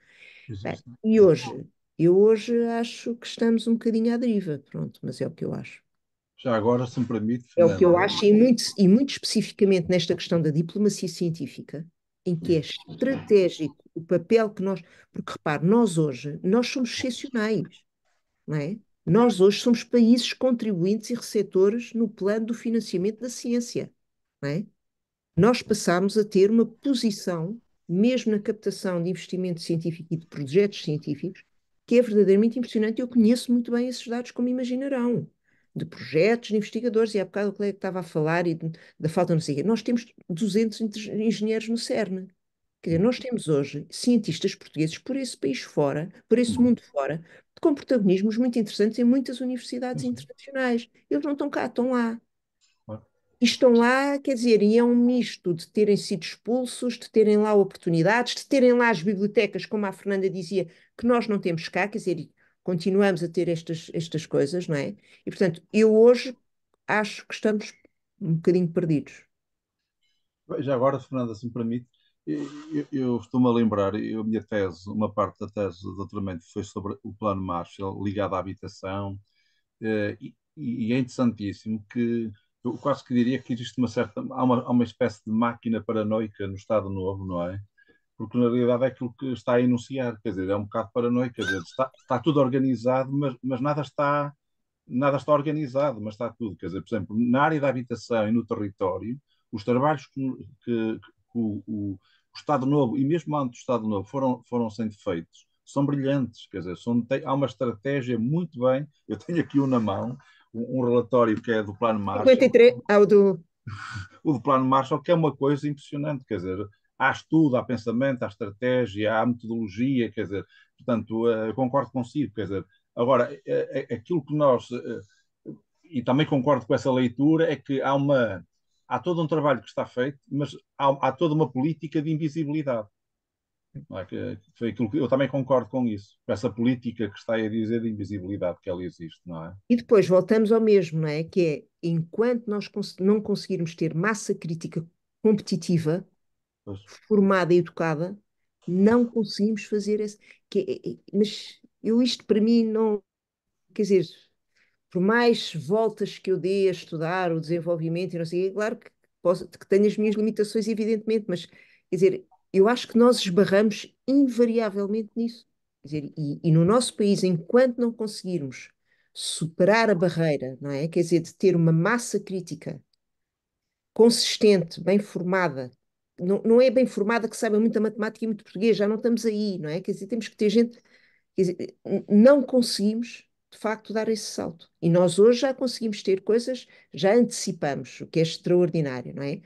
existe. Bem, é? e hoje, eu hoje acho que estamos um bocadinho à deriva, pronto, mas é o que eu acho. Já agora, se me permite. Fernanda. É o que eu acho, e muito, e muito especificamente nesta questão da diplomacia científica, em que é estratégico o papel que nós. Porque repare, nós hoje, nós somos excepcionais, não é? Nós hoje somos países contribuintes e receptores no plano do financiamento da ciência, não é? Nós passamos a ter uma posição, mesmo na captação de investimento científico e de projetos científicos, que é verdadeiramente impressionante. Eu conheço muito bem esses dados, como imaginarão de projetos, de investigadores, e há bocado o colega estava a falar e da falta não sei Nós temos 200 engenheiros no CERN. Quer dizer, nós temos hoje cientistas portugueses por esse país fora, por esse uhum. mundo fora, com protagonismos muito interessantes em muitas universidades uhum. internacionais. Eles não estão cá, estão lá. E estão lá, quer dizer, e é um misto de terem sido expulsos, de terem lá oportunidades, de terem lá as bibliotecas, como a Fernanda dizia, que nós não temos cá, quer dizer, continuamos a ter estas, estas coisas, não é? E portanto, eu hoje acho que estamos um bocadinho perdidos. Já agora, Fernanda, se me permite, eu, eu estou-me a lembrar, eu, a minha tese, uma parte da tese do doutoramento foi sobre o plano Marshall ligado à habitação, eh, e, e, é interessantíssimo que eu quase que diria que existe uma certa, há uma, há uma espécie de máquina paranoica no Estado Novo, não é? porque na realidade é aquilo que está a enunciar, quer dizer, é um bocado paranoico, quer dizer, está, está tudo organizado, mas, mas nada está nada está organizado, mas está tudo, quer dizer, por exemplo, na área da habitação e no território, os trabalhos que, que, que o, o, Estado Novo e mesmo antes do Estado Novo foram, foram sendo feitos, são brilhantes, quer dizer, são, tem, há uma estratégia muito bem, eu tenho aqui um na mão, um, um relatório que é do Plano Marshall. 53, é ah, o do... o do Plano Marshall, que é uma coisa impressionante, quer dizer, há estudo, há pensamento, há estratégia, há metodologia, quer dizer, portanto, uh, concordo consigo, quer dizer, agora, eh, eh, aquilo que nós, e também concordo com essa leitura, é que há uma, há todo um trabalho que está feito, mas há, há toda uma política de invisibilidade. É? Que, foi aquilo que eu também concordo com isso, com essa política que está aí a dizer de invisibilidade que ela existe, não é? E depois voltamos ao mesmo, não é? Que é enquanto nós cons não conseguirmos ter massa crítica competitiva, formada e educada, não conseguimos fazer esse. Que, mas eu isto para mim não. Quer dizer, por mais voltas que eu dê a estudar o desenvolvimento e não sei, é claro que, posso, que tenho as minhas limitações, evidentemente, mas quer dizer, eu acho que nós esbarramos invariavelmente nisso. Quer dizer, e, e no nosso país, enquanto não conseguirmos superar a barreira, não é? Quer dizer, de ter uma massa crítica consistente, bem formada, não, não é bem formada que saiba muita matemática e muito português, já não estamos aí, não é? Quer dizer, temos que ter gente. Quer dizer, não conseguimos, de facto, dar esse salto. E nós hoje já conseguimos ter coisas, já antecipamos, o que é extraordinário, não é?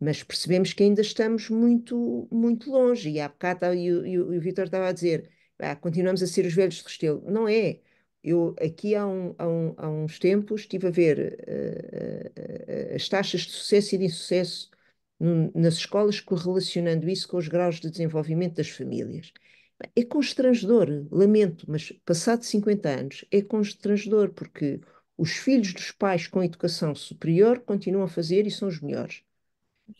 Mas percebemos que ainda estamos muito, muito longe. E há bocado e o, e o, o Vitor estava a dizer, ah, continuamos a ser os velhos de Restelo. Não é. Eu aqui há, um, há, um, há uns tempos estive a ver uh, uh, uh, as taxas de sucesso e de insucesso nas escolas, correlacionando isso com os graus de desenvolvimento das famílias. É constrangedor, lamento, mas passado 50 anos é constrangedor, porque os filhos dos pais com educação superior continuam a fazer e são os melhores.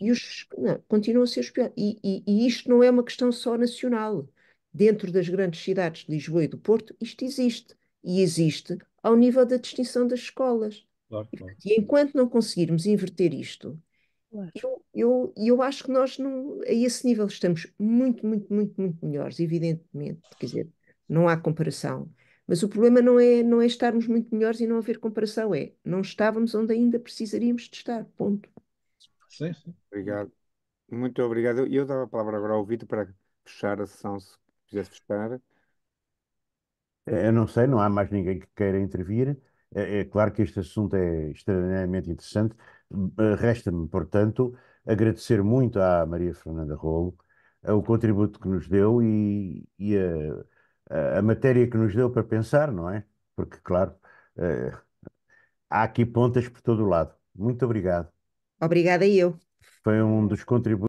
E os, não, continuam a ser os piores. E, e, e isto não é uma questão só nacional. Dentro das grandes cidades de Lisboa e do Porto, isto existe. E existe ao nível da distinção das escolas. Claro, claro. E enquanto não conseguirmos inverter isto, Claro. Eu, eu, eu acho que nós, não, a esse nível, estamos muito, muito, muito, muito melhores, evidentemente. Quer dizer, não há comparação. Mas o problema não é, não é estarmos muito melhores e não haver comparação, é não estávamos onde ainda precisaríamos de estar. Ponto. Sim, sim. Obrigado. Muito obrigado. Eu, eu dava a palavra agora ao Vitor para fechar a sessão, se quisesse fechar. É, eu não sei, não há mais ninguém que queira intervir. É, é claro que este assunto é extraordinariamente interessante, eh, resta-me, portanto, agradecer muito à Maria Fernanda Rolo eh, o contributo que nos deu e, e a, a, matéria que nos deu para pensar, não é? Porque, claro, eh, há aqui pontas por todo o lado. Muito obrigado. Obrigada eu. Foi um dos contributos.